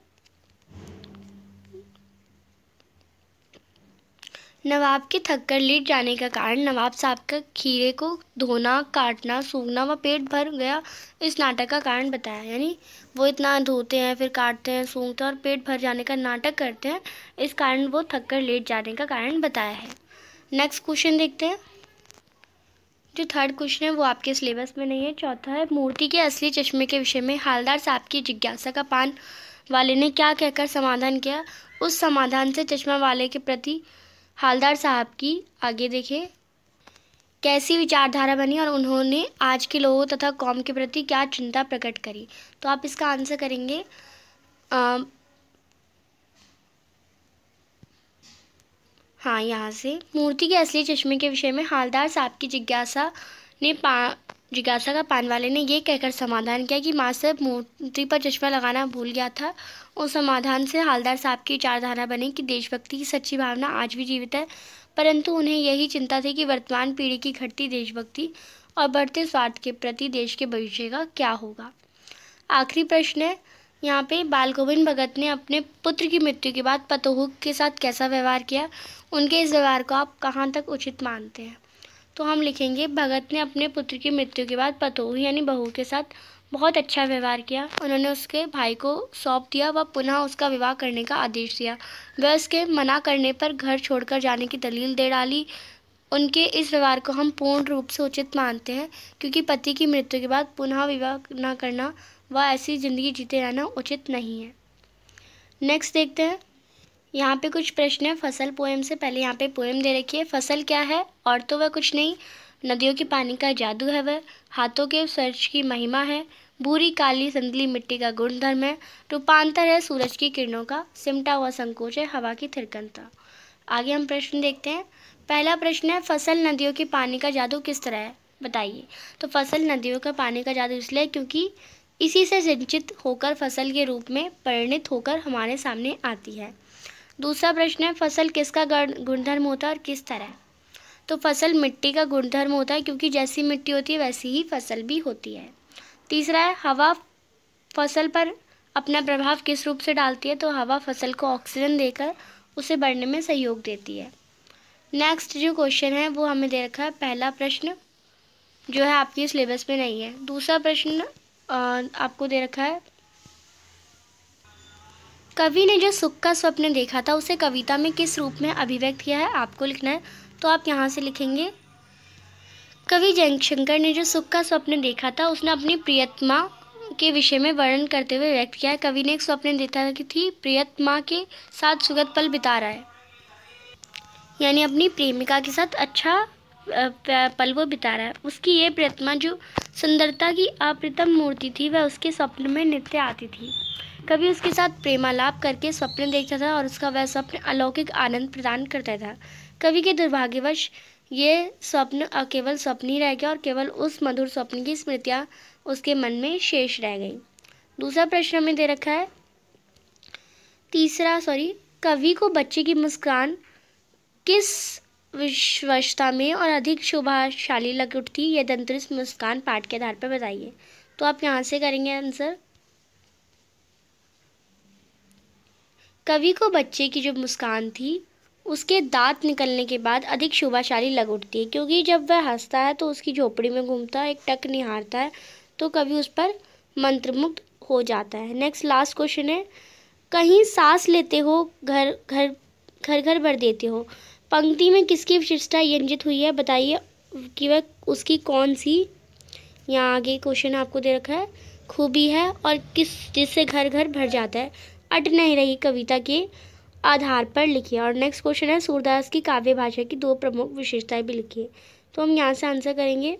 नवाब के थककर लेट जाने का कारण नवाब साहब का खीरे को धोना काटना सूखना व पेट भर गया इस नाटक का कारण बताया यानी वो इतना धोते हैं फिर काटते हैं सूखते हैं और पेट भर जाने का नाटक करते हैं इस कारण वो थककर लेट जाने का कारण बताया है नेक्स्ट क्वेश्चन देखते हैं जो थर्ड क्वेश्चन है वो आपके सिलेबस में नहीं है चौथा है मूर्ति के असली चश्मे के विषय में हालदार साहब की जिज्ञासा का पान वाले ने क्या कहकर समाधान किया उस समाधान से चश्मा वाले के प्रति हालदार साहब की आगे देखें कैसी विचारधारा बनी और उन्होंने आज के लोगों तथा कौम के प्रति क्या चिंता प्रकट करी तो आप इसका आंसर करेंगे आ, हाँ यहाँ से मूर्ति के असली चश्मे के विषय में हालदार साहब की जिज्ञासा ने पा जिज्ञासा का पान वाले ने यह कहकर समाधान किया कि मां साहब मूर्ति पर चश्मा लगाना भूल गया था उस समाधान से हालदार साहब की विचारधारा बनी कि देशभक्ति की सच्ची भावना आज भी जीवित है परंतु उन्हें यही चिंता थी कि वर्तमान पीढ़ी की घटती देशभक्ति और बढ़ते स्वार्थ के प्रति देश के भविष्य का क्या होगा आखिरी प्रश्न है यहाँ पे बाल गोविंद भगत ने अपने पुत्र की मृत्यु के बाद पतोहुक के साथ कैसा व्यवहार किया उनके इस व्यवहार को आप कहाँ तक उचित मानते हैं तो हम लिखेंगे भगत ने अपने पुत्र की मृत्यु के बाद पतोह यानी बहू के साथ बहुत अच्छा व्यवहार किया उन्होंने उसके भाई को सौंप दिया व पुनः उसका विवाह करने का आदेश दिया वह उसके मना करने पर घर छोड़कर जाने की दलील दे डाली उनके इस व्यवहार को हम पूर्ण रूप से उचित मानते हैं क्योंकि पति की मृत्यु के बाद पुनः विवाह न करना व ऐसी ज़िंदगी जीते रहना उचित नहीं है नेक्स्ट देखते हैं यहाँ पे कुछ प्रश्न है फसल पोएम से पहले यहाँ पे पोएम दे रखी है फसल क्या है और तो वह कुछ नहीं नदियों के पानी का जादू है वह हाथों के सर्च की महिमा है भूरी काली संदली मिट्टी का गुणधर्म है रूपांतर है सूरज की किरणों का सिमटा हुआ संकोच है हवा की थिरकन का आगे हम प्रश्न देखते हैं पहला प्रश्न है फसल नदियों के पानी का जादू किस तरह है बताइए तो फसल नदियों का पानी का जादू इसलिए क्योंकि इसी से सिंचित होकर फसल के रूप में परिणित होकर हमारे सामने आती है दूसरा प्रश्न है फसल किसका गुणधर्म होता है और किस तरह तो फसल मिट्टी का गुणधर्म होता है क्योंकि जैसी मिट्टी होती है वैसी ही फसल भी होती है तीसरा है हवा फसल पर अपना प्रभाव किस रूप से डालती है तो हवा फसल को ऑक्सीजन देकर उसे बढ़ने में सहयोग देती है नेक्स्ट जो क्वेश्चन है वो हमें दे रखा है पहला प्रश्न जो है आपकी सिलेबस में नहीं है दूसरा प्रश्न आपको दे रखा है कवि ने जो सुख का स्वप्न देखा था उसे कविता में किस रूप में अभिव्यक्त किया है आपको लिखना है तो आप यहाँ से लिखेंगे कवि जयशंकर ने जो सुख का स्वप्न देखा था उसने अपनी प्रियतमा के विषय में वर्णन करते हुए व्यक्त किया है कवि ने एक स्वप्न देखा कि थी प्रियतमा के साथ सुगत पल बिता रहा है यानी अपनी प्रेमिका के साथ अच्छा पल वो बिता रहा है उसकी ये प्रतिमा जो सुंदरता की अप्रतम मूर्ति थी वह उसके स्वप्न में नित्य आती थी कभी उसके साथ प्रेमालाप करके स्वप्न देखता था और उसका वह स्वप्न अलौकिक आनंद प्रदान करता था कवि के दुर्भाग्यवश ये स्वप्न केवल स्वप्न ही रह गया और केवल उस मधुर स्वप्न की स्मृतियाँ उसके मन में शेष रह गई दूसरा प्रश्न हमें दे रखा है तीसरा सॉरी कवि को बच्चे की मुस्कान किस विश्वसता में और अधिक शुभाशाली लग उठती यह दंतरिस मुस्कान पाठ के आधार पर बताइए तो आप यहाँ से करेंगे आंसर कवि को बच्चे की जो मुस्कान थी उसके दांत निकलने के बाद अधिक शोभाशाली लग उठती है क्योंकि जब वह हंसता है तो उसकी झोपड़ी में घूमता है एक टक निहारता है तो कभी उस पर मंत्रमुग्ध हो जाता है नेक्स्ट लास्ट क्वेश्चन है कहीं सांस लेते हो घर घर घर घर भर देते हो पंक्ति में किसकी विशिष्टता यंजित हुई है बताइए कि वह उसकी कौन सी यहाँ आगे क्वेश्चन आपको दे रखा है खूबी है और किस जिससे घर घर भर जाता है अट नहीं रही कविता के आधार पर लिखिए और नेक्स्ट क्वेश्चन है सूरदास की काव्य भाषा की दो प्रमुख विशेषताएं भी लिखिए तो हम यहाँ से आंसर करेंगे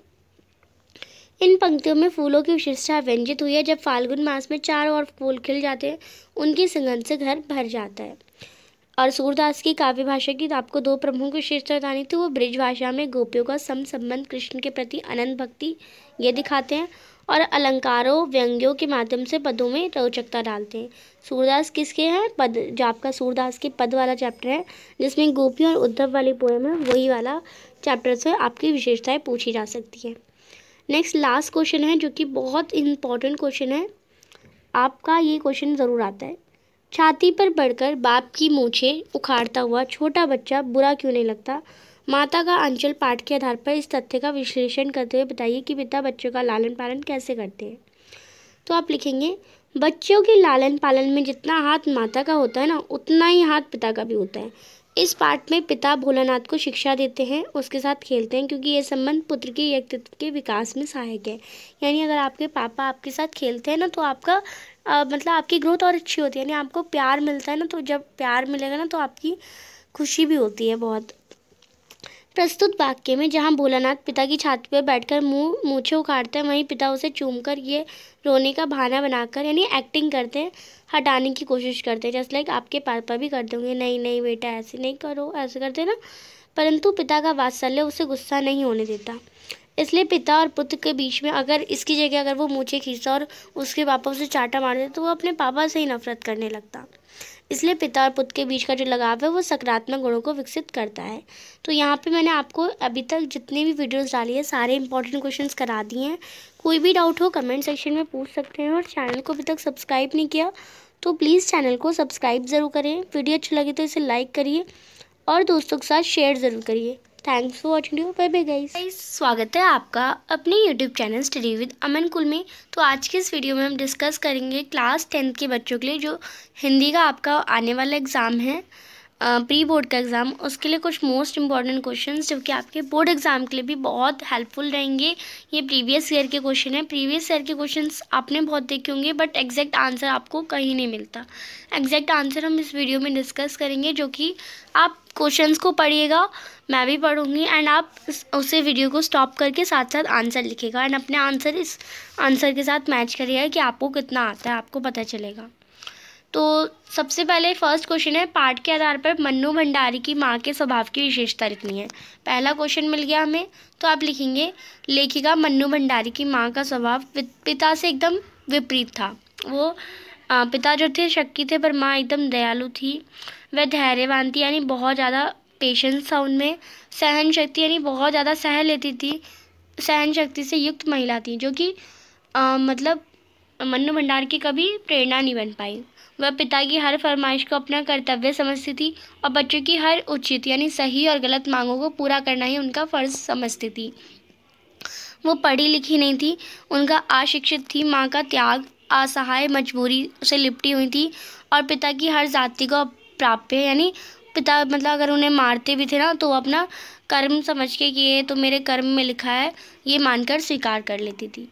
इन पंक्तियों में फूलों की विशेषता व्यंजित हुई है जब फाल्गुन मास में चार और फूल खिल जाते हैं उनकी सुगंध से घर भर जाता है और सूरदास की काव्य भाषा की तो आपको दो प्रमुख विशेषता बतानी थी वो ब्रिज भाषा में गोपियों का सम संबंध कृष्ण के प्रति अनंत भक्ति ये दिखाते हैं और अलंकारों व्यंग्यों के माध्यम से पदों में रोचकता डालते हैं सूरदास किसके हैं पद जो आपका सूरदास के पद वाला चैप्टर है जिसमें गोपी और उद्धव वाली पोएम है वही वाला चैप्टर से आपकी विशेषताएं पूछी जा सकती है नेक्स्ट लास्ट क्वेश्चन है जो कि बहुत इंपॉर्टेंट क्वेश्चन है आपका ये क्वेश्चन ज़रूर आता है छाती पर बढ़कर बाप की मूछे उखाड़ता हुआ छोटा बच्चा बुरा क्यों नहीं लगता माता का अंचल पाठ के आधार पर इस तथ्य का विश्लेषण करते हुए बताइए कि पिता बच्चों का लालन पालन कैसे करते हैं तो आप लिखेंगे बच्चों के लालन पालन में जितना हाथ माता का होता है ना उतना ही हाथ पिता का भी होता है इस पार्ट में पिता भोलानाथ को शिक्षा देते हैं उसके साथ खेलते हैं क्योंकि ये संबंध पुत्र के व्यक्तित्व के विकास में सहायक है यानी अगर आपके पापा आपके साथ खेलते हैं ना तो आपका आ, मतलब आपकी ग्रोथ और अच्छी होती है यानी आपको प्यार मिलता है ना तो जब प्यार मिलेगा ना तो आपकी खुशी भी होती है बहुत प्रस्तुत वाक्य में जहाँ भोलानाथ पिता की छाती पर बैठकर मुंह मूछे उखाड़ते हैं वहीं पिता उसे चूमकर ये रोने का बहाना बनाकर यानी एक्टिंग करते हैं हटाने की कोशिश करते हैं जस्ट लाइक आपके पापा भी करते होंगे नहीं नहीं बेटा ऐसे नहीं करो ऐसे करते ना परंतु पिता का वात्सल्य उसे गुस्सा नहीं होने देता इसलिए पिता और पुत्र के बीच में अगर इसकी जगह अगर वो मूछे खींचता और उसके पापा उसे चाटा मार मारते तो वो अपने पापा से ही नफरत करने लगता इसलिए पिता और पुत्र के बीच का जो लगाव है वो सकारात्मक गुणों को विकसित करता है तो यहाँ पे मैंने आपको अभी तक जितने भी वीडियोस डाली है सारे इंपॉर्टेंट क्वेश्चंस करा दिए हैं कोई भी डाउट हो कमेंट सेक्शन में पूछ सकते हैं और चैनल को अभी तक सब्सक्राइब नहीं किया तो प्लीज़ चैनल को सब्सक्राइब ज़रूर करें वीडियो अच्छी लगी तो इसे लाइक करिए और दोस्तों के साथ शेयर ज़रूर करिए thanks for watching you bye bye guys स्वागत है आपका अपने YouTube channel study with Aman कुल में तो आज के इस वीडियो में हम डिस्कस करेंगे क्लास टेंथ के बच्चों के लिए जो हिंदी का आपका आने वाला एग्ज़ाम है प्री बोर्ड का एग्ज़ाम उसके लिए कुछ मोस्ट इंपॉर्टेंट क्वेश्चन जो कि आपके बोर्ड एग्ज़ाम के लिए भी बहुत हेल्पफुल रहेंगे ये प्रीवियस ईयर के क्वेश्चन हैं प्रीवियस ईयर के क्वेश्चन आपने बहुत देखे होंगे बट एग्जैक्ट आंसर आपको कहीं नहीं मिलता एग्जैक्ट आंसर हम इस वीडियो में डिस्कस करेंगे जो कि आप क्वेश्चन को पढ़िएगा मैं भी पढ़ूँगी एंड आप उसे वीडियो को स्टॉप करके साथ साथ आंसर लिखेगा एंड अपने आंसर इस आंसर के साथ मैच करिएगा कि आपको कितना आता है आपको पता चलेगा तो सबसे पहले फर्स्ट क्वेश्चन है पाठ के आधार पर मन्नू भंडारी की माँ के स्वभाव की विशेषता लिखनी है पहला क्वेश्चन मिल गया हमें तो आप लिखेंगे लेखिका मन्नू भंडारी की माँ का स्वभाव पिता से एकदम विपरीत था वो पिता जो थे शक्की थे पर माँ एकदम दयालु थी वह धैर्यवान थी यानी बहुत ज़्यादा पेशेंस था उनमें सहन शक्ति यानी बहुत ज़्यादा सह लेती थी सहन शक्ति से युक्त महिला थी जो कि मतलब मनु भंडार की कभी प्रेरणा नहीं बन पाई वह पिता की हर फरमाइश को अपना कर्तव्य समझती थी और बच्चों की हर उचित यानी सही और गलत मांगों को पूरा करना ही उनका फ़र्ज समझती थी वो पढ़ी लिखी नहीं थी उनका अशिक्षित थी माँ का त्याग असहाय मजबूरी से लिपटी हुई थी और पिता की हर जाति को प्राप्य यानी पिता मतलब अगर उन्हें मारते भी थे ना तो अपना कर्म समझ के किए तो मेरे कर्म में लिखा है ये मानकर स्वीकार कर लेती थी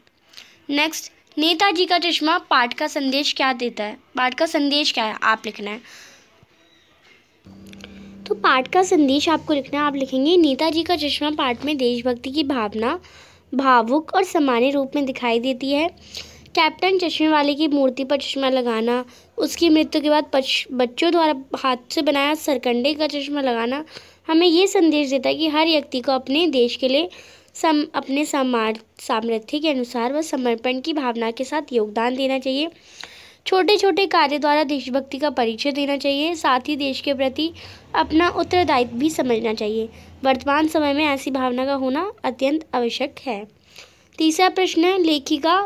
नेक्स्ट नेताजी का चश्मा पाठ का संदेश क्या देता है पाठ का संदेश क्या है आप लिखना है तो पाठ का संदेश आपको लिखना है आप लिखेंगे नेताजी का चश्मा पाठ में देशभक्ति की भावना भावुक और सामान्य रूप में दिखाई देती है कैप्टन चश्मे वाले की मूर्ति पर चश्मा लगाना उसकी मृत्यु के बाद बच्चों द्वारा हाथ से बनाया सरकंडे का चश्मा लगाना हमें ये संदेश देता है कि हर व्यक्ति को अपने देश के लिए सम अपने समार सामर्थ्य के अनुसार व समर्पण की भावना के साथ योगदान देना चाहिए छोटे छोटे कार्य द्वारा देशभक्ति का परिचय देना चाहिए साथ ही देश के प्रति अपना उत्तरदायित्व भी समझना चाहिए वर्तमान समय में ऐसी भावना का होना अत्यंत आवश्यक है तीसरा प्रश्न है लेखिका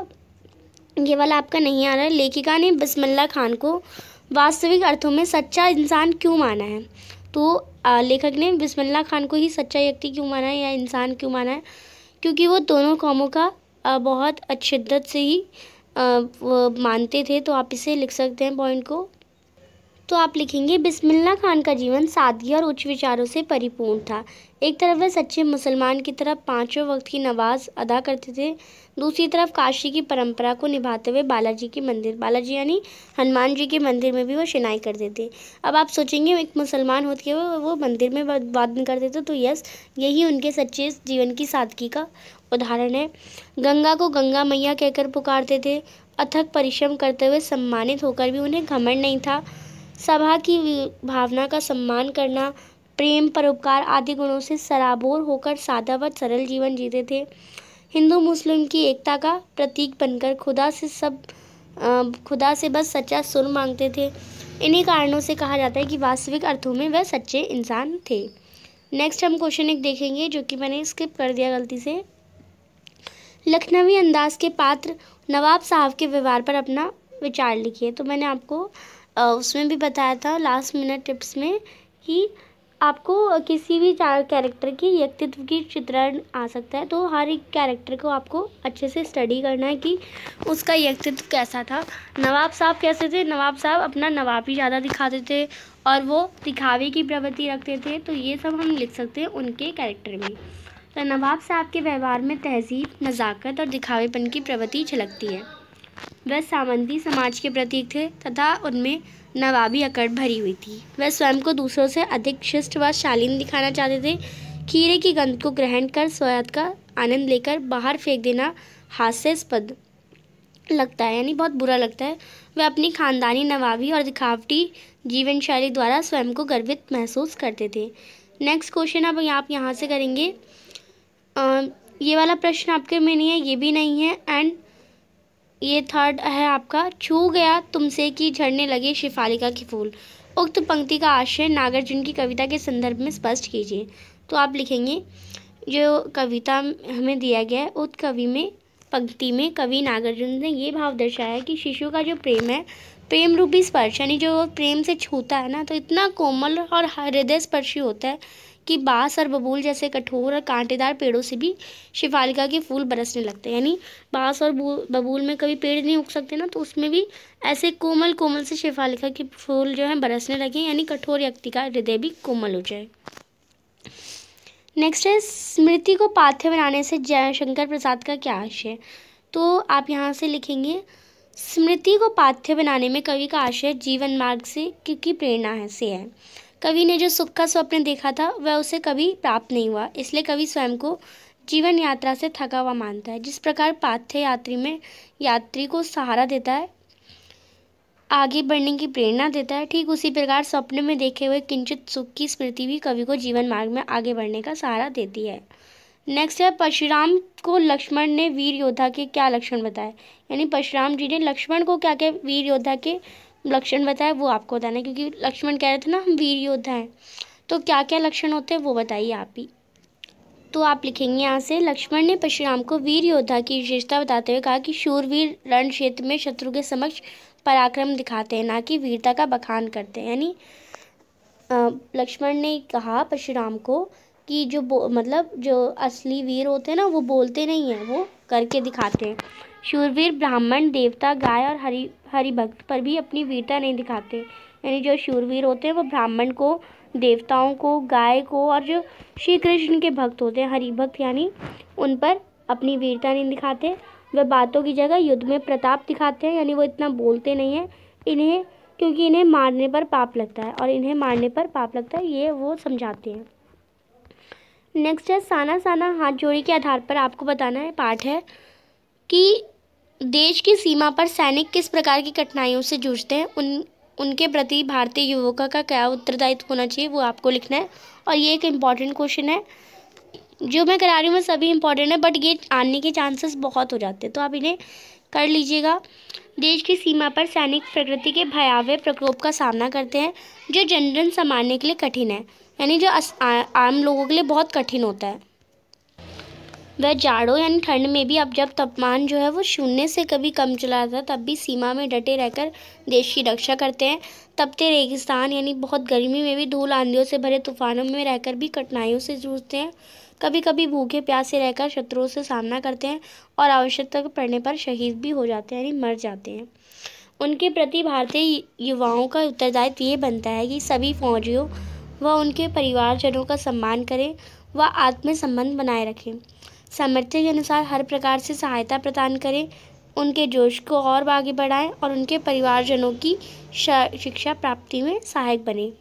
ये वाला आपका नहीं आ रहा है लेखिका ने बिस्मिल्ला खान को वास्तविक अर्थों में सच्चा इंसान क्यों माना है तो लेखक ने बिस्मिल्ला खान को ही सच्चा व्यक्ति क्यों माना है या इंसान क्यों माना है क्योंकि वो दोनों कौमों का बहुत अच्छिद्दत से ही मानते थे तो आप इसे लिख सकते हैं पॉइंट को तो आप लिखेंगे बिस्मिल्ला खान का जीवन सादगी और उच्च विचारों से परिपूर्ण था एक तरफ वह सच्चे मुसलमान की तरफ पाँचों वक्त की नमाज अदा करते थे दूसरी तरफ काशी की परंपरा को निभाते हुए बालाजी के मंदिर बालाजी यानी हनुमान जी के मंदिर में भी वो शिनाई करते थे अब आप सोचेंगे एक मुसलमान होते हुए वो मंदिर में वादन करते थे तो यस यही उनके सच्चे जीवन की सादगी का उदाहरण है गंगा को गंगा मैया कहकर पुकारते थे अथक परिश्रम करते हुए सम्मानित होकर भी उन्हें घमंड नहीं था सभा की भावना का सम्मान करना प्रेम परोपकार आदि गुणों से सराबोर होकर सादा व सरल जीवन जीते थे हिंदू मुस्लिम की एकता का प्रतीक बनकर खुदा से सब खुदा से बस सच्चा सुर मांगते थे इन्हीं कारणों से कहा जाता है कि वास्तविक अर्थों में वह सच्चे इंसान थे नेक्स्ट हम क्वेश्चन एक देखेंगे जो कि मैंने स्किप कर दिया गलती से लखनवी अंदाज के पात्र नवाब साहब के व्यवहार पर अपना विचार लिखिए तो मैंने आपको उसमें भी बताया था लास्ट मिनट टिप्स में कि आपको किसी भी कैरेक्टर की व्यक्तित्व की चित्रण आ सकता है तो हर एक कैरेक्टर को आपको अच्छे से स्टडी करना है कि उसका व्यक्तित्व कैसा था नवाब साहब कैसे थे नवाब साहब अपना नवाब ही ज़्यादा दिखाते थे और वो दिखावे की प्रवृत्ति रखते थे तो ये सब हम लिख सकते हैं उनके कैरेक्टर में तो नवाब साहब के व्यवहार में तहजीब नज़ाकत और दिखावेपन की प्रवृत्ति झलकती है वह सामंती समाज के प्रतीक थे तथा उनमें नवाबी अकड़ भरी हुई थी वह स्वयं को दूसरों से अधिक शिष्ट व शालीन दिखाना चाहते थे खीरे की गंध को ग्रहण कर स्वाद का आनंद लेकर बाहर फेंक देना हास्यास्पद लगता है यानी बहुत बुरा लगता है वह अपनी खानदानी नवाबी और दिखावटी जीवन शैली द्वारा स्वयं को गर्वित महसूस करते थे नेक्स्ट क्वेश्चन अब आप यहाँ से करेंगे आ, ये वाला प्रश्न आपके में नहीं है ये भी नहीं है एंड ये थर्ड है आपका छू गया तुमसे कि झड़ने लगे शिफालिका के फूल उक्त पंक्ति का आशय नागार्जुन की कविता के संदर्भ में स्पष्ट कीजिए तो आप लिखेंगे जो कविता हमें दिया गया है उत कवि में पंक्ति में कवि नागार्जुन ने ये भाव दर्शाया कि शिशु का जो प्रेम है प्रेम रूपी स्पर्श यानी जो प्रेम से छूता है ना तो इतना कोमल और हृदय स्पर्शी होता है कि बांस और बबूल जैसे कठोर और कांटेदार पेड़ों से भी शिफालिका के फूल बरसने लगते हैं यानी बांस और बबूल में कभी पेड़ नहीं उग सकते ना तो उसमें भी ऐसे कोमल कोमल से शिफालिका के फूल जो है बरसने लगे यानी कठोर व्यक्ति का हृदय भी कोमल हो जाए नेक्स्ट है स्मृति को पाथ्य बनाने से जयशंकर प्रसाद का क्या आशय तो आप यहाँ से लिखेंगे स्मृति को पाथ्य बनाने में कवि का आशय जीवन मार्ग से क्योंकि प्रेरणा है से है कवि ने जो सुख का स्वप्न देखा था वह उसे कभी प्राप्त नहीं हुआ इसलिए कवि स्वयं को जीवन यात्रा से थका हुआ मानता है जिस प्रकार पाथ्य यात्री में यात्री को सहारा देता है आगे बढ़ने की प्रेरणा देता है ठीक उसी प्रकार स्वप्न में देखे हुए किंचित सुख की स्मृति भी कवि को जीवन मार्ग में आगे बढ़ने का सहारा देती है नेक्स्ट है परशुराम को लक्ष्मण ने वीर योद्धा के क्या लक्षण बताए यानी परशुराम जी ने लक्ष्मण को क्या क्या वीर योद्धा के लक्षण बताए वो आपको बताना है क्योंकि लक्ष्मण कह रहे थे ना हम वीर योद्धा हैं तो क्या क्या लक्षण होते हैं वो बताइए आप ही तो आप लिखेंगे यहाँ से लक्ष्मण ने परशुराम को वीर योद्धा की विशेषता बताते हुए कहा कि शूरवीर रण क्षेत्र में शत्रु के समक्ष पराक्रम दिखाते हैं ना कि वीरता का बखान करते हैं यानी लक्ष्मण ने कहा परशुराम को कि जो मतलब जो असली वीर होते हैं ना वो बोलते नहीं हैं वो करके दिखाते हैं शूरवीर ब्राह्मण देवता गाय और हरि हरिभक्त पर भी अपनी वीरता नहीं दिखाते यानी जो शूरवीर होते हैं वो ब्राह्मण को देवताओं को गाय को और जो श्री कृष्ण के भक्त होते हैं हरिभक्त यानी उन पर अपनी वीरता नहीं दिखाते वह बातों की जगह युद्ध में प्रताप दिखाते हैं यानी वो इतना बोलते नहीं हैं इन्हें क्योंकि इन्हें मारने पर पाप लगता है और इन्हें मारने पर पाप लगता है ये वो समझाते हैं नेक्स्ट है साना साना हाथ जोड़ी के आधार पर आपको बताना है पाठ है कि देश की सीमा पर सैनिक किस प्रकार की कठिनाइयों से जूझते हैं उन उनके प्रति भारतीय युवकों का क्या उत्तरदायित्व होना चाहिए वो आपको लिखना है और ये एक इम्पॉर्टेंट क्वेश्चन है जो मैं करा रही हूँ सभी इम्पॉर्टेंट है बट ये आने के चांसेस बहुत हो जाते हैं तो आप इन्हें कर लीजिएगा देश की सीमा पर सैनिक प्रकृति के भयावह प्रकोप का सामना करते हैं जो जनरल संभालने के लिए कठिन है यानी जो आम लोगों के लिए बहुत कठिन होता है वह जाड़ों यानी ठंड में भी अब जब तापमान जो है वो शून्य से कभी कम चला जाता है तब भी सीमा में डटे रहकर देश की रक्षा करते हैं तपते रेगिस्तान यानी बहुत गर्मी में भी धूल आंधियों से भरे तूफानों में रहकर भी कठिनाइयों से जूझते हैं कभी कभी भूखे प्यासे रहकर शत्रुओं से सामना करते हैं और आवश्यकता पड़ने पर शहीद भी हो जाते हैं यानी मर जाते हैं उनके प्रति भारतीय युवाओं का उत्तरदायित्व ये बनता है कि सभी फौजियों व उनके परिवारजनों का सम्मान करें व आत्मसंबंध बनाए रखें सामर्थ्य के अनुसार हर प्रकार से सहायता प्रदान करें उनके जोश को और आगे बढ़ाएं और उनके परिवारजनों की शिक्षा प्राप्ति में सहायक बने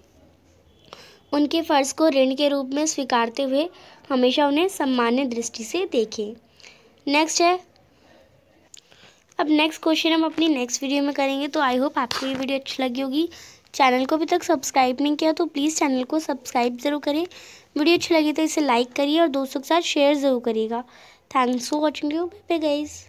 उनके फ़र्ज़ को ऋण के रूप में स्वीकारते हुए हमेशा उन्हें सम्मान्य दृष्टि से देखें नेक्स्ट है अब नेक्स्ट क्वेश्चन हम अपनी नेक्स्ट वीडियो में करेंगे तो आई होप आपको ये वीडियो अच्छी लगी होगी चैनल को अभी तक सब्सक्राइब नहीं किया तो प्लीज़ चैनल को सब्सक्राइब ज़रूर करें वीडियो अच्छी लगी तो इसे लाइक करिए और दोस्तों के साथ शेयर ज़रूर करिएगा thanks for watching you bye guys